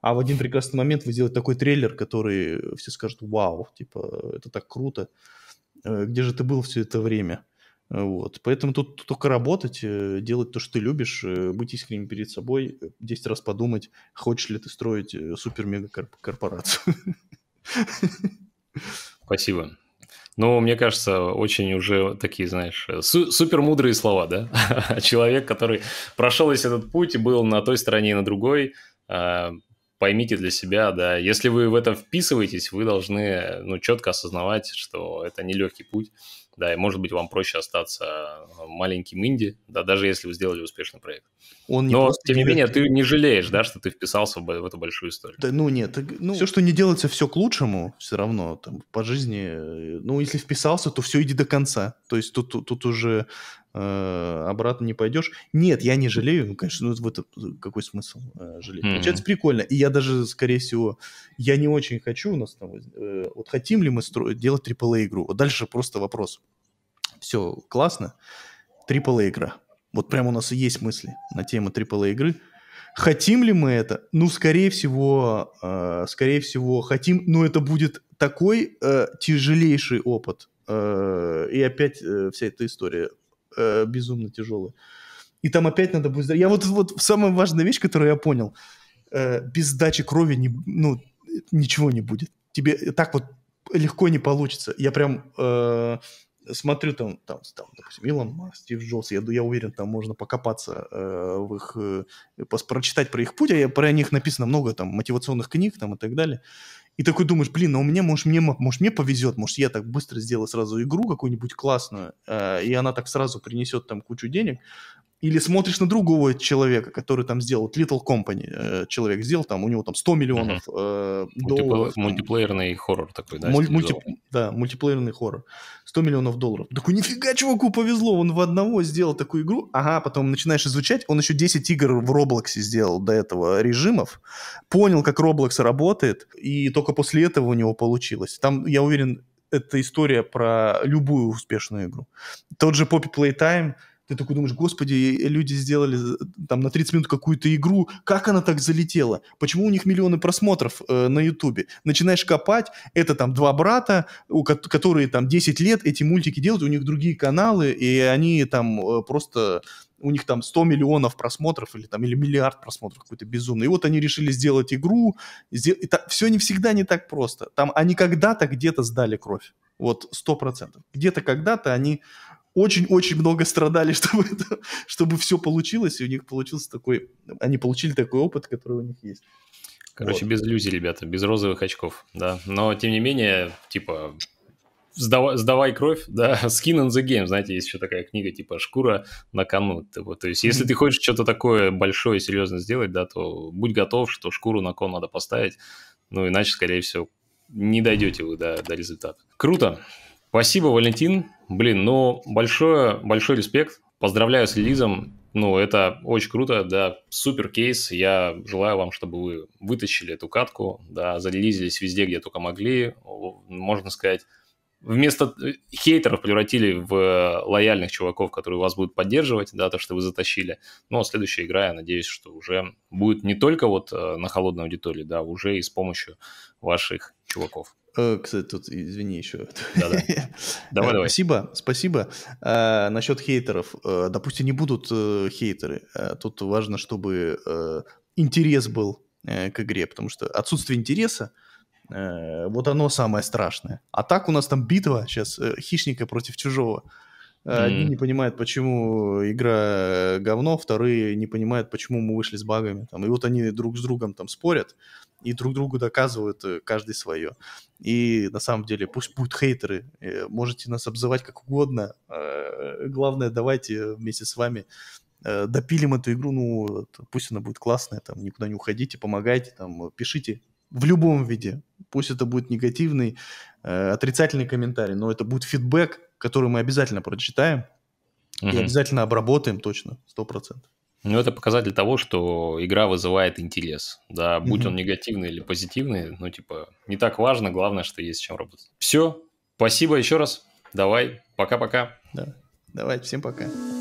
а в один прекрасный момент вы сделаете такой трейлер, который все скажут, вау, типа, это так круто, э, где же ты был все это время? Э, вот. Поэтому тут только работать, э, делать то, что ты любишь, быть искренним перед собой, 10 раз подумать, хочешь ли ты строить супер-мега-корпорацию. Спасибо. Ну, мне кажется, очень уже такие, знаешь, су- супер мудрые слова, да? Человек, который прошел весь этот путь и был на той стороне и на другой, а, поймите для себя, да, если вы в это вписываетесь, вы должны, ну, четко осознавать, что это нелегкий путь, да, и, может быть, вам проще остаться э, маленьким инди, да, даже если вы сделали успешный проект. Он не Но, тем не менее, ты не жалеешь, да, что ты вписался в, в эту большую историю. Да, ну, нет, ну, все, что не делается, все к лучшему, все равно, там, по жизни, э, ну, если вписался, то все, иди до конца, то есть тут, тут уже Э, обратно не пойдешь. Нет, я не жалею, ну, конечно, ну, в это какой смысл э, жалеть? Mm-hmm. Получается прикольно, и я даже, скорее всего, я не очень хочу у нас там, э, вот хотим ли мы стро- делать AAA игру? Вот дальше просто вопрос. Все, классно, AAA игра. Вот прям у нас и есть мысли на тему AAA игры. Хотим ли мы это? Ну, скорее всего, э, скорее всего, хотим, но это будет такой э, тяжелейший опыт. Э, и опять э, вся эта история э, безумно тяжелые. И там опять надо будет... Я вот, вот самая важная вещь, которую я понял. Э, без сдачи крови не, ну, ничего не будет. Тебе так вот легко не получится. Я прям э, смотрю там, там, там, допустим, Илон Маск, Стив Джобс, я, я уверен, там можно покопаться э, в их, э, прочитать про их путь, а я, про них написано много там мотивационных книг там и так далее. И такой думаешь, блин, ну у меня, может, мне, может, мне повезет, может, я так быстро сделаю сразу игру какую-нибудь классную, э, и она так сразу принесет там кучу денег или смотришь на другого человека, который там сделал, Little Company э, человек сделал, там у него там 100 миллионов uh-huh. долларов. Мультиплеерный хоррор такой, да? Муль- мульти... Да, мультиплеерный хоррор. 100 миллионов долларов. Такой, нифига чуваку повезло, он в одного сделал такую игру. Ага, потом начинаешь изучать, он еще 10 игр в Роблоксе сделал до этого режимов, понял, как Roblox работает, и только после этого у него получилось. Там, я уверен, это история про любую успешную игру. Тот же Poppy Playtime — ты такой думаешь, господи, люди сделали там на 30 минут какую-то игру, как она так залетела? Почему у них миллионы просмотров э, на Ютубе? Начинаешь копать, это там два брата, у, которые там 10 лет эти мультики делают, у них другие каналы, и они там э, просто у них там 100 миллионов просмотров или там или миллиард просмотров какой-то безумный. И вот они решили сделать игру. Сдел... И та... Все не всегда не так просто. Там они когда-то где-то сдали кровь. Вот сто процентов. Где-то когда-то они очень-очень много страдали, чтобы, это, чтобы все получилось, и у них получился такой, они получили такой опыт, который у них есть. Короче, вот. без иллюзий, ребята, без розовых очков, да. Но, тем не менее, типа, сдавай, сдавай кровь, да, skin in the game, знаете, есть еще такая книга, типа, шкура на кону, вот, типа. то есть, если ты хочешь что-то такое большое, серьезное сделать, да, то будь готов, что шкуру на кон надо поставить, ну, иначе, скорее всего, не дойдете вы до, до результата. Круто. Спасибо, Валентин. Блин, ну, большое, большой респект. Поздравляю с релизом. Ну, это очень круто, да, супер кейс. Я желаю вам, чтобы вы вытащили эту катку, да, зарелизились везде, где только могли. Можно сказать, вместо хейтеров превратили в лояльных чуваков, которые вас будут поддерживать, да, то, что вы затащили. Но ну, а следующая игра, я надеюсь, что уже будет не только вот э, на холодной аудитории, да, уже и с помощью ваших чуваков. Э, кстати, тут, извини еще. Да-да. Э, давай, давай. Спасибо, спасибо. А, э, насчет хейтеров. допустим, не будут хейтеры. Тут важно, чтобы интерес был к игре, потому что отсутствие интереса, вот оно самое страшное. А так у нас там битва сейчас хищника против чужого. Одни не понимают, почему игра э, говно, вторые не понимают, почему мы вышли с багами. Там. И вот они друг с другом там спорят и друг другу доказывают э, каждый свое. И на самом деле пусть будут хейтеры, э, можете нас обзывать как угодно. Главное, давайте вместе с вами допилим эту игру, ну, пусть она будет классная, там, никуда не уходите, помогайте, там, пишите в любом виде. Пусть это будет негативный, отрицательный комментарий, но это будет фидбэк, которую мы обязательно прочитаем угу. и обязательно обработаем точно, 100%. Ну, это показатель того, что игра вызывает интерес. Да, будь угу. он негативный или позитивный, ну, типа, не так важно, главное, что есть с чем работать. Все, спасибо еще раз. Давай, пока-пока. Да. Давай, всем пока.